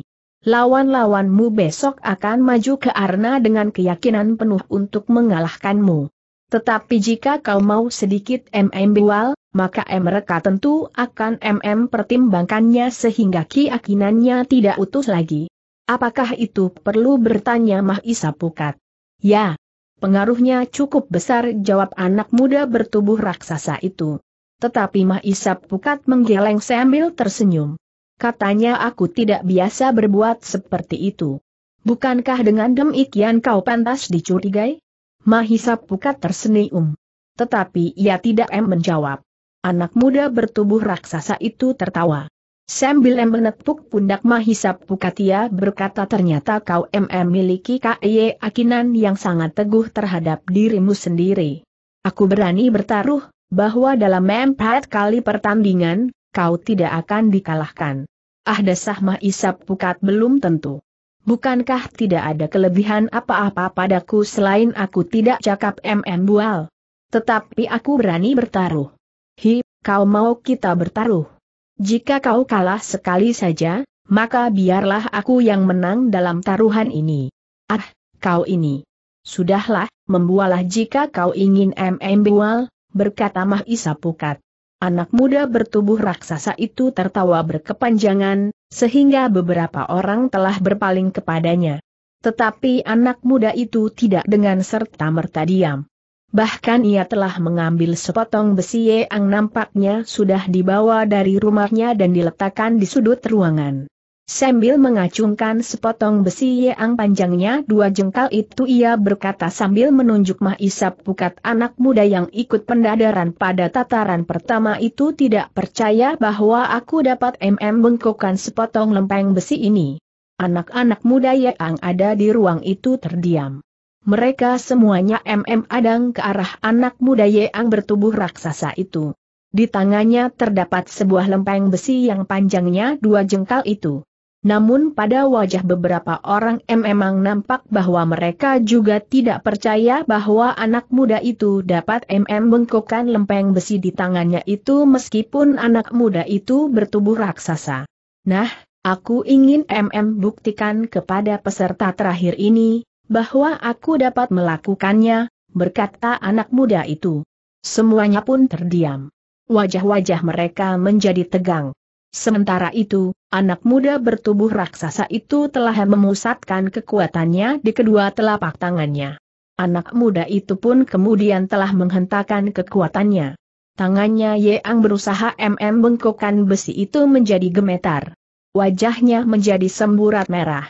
Lawan-lawanmu besok akan maju ke Arna dengan keyakinan penuh untuk mengalahkanmu. Tetapi jika kau mau sedikit MM bual, maka mereka tentu akan MM pertimbangkannya sehingga keyakinannya tidak utuh lagi. Apakah itu perlu bertanya Mahisa Pukat? Ya, pengaruhnya cukup besar jawab anak muda bertubuh raksasa itu. Tetapi Mahisap Pukat menggeleng sambil tersenyum. Katanya aku tidak biasa berbuat seperti itu. Bukankah dengan demikian kau pantas dicurigai? Mahisap Pukat tersenyum. Tetapi ia tidak em menjawab. Anak muda bertubuh raksasa itu tertawa. Sambil menepuk pundak Mahisa Pukatia berkata ternyata kau mm miliki KY akinan yang sangat teguh terhadap dirimu sendiri. Aku berani bertaruh, bahwa dalam empat kali pertandingan, kau tidak akan dikalahkan. Ah desah Mahisa Pukat belum tentu. Bukankah tidak ada kelebihan apa-apa padaku selain aku tidak cakap MM bual? Tetapi aku berani bertaruh. Hi, kau mau kita bertaruh? Jika kau kalah sekali saja, maka biarlah aku yang menang dalam taruhan ini. Ah, kau ini. Sudahlah, membualah jika kau ingin MM bual, berkata Mah Isa Pukat. Anak muda bertubuh raksasa itu tertawa berkepanjangan, sehingga beberapa orang telah berpaling kepadanya. Tetapi anak muda itu tidak dengan serta merta diam. Bahkan ia telah mengambil sepotong besi yang nampaknya sudah dibawa dari rumahnya dan diletakkan di sudut ruangan. Sambil mengacungkan sepotong besi yang panjangnya dua jengkal itu ia berkata sambil menunjuk Mahisap Pukat anak muda yang ikut pendadaran pada tataran pertama itu tidak percaya bahwa aku dapat MM bengkokkan sepotong lempeng besi ini. Anak-anak muda yang ada di ruang itu terdiam mereka semuanya MM Adang ke arah anak muda yang bertubuh raksasa itu. Di tangannya terdapat sebuah lempeng besi yang panjangnya dua jengkal itu. Namun pada wajah beberapa orang M memang nampak bahwa mereka juga tidak percaya bahwa anak muda itu dapat MM bengkokkan lempeng besi di tangannya itu meskipun anak muda itu bertubuh raksasa. Nah, aku ingin MM buktikan kepada peserta terakhir ini, bahwa aku dapat melakukannya, berkata anak muda itu. Semuanya pun terdiam. Wajah-wajah mereka menjadi tegang. Sementara itu, anak muda bertubuh raksasa itu telah memusatkan kekuatannya di kedua telapak tangannya. Anak muda itu pun kemudian telah menghentakkan kekuatannya. Tangannya Yeang berusaha mm bengkokan besi itu menjadi gemetar. Wajahnya menjadi semburat merah.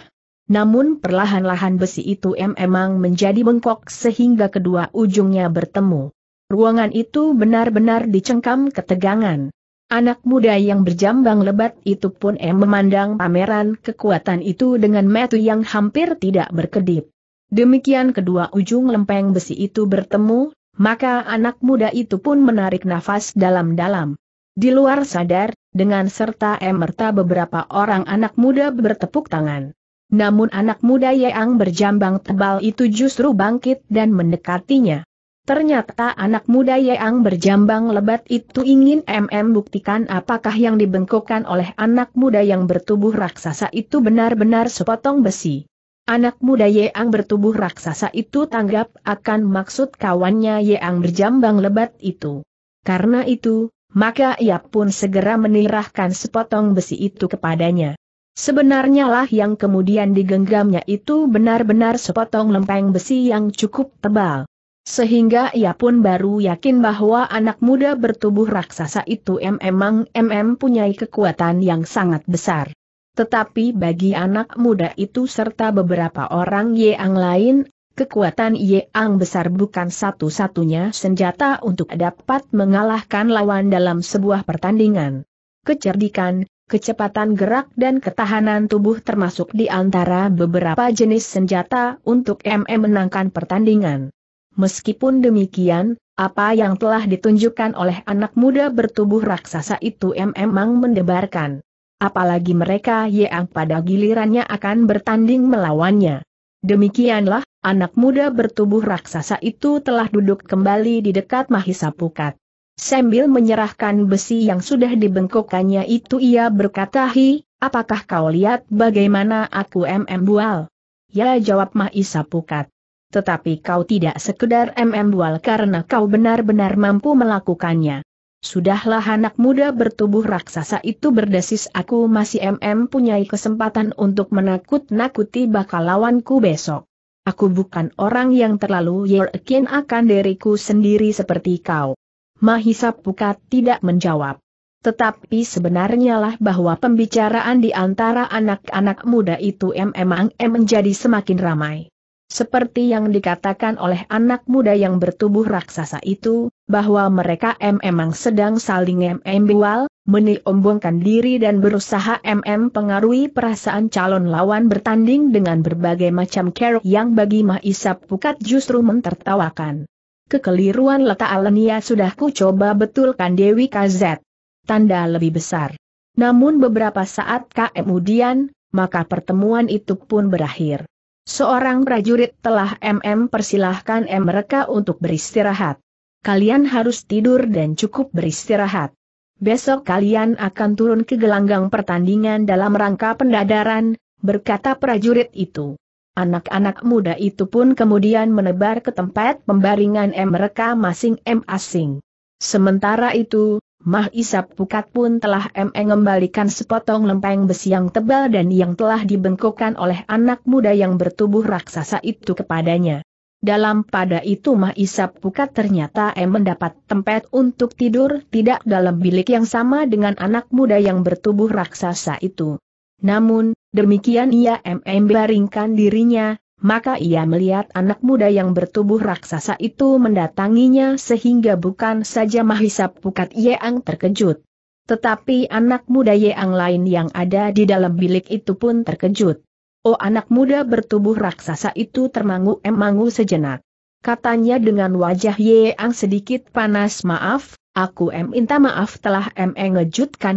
Namun perlahan-lahan besi itu memang menjadi bengkok sehingga kedua ujungnya bertemu. Ruangan itu benar-benar dicengkam ketegangan. Anak muda yang berjambang lebat itu pun em memandang pameran kekuatan itu dengan metu yang hampir tidak berkedip. Demikian kedua ujung lempeng besi itu bertemu, maka anak muda itu pun menarik nafas dalam-dalam. Di luar sadar, dengan serta emerta beberapa orang anak muda bertepuk tangan. Namun anak muda Yeang berjambang tebal itu justru bangkit dan mendekatinya. Ternyata anak muda Yeang berjambang lebat itu ingin MM buktikan apakah yang dibengkokkan oleh anak muda yang bertubuh raksasa itu benar-benar sepotong besi. Anak muda Yeang bertubuh raksasa itu tanggap akan maksud kawannya Yeang berjambang lebat itu. Karena itu, maka ia pun segera menirahkan sepotong besi itu kepadanya. Sebenarnya lah yang kemudian digenggamnya itu benar-benar sepotong lempeng besi yang cukup tebal. Sehingga ia pun baru yakin bahwa anak muda bertubuh raksasa itu memang MM punyai kekuatan yang sangat besar. Tetapi bagi anak muda itu serta beberapa orang yang lain, kekuatan yang besar bukan satu-satunya senjata untuk dapat mengalahkan lawan dalam sebuah pertandingan. Kecerdikan, kecepatan gerak dan ketahanan tubuh termasuk di antara beberapa jenis senjata untuk MM menangkan pertandingan. Meskipun demikian, apa yang telah ditunjukkan oleh anak muda bertubuh raksasa itu memang mendebarkan. Apalagi mereka yang pada gilirannya akan bertanding melawannya. Demikianlah, anak muda bertubuh raksasa itu telah duduk kembali di dekat Mahisa Pukat. Sambil menyerahkan besi yang sudah dibengkokkannya itu ia berkata hi, apakah kau lihat bagaimana aku MM Bual? Ya jawab Mahisa Pukat. Tetapi kau tidak sekedar MM Bual karena kau benar-benar mampu melakukannya. Sudahlah anak muda bertubuh raksasa itu berdesis aku masih MM punyai kesempatan untuk menakut-nakuti bakal lawanku besok. Aku bukan orang yang terlalu yakin akan diriku sendiri seperti kau. Mahisa Pukat tidak menjawab. Tetapi sebenarnya lah bahwa pembicaraan di antara anak-anak muda itu memang menjadi semakin ramai. Seperti yang dikatakan oleh anak muda yang bertubuh raksasa itu, bahwa mereka memang sedang saling mm bual, meniombongkan diri dan berusaha mm pengaruhi perasaan calon lawan bertanding dengan berbagai macam kerok yang bagi Mahisa Pukat justru mentertawakan. Kekeliruan letak Alenia sudah ku coba betulkan Dewi KZ. Tanda lebih besar. Namun beberapa saat kemudian, maka pertemuan itu pun berakhir. Seorang prajurit telah MM persilahkan M mereka untuk beristirahat. Kalian harus tidur dan cukup beristirahat. Besok kalian akan turun ke gelanggang pertandingan dalam rangka pendadaran, berkata prajurit itu. Anak-anak muda itu pun kemudian menebar ke tempat pembaringan M mereka masing-masing. Sementara itu, Mah Isap Pukat pun telah M mengembalikan sepotong lempeng besi yang tebal dan yang telah dibengkokkan oleh anak muda yang bertubuh raksasa itu kepadanya. Dalam pada itu Mah Isap Pukat ternyata M mendapat tempat untuk tidur tidak dalam bilik yang sama dengan anak muda yang bertubuh raksasa itu. Namun, demikian ia baringkan dirinya, maka ia melihat anak muda yang bertubuh raksasa itu mendatanginya sehingga bukan saja Mahisa Pukat Yeang terkejut. Tetapi anak muda Yeang lain yang ada di dalam bilik itu pun terkejut. Oh anak muda bertubuh raksasa itu termangu-emangu sejenak. Katanya dengan wajah Yeang sedikit panas maaf, aku minta maaf telah em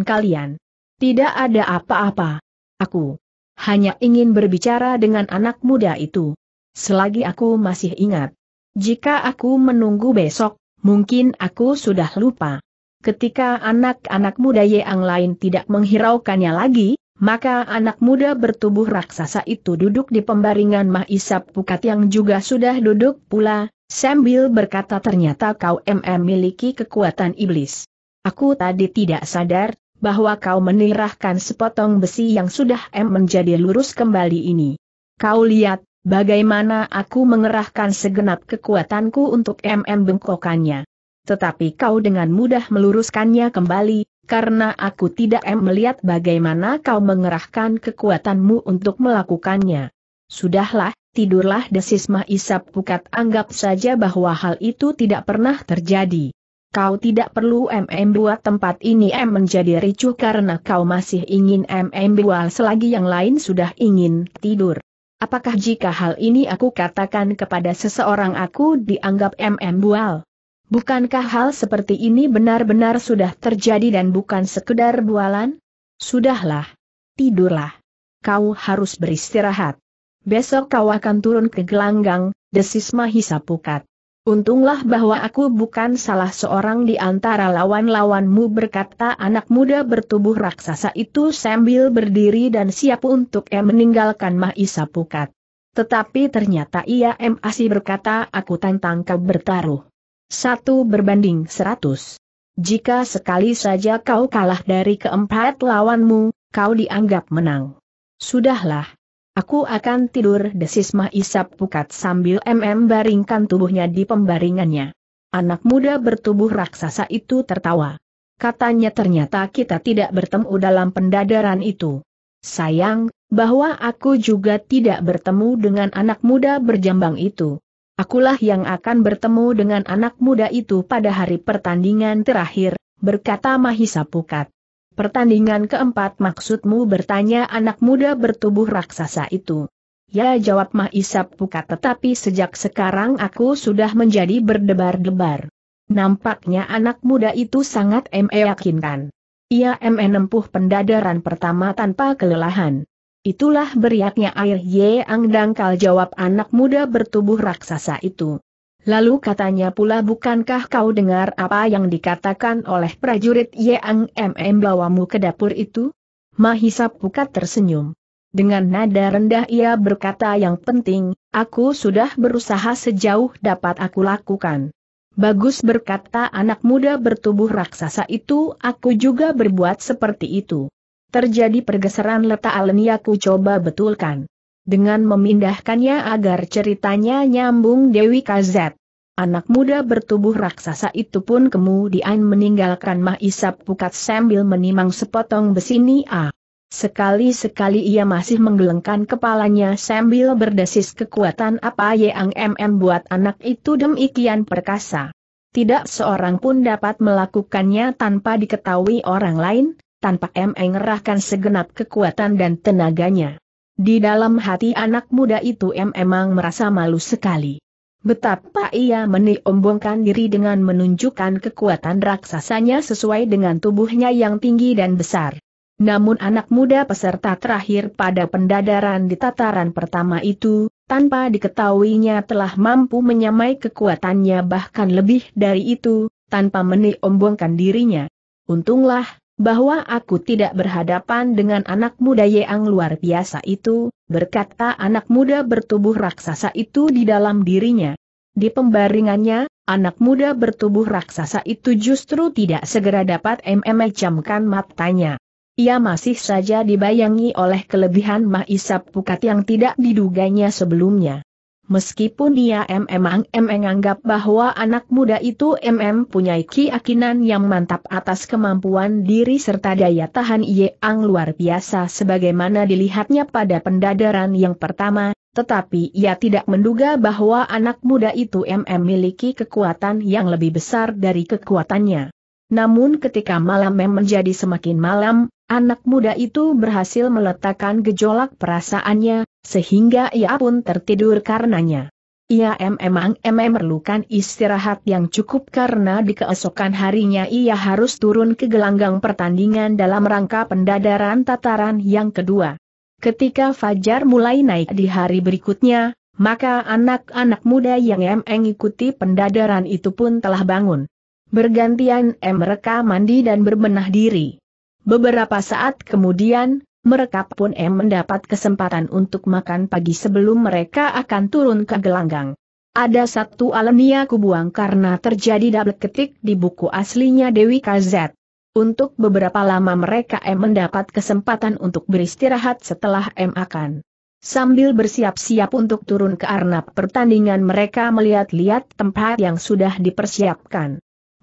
kalian. Tidak ada apa-apa. Aku hanya ingin berbicara dengan anak muda itu. Selagi aku masih ingat. Jika aku menunggu besok, mungkin aku sudah lupa. Ketika anak-anak muda yang lain tidak menghiraukannya lagi, maka anak muda bertubuh raksasa itu duduk di pembaringan Mahisap Pukat yang juga sudah duduk pula, sambil berkata ternyata kau MM miliki kekuatan iblis. Aku tadi tidak sadar, bahwa kau menirahkan sepotong besi yang sudah M menjadi lurus kembali ini. Kau lihat, bagaimana aku mengerahkan segenap kekuatanku untuk MM bengkokannya. Tetapi kau dengan mudah meluruskannya kembali, karena aku tidak M melihat bagaimana kau mengerahkan kekuatanmu untuk melakukannya. Sudahlah, tidurlah desis Isap Pukat anggap saja bahwa hal itu tidak pernah terjadi. Kau tidak perlu MM buat tempat ini M menjadi ricuh karena kau masih ingin MM buat selagi yang lain sudah ingin tidur. Apakah jika hal ini aku katakan kepada seseorang aku dianggap MM bual? Bukankah hal seperti ini benar-benar sudah terjadi dan bukan sekedar bualan? Sudahlah. Tidurlah. Kau harus beristirahat. Besok kau akan turun ke gelanggang, desis Mahisa Pukat. Untunglah bahwa aku bukan salah seorang di antara lawan-lawanmu berkata anak muda bertubuh raksasa itu sambil berdiri dan siap untuk em meninggalkan Mahisa Pukat. Tetapi ternyata ia em asih berkata aku tantang kau bertaruh. Satu berbanding seratus. Jika sekali saja kau kalah dari keempat lawanmu, kau dianggap menang. Sudahlah, Aku akan tidur desis isap Pukat sambil MM baringkan tubuhnya di pembaringannya. Anak muda bertubuh raksasa itu tertawa. Katanya ternyata kita tidak bertemu dalam pendadaran itu. Sayang, bahwa aku juga tidak bertemu dengan anak muda berjambang itu. Akulah yang akan bertemu dengan anak muda itu pada hari pertandingan terakhir, berkata Mahisa Pukat. Pertandingan keempat maksudmu bertanya anak muda bertubuh raksasa itu. Ya jawab Isap Pukat tetapi sejak sekarang aku sudah menjadi berdebar-debar. Nampaknya anak muda itu sangat meyakinkan. Ia menempuh pendadaran pertama tanpa kelelahan. Itulah beriaknya air ye dangkal jawab anak muda bertubuh raksasa itu. Lalu katanya pula bukankah kau dengar apa yang dikatakan oleh prajurit Yang MM bawamu ke dapur itu? Mahisa Pukat tersenyum. Dengan nada rendah ia berkata yang penting, aku sudah berusaha sejauh dapat aku lakukan. Bagus berkata anak muda bertubuh raksasa itu aku juga berbuat seperti itu. Terjadi pergeseran letak alenia aku coba betulkan dengan memindahkannya agar ceritanya nyambung Dewi Kazet. Anak muda bertubuh raksasa itu pun kemudian meninggalkan isap Pukat sambil menimang sepotong besi Nia. Sekali-sekali ia masih menggelengkan kepalanya sambil berdesis kekuatan apa yang MM buat anak itu demikian perkasa. Tidak seorang pun dapat melakukannya tanpa diketahui orang lain, tanpa MM ngerahkan segenap kekuatan dan tenaganya. Di dalam hati anak muda itu em emang merasa malu sekali. Betapa ia meniombongkan diri dengan menunjukkan kekuatan raksasanya sesuai dengan tubuhnya yang tinggi dan besar. Namun anak muda peserta terakhir pada pendadaran di tataran pertama itu, tanpa diketahuinya telah mampu menyamai kekuatannya bahkan lebih dari itu, tanpa meniombongkan dirinya. Untunglah, bahwa aku tidak berhadapan dengan anak muda yang luar biasa itu, berkata anak muda bertubuh raksasa itu di dalam dirinya. Di pembaringannya, anak muda bertubuh raksasa itu justru tidak segera dapat memejamkan matanya. Ia masih saja dibayangi oleh kelebihan Mahisap Pukat yang tidak diduganya sebelumnya. Meskipun dia memang menganggap bahwa anak muda itu MM punya keyakinan yang mantap atas kemampuan diri serta daya tahan Yeang luar biasa sebagaimana dilihatnya pada pendadaran yang pertama, tetapi ia tidak menduga bahwa anak muda itu MM miliki kekuatan yang lebih besar dari kekuatannya. Namun ketika malam menjadi semakin malam, anak muda itu berhasil meletakkan gejolak perasaannya, sehingga ia pun tertidur karenanya. Ia memang memerlukan istirahat yang cukup karena di keesokan harinya ia harus turun ke gelanggang pertandingan dalam rangka pendadaran tataran yang kedua. Ketika Fajar mulai naik di hari berikutnya, maka anak-anak muda yang mengikuti pendadaran itu pun telah bangun. Bergantian mereka mandi dan berbenah diri. Beberapa saat kemudian, mereka pun em mendapat kesempatan untuk makan pagi sebelum mereka akan turun ke gelanggang. Ada satu alenia kubuang karena terjadi double ketik di buku aslinya Dewi KZ. Untuk beberapa lama mereka M mendapat kesempatan untuk beristirahat setelah M akan. Sambil bersiap-siap untuk turun ke arnab pertandingan mereka melihat-lihat tempat yang sudah dipersiapkan.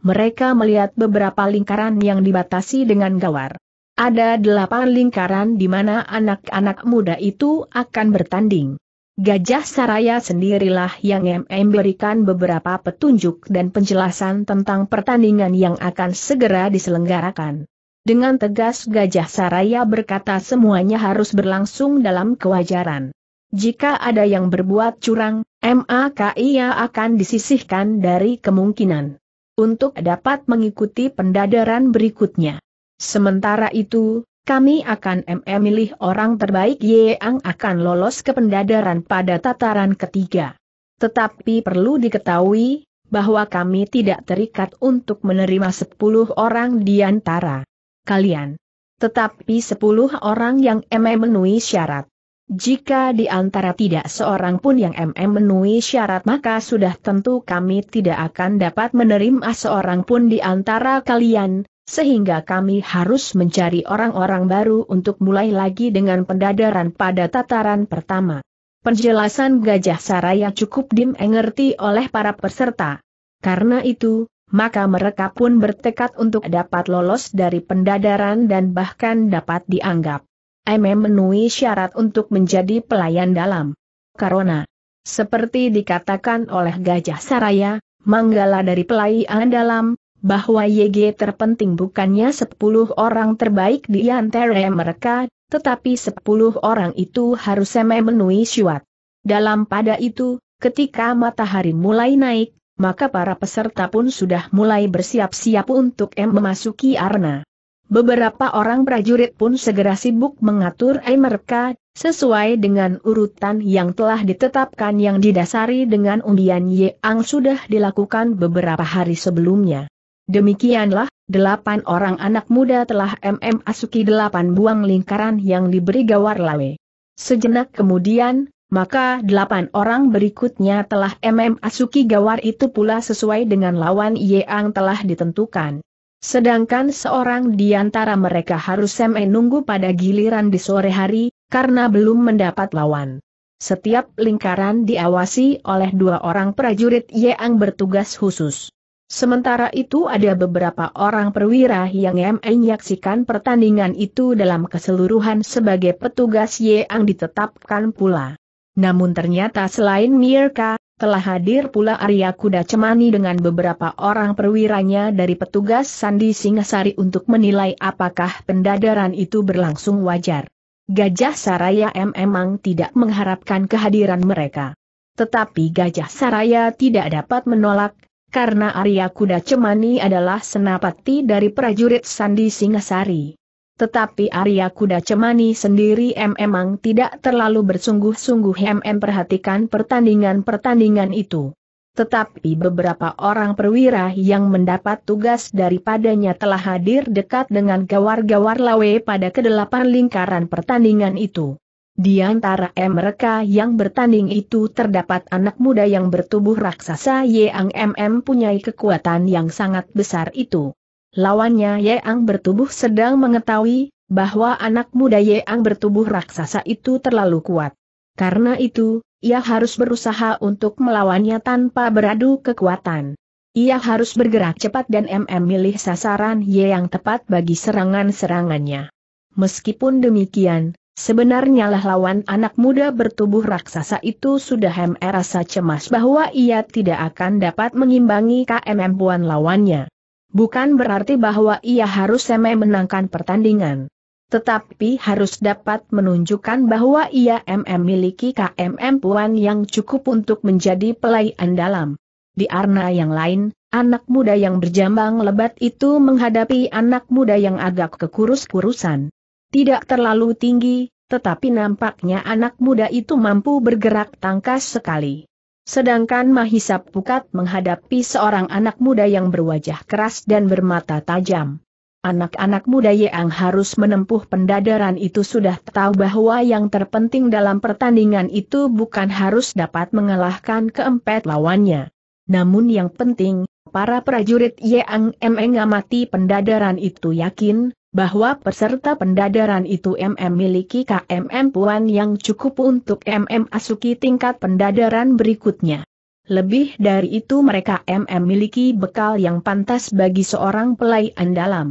Mereka melihat beberapa lingkaran yang dibatasi dengan gawar. Ada delapan lingkaran di mana anak-anak muda itu akan bertanding. Gajah Saraya sendirilah yang memberikan beberapa petunjuk dan penjelasan tentang pertandingan yang akan segera diselenggarakan. Dengan tegas Gajah Saraya berkata semuanya harus berlangsung dalam kewajaran. Jika ada yang berbuat curang, maka ia akan disisihkan dari kemungkinan. Untuk dapat mengikuti pendadaran berikutnya. Sementara itu, kami akan memilih orang terbaik yang akan lolos ke pendadaran pada tataran ketiga. Tetapi perlu diketahui, bahwa kami tidak terikat untuk menerima sepuluh orang di antara kalian. Tetapi sepuluh orang yang memenuhi syarat. Jika di antara tidak seorang pun yang memenuhi syarat maka sudah tentu kami tidak akan dapat menerima seorang pun di antara kalian, sehingga kami harus mencari orang-orang baru untuk mulai lagi dengan pendadaran pada tataran pertama. Penjelasan Gajah Saraya cukup dimengerti oleh para peserta. Karena itu, maka mereka pun bertekad untuk dapat lolos dari pendadaran dan bahkan dapat dianggap memenuhi syarat untuk menjadi pelayan dalam. Karena, seperti dikatakan oleh Gajah Saraya, Manggala dari pelayan dalam, bahwa YG terpenting bukannya 10 orang terbaik di antara mereka, tetapi 10 orang itu harus memenuhi syuat. Dalam pada itu, ketika matahari mulai naik, maka para peserta pun sudah mulai bersiap-siap untuk M memasuki arena. Beberapa orang prajurit pun segera sibuk mengatur air mereka, sesuai dengan urutan yang telah ditetapkan yang didasari dengan undian Yang sudah dilakukan beberapa hari sebelumnya. Demikianlah, delapan orang anak muda telah MM Asuki delapan buang lingkaran yang diberi gawar lawe. Sejenak kemudian, maka delapan orang berikutnya telah MM Asuki gawar itu pula sesuai dengan lawan Yeang telah ditentukan. Sedangkan seorang di antara mereka harus menunggu pada giliran di sore hari, karena belum mendapat lawan. Setiap lingkaran diawasi oleh dua orang prajurit Yeang bertugas khusus. Sementara itu ada beberapa orang perwira yang menyaksikan pertandingan itu dalam keseluruhan sebagai petugas yang ditetapkan pula. Namun ternyata selain Mirka, telah hadir pula Arya Kuda Cemani dengan beberapa orang perwiranya dari petugas Sandi Singasari untuk menilai apakah pendadaran itu berlangsung wajar. Gajah Saraya M memang tidak mengharapkan kehadiran mereka. Tetapi Gajah Saraya tidak dapat menolak, karena Arya Kuda Cemani adalah senapati dari prajurit Sandi Singasari. Tetapi Arya Kuda Cemani sendiri memang tidak terlalu bersungguh-sungguh MM perhatikan pertandingan-pertandingan itu. Tetapi beberapa orang perwira yang mendapat tugas daripadanya telah hadir dekat dengan gawar-gawar lawe pada kedelapan lingkaran pertandingan itu. Di antara mereka yang bertanding itu terdapat anak muda yang bertubuh raksasa Yang MM punyai kekuatan yang sangat besar itu. Lawannya Yang bertubuh sedang mengetahui bahwa anak muda Yang bertubuh raksasa itu terlalu kuat. Karena itu, ia harus berusaha untuk melawannya tanpa beradu kekuatan. Ia harus bergerak cepat dan MM milih sasaran yang tepat bagi serangan-serangannya. Meskipun demikian, Sebenarnya lah lawan anak muda bertubuh raksasa itu sudah hem rasa cemas bahwa ia tidak akan dapat mengimbangi KMM Puan lawannya. Bukan berarti bahwa ia harus seme menangkan pertandingan. Tetapi harus dapat menunjukkan bahwa ia MM miliki KMM Puan yang cukup untuk menjadi pelayan dalam. Di arna yang lain, anak muda yang berjambang lebat itu menghadapi anak muda yang agak kekurus-kurusan. Tidak terlalu tinggi, tetapi nampaknya anak muda itu mampu bergerak tangkas sekali. Sedangkan Mahisa Pukat menghadapi seorang anak muda yang berwajah keras dan bermata tajam. Anak-anak muda yang harus menempuh pendadaran itu sudah tahu bahwa yang terpenting dalam pertandingan itu bukan harus dapat mengalahkan keempat lawannya. Namun yang penting, para prajurit Yang mengamati pendadaran itu yakin, bahwa peserta pendadaran itu MM miliki KMM Puan yang cukup untuk MM Asuki tingkat pendadaran berikutnya. Lebih dari itu mereka MM miliki bekal yang pantas bagi seorang pelayan dalam.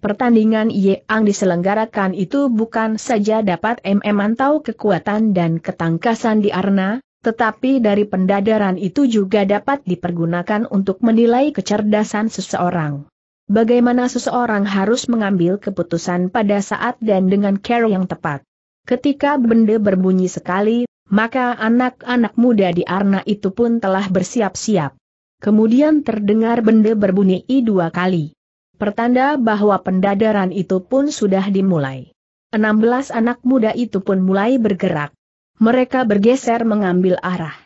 Pertandingan yang diselenggarakan itu bukan saja dapat MM mantau kekuatan dan ketangkasan di arena, tetapi dari pendadaran itu juga dapat dipergunakan untuk menilai kecerdasan seseorang. Bagaimana seseorang harus mengambil keputusan pada saat dan dengan cara yang tepat. Ketika benda berbunyi sekali, maka anak-anak muda di Arna itu pun telah bersiap-siap. Kemudian terdengar benda berbunyi i dua kali. Pertanda bahwa pendadaran itu pun sudah dimulai. 16 anak muda itu pun mulai bergerak. Mereka bergeser mengambil arah.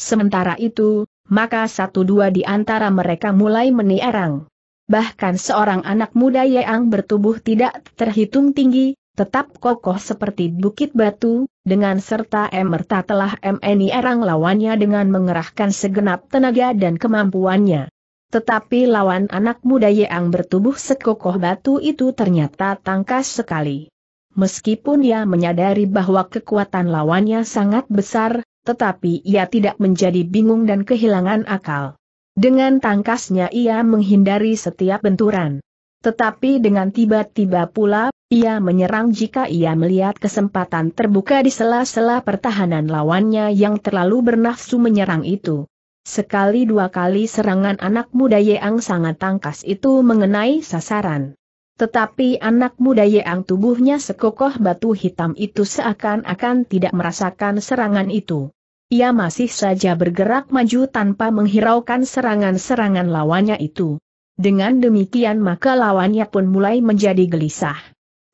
Sementara itu, maka satu dua di antara mereka mulai menierang bahkan seorang anak muda yang bertubuh tidak terhitung tinggi, tetap kokoh seperti bukit batu, dengan serta emerta telah MNI erang lawannya dengan mengerahkan segenap tenaga dan kemampuannya. Tetapi lawan anak muda yang bertubuh sekokoh batu itu ternyata tangkas sekali. Meskipun ia menyadari bahwa kekuatan lawannya sangat besar, tetapi ia tidak menjadi bingung dan kehilangan akal. Dengan tangkasnya ia menghindari setiap benturan. Tetapi dengan tiba-tiba pula, ia menyerang jika ia melihat kesempatan terbuka di sela-sela pertahanan lawannya yang terlalu bernafsu menyerang itu. Sekali dua kali serangan anak muda Yeang sangat tangkas itu mengenai sasaran. Tetapi anak muda Yeang tubuhnya sekokoh batu hitam itu seakan-akan tidak merasakan serangan itu. Ia masih saja bergerak maju tanpa menghiraukan serangan-serangan lawannya itu. Dengan demikian maka lawannya pun mulai menjadi gelisah.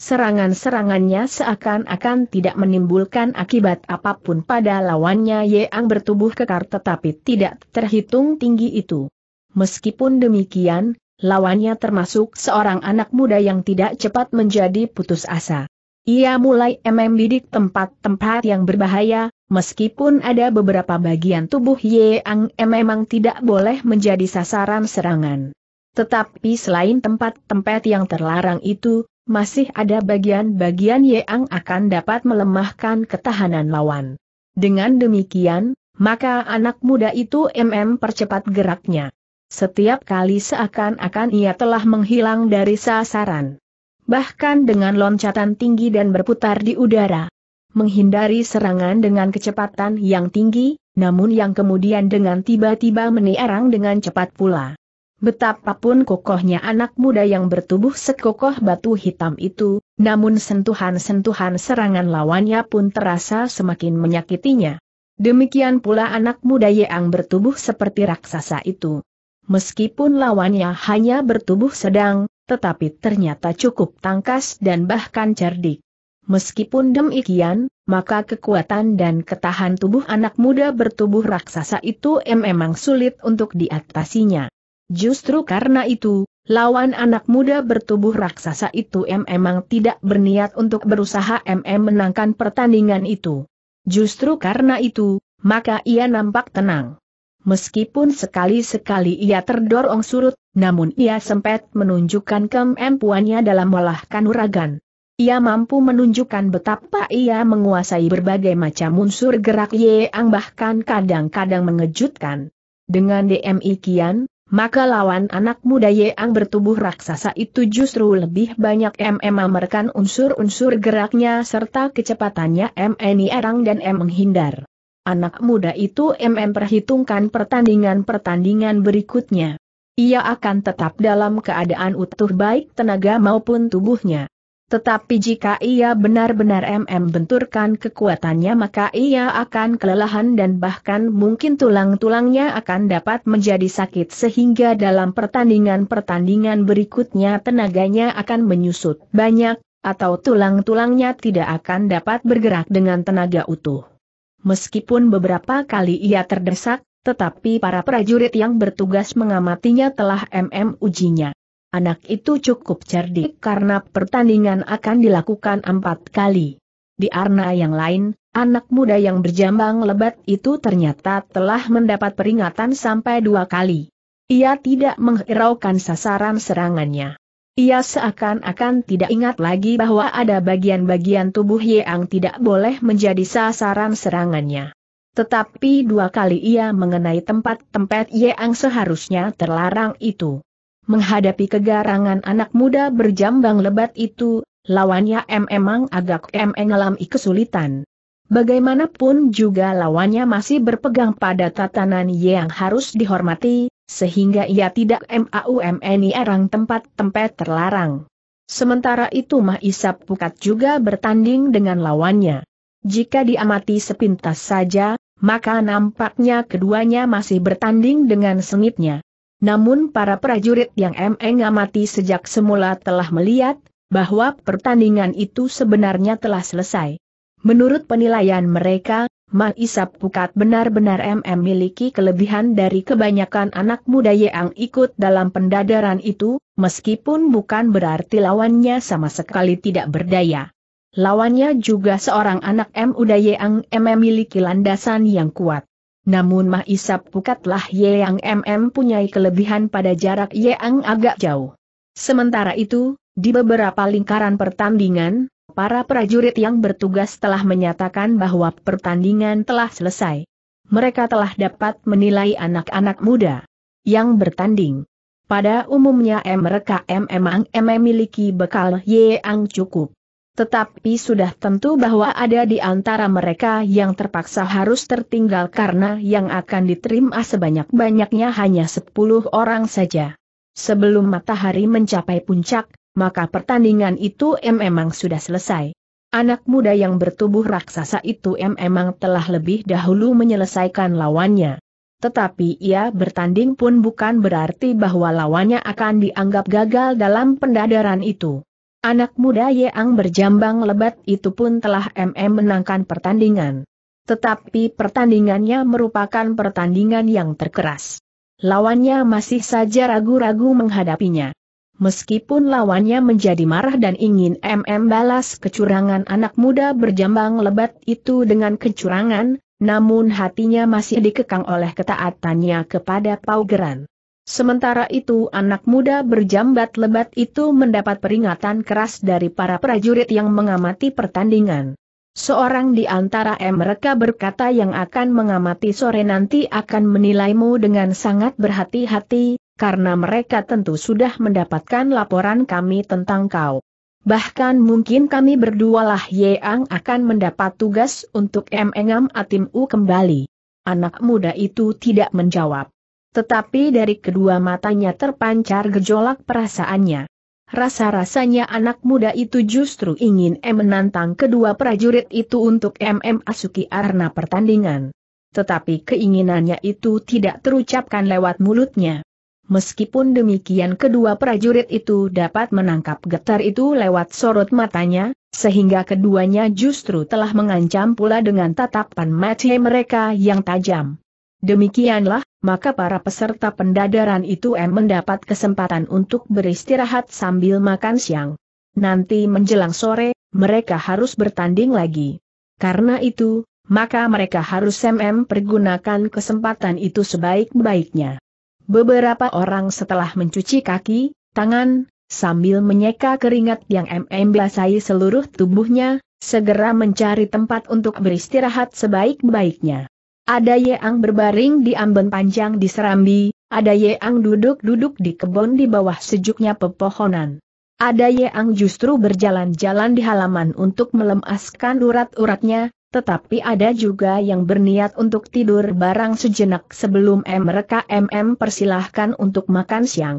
Serangan-serangannya seakan-akan tidak menimbulkan akibat apapun pada lawannya yang bertubuh kekar tetapi tidak terhitung tinggi itu. Meskipun demikian, lawannya termasuk seorang anak muda yang tidak cepat menjadi putus asa. Ia mulai membidik tempat-tempat yang berbahaya, meskipun ada beberapa bagian tubuh e memang tidak boleh menjadi sasaran serangan. Tetapi selain tempat tempat yang terlarang itu, masih ada bagian-bagian yang akan dapat melemahkan ketahanan lawan. Dengan demikian, maka anak muda itu MM percepat geraknya. Setiap kali seakan-akan ia telah menghilang dari sasaran. Bahkan dengan loncatan tinggi dan berputar di udara, menghindari serangan dengan kecepatan yang tinggi, namun yang kemudian dengan tiba-tiba menierang dengan cepat pula. Betapapun kokohnya anak muda yang bertubuh sekokoh batu hitam itu, namun sentuhan-sentuhan serangan lawannya pun terasa semakin menyakitinya. Demikian pula anak muda yang bertubuh seperti raksasa itu. Meskipun lawannya hanya bertubuh sedang, tetapi ternyata cukup tangkas dan bahkan cerdik. Meskipun demikian, maka kekuatan dan ketahan tubuh anak muda bertubuh raksasa itu memang sulit untuk diatasinya. Justru karena itu, lawan anak muda bertubuh raksasa itu memang tidak berniat untuk berusaha MM menangkan pertandingan itu. Justru karena itu, maka ia nampak tenang. Meskipun sekali-sekali ia terdorong surut, namun ia sempat menunjukkan kemampuannya dalam melahkan uragan. Ia mampu menunjukkan betapa ia menguasai berbagai macam unsur gerak Yeang bahkan kadang-kadang mengejutkan. Dengan DMI Kian, maka lawan anak muda Yeang bertubuh raksasa itu justru lebih banyak memamerkan unsur-unsur geraknya serta kecepatannya MNI erang dan M menghindar. Anak muda itu MM perhitungkan pertandingan-pertandingan berikutnya. Ia akan tetap dalam keadaan utuh baik tenaga maupun tubuhnya. Tetapi jika ia benar-benar MM benturkan kekuatannya maka ia akan kelelahan dan bahkan mungkin tulang-tulangnya akan dapat menjadi sakit sehingga dalam pertandingan-pertandingan berikutnya tenaganya akan menyusut banyak, atau tulang-tulangnya tidak akan dapat bergerak dengan tenaga utuh. Meskipun beberapa kali ia terdesak, tetapi para prajurit yang bertugas mengamatinya telah MM ujinya. Anak itu cukup cerdik karena pertandingan akan dilakukan empat kali. Di arna yang lain, anak muda yang berjambang lebat itu ternyata telah mendapat peringatan sampai dua kali. Ia tidak menghiraukan sasaran serangannya. Ia seakan-akan tidak ingat lagi bahwa ada bagian-bagian tubuh yang tidak boleh menjadi sasaran serangannya. Tetapi dua kali ia mengenai tempat-tempat yang seharusnya terlarang itu. Menghadapi kegarangan anak muda berjambang lebat itu, lawannya M emang agak M mengalami kesulitan. Bagaimanapun juga lawannya masih berpegang pada tatanan yang harus dihormati, sehingga ia tidak MAUMNI e erang tempat-tempat terlarang. Sementara itu Isap Pukat juga bertanding dengan lawannya. Jika diamati sepintas saja, maka nampaknya keduanya masih bertanding dengan sengitnya. Namun para prajurit yang emeng amati sejak semula telah melihat, bahwa pertandingan itu sebenarnya telah selesai. Menurut penilaian mereka, Ma Isap Pukat benar-benar MM miliki kelebihan dari kebanyakan anak muda yang ikut dalam pendadaran itu, meskipun bukan berarti lawannya sama sekali tidak berdaya. Lawannya juga seorang anak muda yang MM e miliki landasan yang kuat. Namun mahisap Isap Pukatlah Ye yang MM punyai kelebihan pada jarak Ye yang agak jauh. Sementara itu, di beberapa lingkaran pertandingan, para prajurit yang bertugas telah menyatakan bahwa pertandingan telah selesai. Mereka telah dapat menilai anak-anak muda yang bertanding. Pada umumnya mereka MM memiliki bekal Ye yang cukup. Tetapi sudah tentu bahwa ada di antara mereka yang terpaksa harus tertinggal karena yang akan diterima sebanyak-banyaknya hanya 10 orang saja. Sebelum matahari mencapai puncak, maka pertandingan itu memang sudah selesai. Anak muda yang bertubuh raksasa itu memang telah lebih dahulu menyelesaikan lawannya. Tetapi ia bertanding pun bukan berarti bahwa lawannya akan dianggap gagal dalam pendadaran itu. Anak muda yang berjambang lebat itu pun telah MM menangkan pertandingan. Tetapi pertandingannya merupakan pertandingan yang terkeras. Lawannya masih saja ragu-ragu menghadapinya. Meskipun lawannya menjadi marah dan ingin MM balas kecurangan anak muda berjambang lebat itu dengan kecurangan, namun hatinya masih dikekang oleh ketaatannya kepada Paugeran. Sementara itu anak muda berjambat lebat itu mendapat peringatan keras dari para prajurit yang mengamati pertandingan. Seorang di antara mereka berkata yang akan mengamati sore nanti akan menilaimu dengan sangat berhati-hati, karena mereka tentu sudah mendapatkan laporan kami tentang kau. Bahkan mungkin kami berdualah Yeang akan mendapat tugas untuk Mengam Atim U kembali. Anak muda itu tidak menjawab. Tetapi dari kedua matanya terpancar gejolak perasaannya. Rasa-rasanya anak muda itu justru ingin M menantang kedua prajurit itu untuk MM Asuki Arna pertandingan. Tetapi keinginannya itu tidak terucapkan lewat mulutnya. Meskipun demikian kedua prajurit itu dapat menangkap getar itu lewat sorot matanya, sehingga keduanya justru telah mengancam pula dengan tatapan mata mereka yang tajam. Demikianlah, maka para peserta pendadaran itu M mendapat kesempatan untuk beristirahat sambil makan siang. Nanti menjelang sore, mereka harus bertanding lagi. Karena itu, maka mereka harus MM pergunakan kesempatan itu sebaik-baiknya. Beberapa orang setelah mencuci kaki, tangan, sambil menyeka keringat yang MM basahi seluruh tubuhnya, segera mencari tempat untuk beristirahat sebaik-baiknya. Ada Yeang berbaring di amben panjang di serambi, ada Yeang duduk-duduk di kebun di bawah sejuknya pepohonan. Ada Yeang justru berjalan-jalan di halaman untuk melemaskan urat-uratnya, tetapi ada juga yang berniat untuk tidur barang sejenak sebelum mereka MM persilahkan untuk makan siang.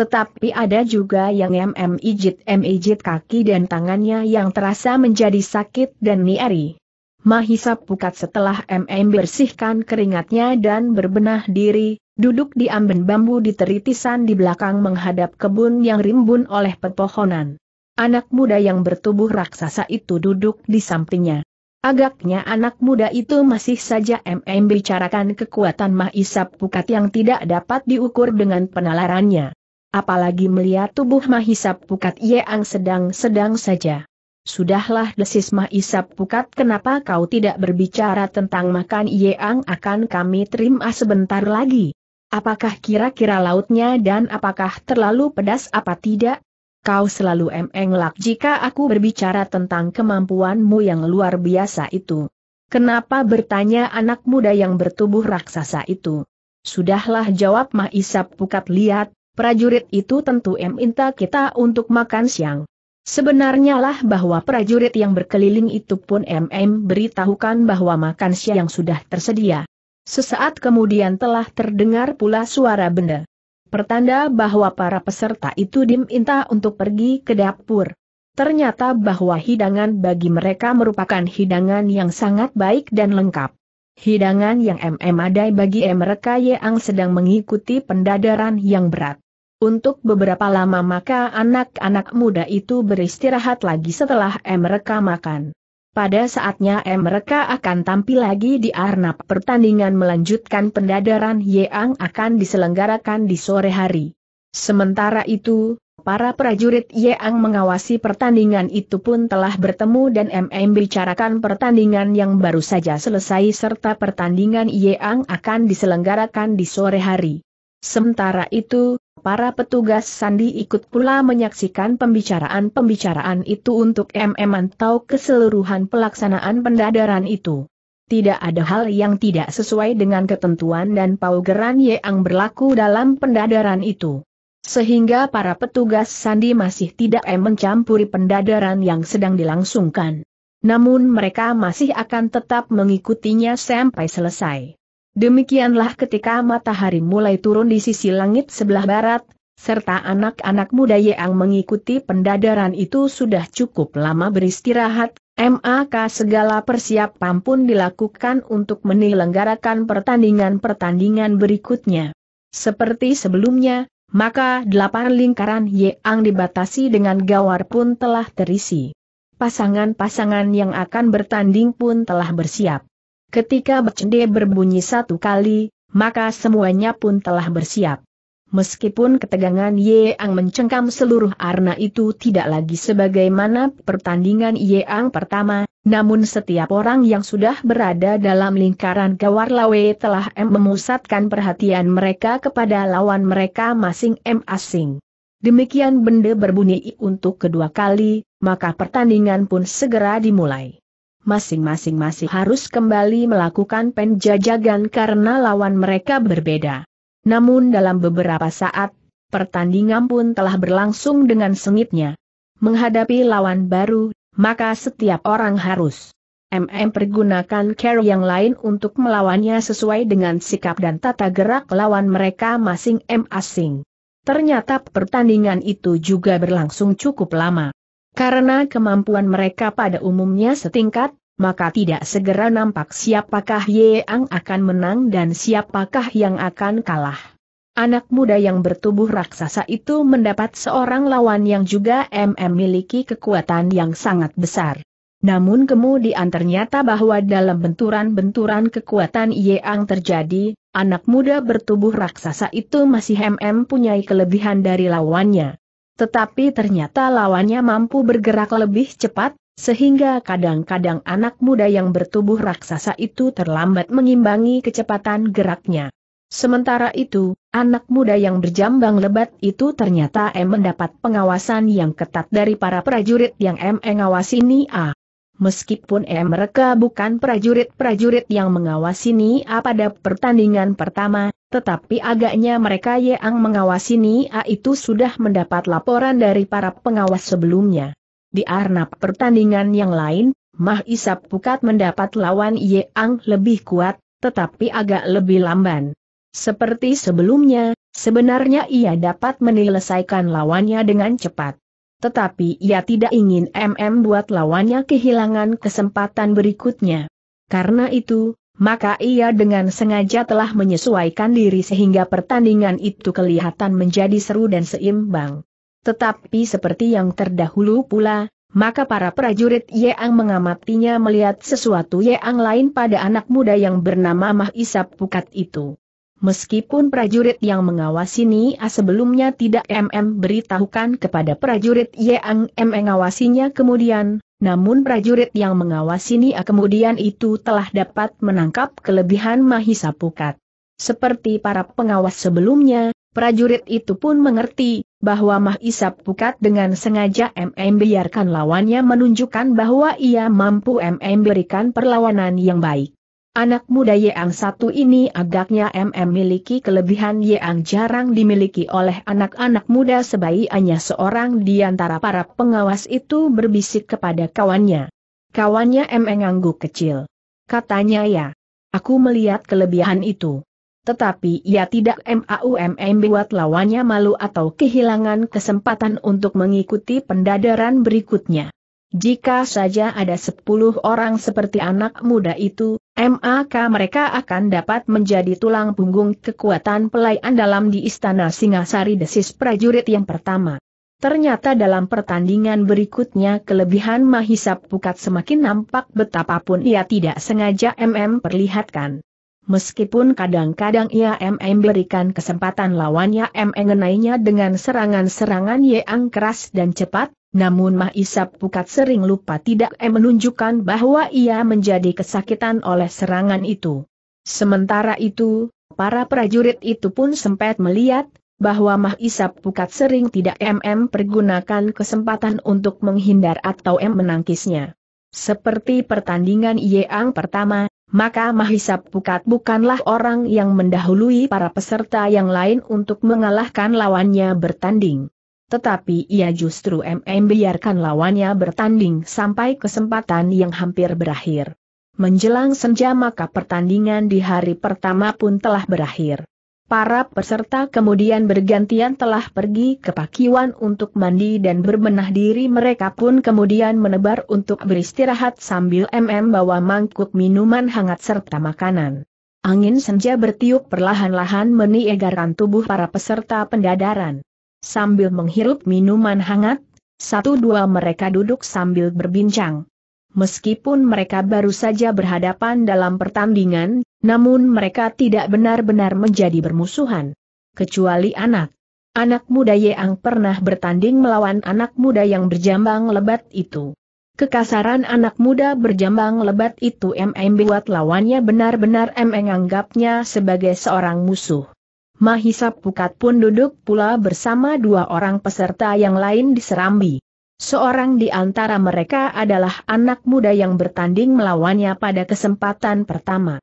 Tetapi ada juga yang MM ijit mijit kaki dan tangannya yang terasa menjadi sakit dan niari. Mahisa pukat setelah MM bersihkan keringatnya dan berbenah diri, duduk di amben bambu di teritisan di belakang menghadap kebun yang rimbun oleh pepohonan. Anak muda yang bertubuh raksasa itu duduk di sampingnya. Agaknya anak muda itu masih saja MM bicarakan kekuatan Mahisa Pukat yang tidak dapat diukur dengan penalarannya. Apalagi melihat tubuh Mahisa Pukat yang sedang-sedang saja. Sudahlah desis Isap Pukat kenapa kau tidak berbicara tentang makan Yeang akan kami terima sebentar lagi? Apakah kira-kira lautnya dan apakah terlalu pedas apa tidak? Kau selalu emenglak jika aku berbicara tentang kemampuanmu yang luar biasa itu. Kenapa bertanya anak muda yang bertubuh raksasa itu? Sudahlah jawab Isap Pukat lihat, prajurit itu tentu eminta kita untuk makan siang. Sebenarnya lah bahwa prajurit yang berkeliling itu pun MM beritahukan bahwa makan siang sudah tersedia. Sesaat kemudian telah terdengar pula suara benda. Pertanda bahwa para peserta itu diminta untuk pergi ke dapur. Ternyata bahwa hidangan bagi mereka merupakan hidangan yang sangat baik dan lengkap. Hidangan yang MM adai bagi mereka yang sedang mengikuti pendadaran yang berat. Untuk beberapa lama maka anak-anak muda itu beristirahat lagi setelah mereka makan. Pada saatnya mereka akan tampil lagi di arnab pertandingan melanjutkan pendadaran Yeang akan diselenggarakan di sore hari. Sementara itu, para prajurit Yeang mengawasi pertandingan itu pun telah bertemu dan MM bicarakan pertandingan yang baru saja selesai serta pertandingan Yeang akan diselenggarakan di sore hari. Sementara itu, Para petugas sandi ikut pula menyaksikan pembicaraan-pembicaraan itu untuk MM tahu keseluruhan pelaksanaan pendadaran itu. Tidak ada hal yang tidak sesuai dengan ketentuan dan paugeran yang berlaku dalam pendadaran itu. Sehingga para petugas sandi masih tidak mencampuri pendadaran yang sedang dilangsungkan. Namun mereka masih akan tetap mengikutinya sampai selesai. Demikianlah ketika matahari mulai turun di sisi langit sebelah barat, serta anak-anak muda yang mengikuti pendadaran itu sudah cukup lama beristirahat, maka segala persiapan pun dilakukan untuk menyelenggarakan pertandingan-pertandingan berikutnya. Seperti sebelumnya, maka delapan lingkaran yang dibatasi dengan gawar pun telah terisi. Pasangan-pasangan yang akan bertanding pun telah bersiap. Ketika becende berbunyi satu kali, maka semuanya pun telah bersiap. Meskipun ketegangan Ye Ang mencengkam seluruh arna itu tidak lagi sebagaimana pertandingan Ye Ang pertama, namun setiap orang yang sudah berada dalam lingkaran gawar lawe telah M memusatkan perhatian mereka kepada lawan mereka masing-masing. Demikian benda berbunyi untuk kedua kali, maka pertandingan pun segera dimulai masing-masing masih harus kembali melakukan penjajagan karena lawan mereka berbeda. Namun dalam beberapa saat, pertandingan pun telah berlangsung dengan sengitnya. Menghadapi lawan baru, maka setiap orang harus MM pergunakan care yang lain untuk melawannya sesuai dengan sikap dan tata gerak lawan mereka masing-masing. Ternyata pertandingan itu juga berlangsung cukup lama. Karena kemampuan mereka pada umumnya setingkat, maka tidak segera nampak siapakah Yang akan menang dan siapakah yang akan kalah. Anak muda yang bertubuh raksasa itu mendapat seorang lawan yang juga MM miliki kekuatan yang sangat besar. Namun kemudian ternyata bahwa dalam benturan-benturan kekuatan Yang terjadi, anak muda bertubuh raksasa itu masih MM punyai kelebihan dari lawannya. Tetapi ternyata lawannya mampu bergerak lebih cepat, sehingga kadang-kadang anak muda yang bertubuh raksasa itu terlambat mengimbangi kecepatan geraknya. Sementara itu, anak muda yang berjambang lebat itu ternyata M mendapat pengawasan yang ketat dari para prajurit yang M mengawasi Nia meskipun eh mereka bukan prajurit-prajurit yang mengawasi ni pada pertandingan pertama, tetapi agaknya mereka yang mengawasi ni itu sudah mendapat laporan dari para pengawas sebelumnya. Di arnab pertandingan yang lain, Mah Isap Pukat mendapat lawan Yeang lebih kuat, tetapi agak lebih lamban. Seperti sebelumnya, sebenarnya ia dapat menyelesaikan lawannya dengan cepat. Tetapi ia tidak ingin MM buat lawannya kehilangan kesempatan berikutnya. Karena itu, maka ia dengan sengaja telah menyesuaikan diri sehingga pertandingan itu kelihatan menjadi seru dan seimbang. Tetapi seperti yang terdahulu pula, maka para prajurit Yeang mengamatinya melihat sesuatu Yeang lain pada anak muda yang bernama Mah Isap Pukat itu. Meskipun prajurit yang mengawasi Nia sebelumnya tidak MM beritahukan kepada prajurit Yang M mengawasinya kemudian, namun prajurit yang mengawasi Nia kemudian itu telah dapat menangkap kelebihan Mahisa Pukat. Seperti para pengawas sebelumnya, prajurit itu pun mengerti bahwa Mahisa Pukat dengan sengaja MM biarkan lawannya menunjukkan bahwa ia mampu MM berikan perlawanan yang baik. Anak muda Yang satu ini agaknya MM miliki kelebihan yang jarang dimiliki oleh anak-anak muda sebaiknya seorang di antara para pengawas itu berbisik kepada kawannya. Kawannya MM ngangguk kecil. Katanya ya, aku melihat kelebihan itu. Tetapi ia tidak mau MM buat lawannya malu atau kehilangan kesempatan untuk mengikuti pendadaran berikutnya. Jika saja ada sepuluh orang seperti anak muda itu, maka mereka akan dapat menjadi tulang punggung kekuatan pelayan dalam di Istana Singasari desis prajurit yang pertama. Ternyata dalam pertandingan berikutnya kelebihan Mahisap Pukat semakin nampak betapapun ia tidak sengaja MM perlihatkan. Meskipun kadang-kadang ia MM berikan kesempatan lawannya MM mengenainya dengan serangan-serangan yang keras dan cepat, namun Mah Isap Pukat sering lupa tidak eh menunjukkan bahwa ia menjadi kesakitan oleh serangan itu. Sementara itu, para prajurit itu pun sempat melihat, bahwa Mah Isap Pukat sering tidak MM pergunakan kesempatan untuk menghindar atau M menangkisnya. Seperti pertandingan Yeang pertama, maka Mahisap Pukat bukanlah orang yang mendahului para peserta yang lain untuk mengalahkan lawannya bertanding. Tetapi ia justru MM biarkan lawannya bertanding sampai kesempatan yang hampir berakhir. Menjelang senja maka pertandingan di hari pertama pun telah berakhir. Para peserta kemudian bergantian telah pergi ke pakiwan untuk mandi dan berbenah diri mereka pun kemudian menebar untuk beristirahat sambil MM bawa mangkuk minuman hangat serta makanan. Angin senja bertiup perlahan-lahan meniegarkan tubuh para peserta pendadaran. Sambil menghirup minuman hangat, satu dua mereka duduk sambil berbincang. Meskipun mereka baru saja berhadapan dalam pertandingan, namun mereka tidak benar-benar menjadi bermusuhan. Kecuali anak. Anak muda Yang pernah bertanding melawan anak muda yang berjambang lebat itu. Kekasaran anak muda berjambang lebat itu MM buat lawannya benar-benar MM anggapnya sebagai seorang musuh. Mahisa Pukat pun duduk pula bersama dua orang peserta yang lain di Serambi. Seorang di antara mereka adalah anak muda yang bertanding melawannya pada kesempatan pertama.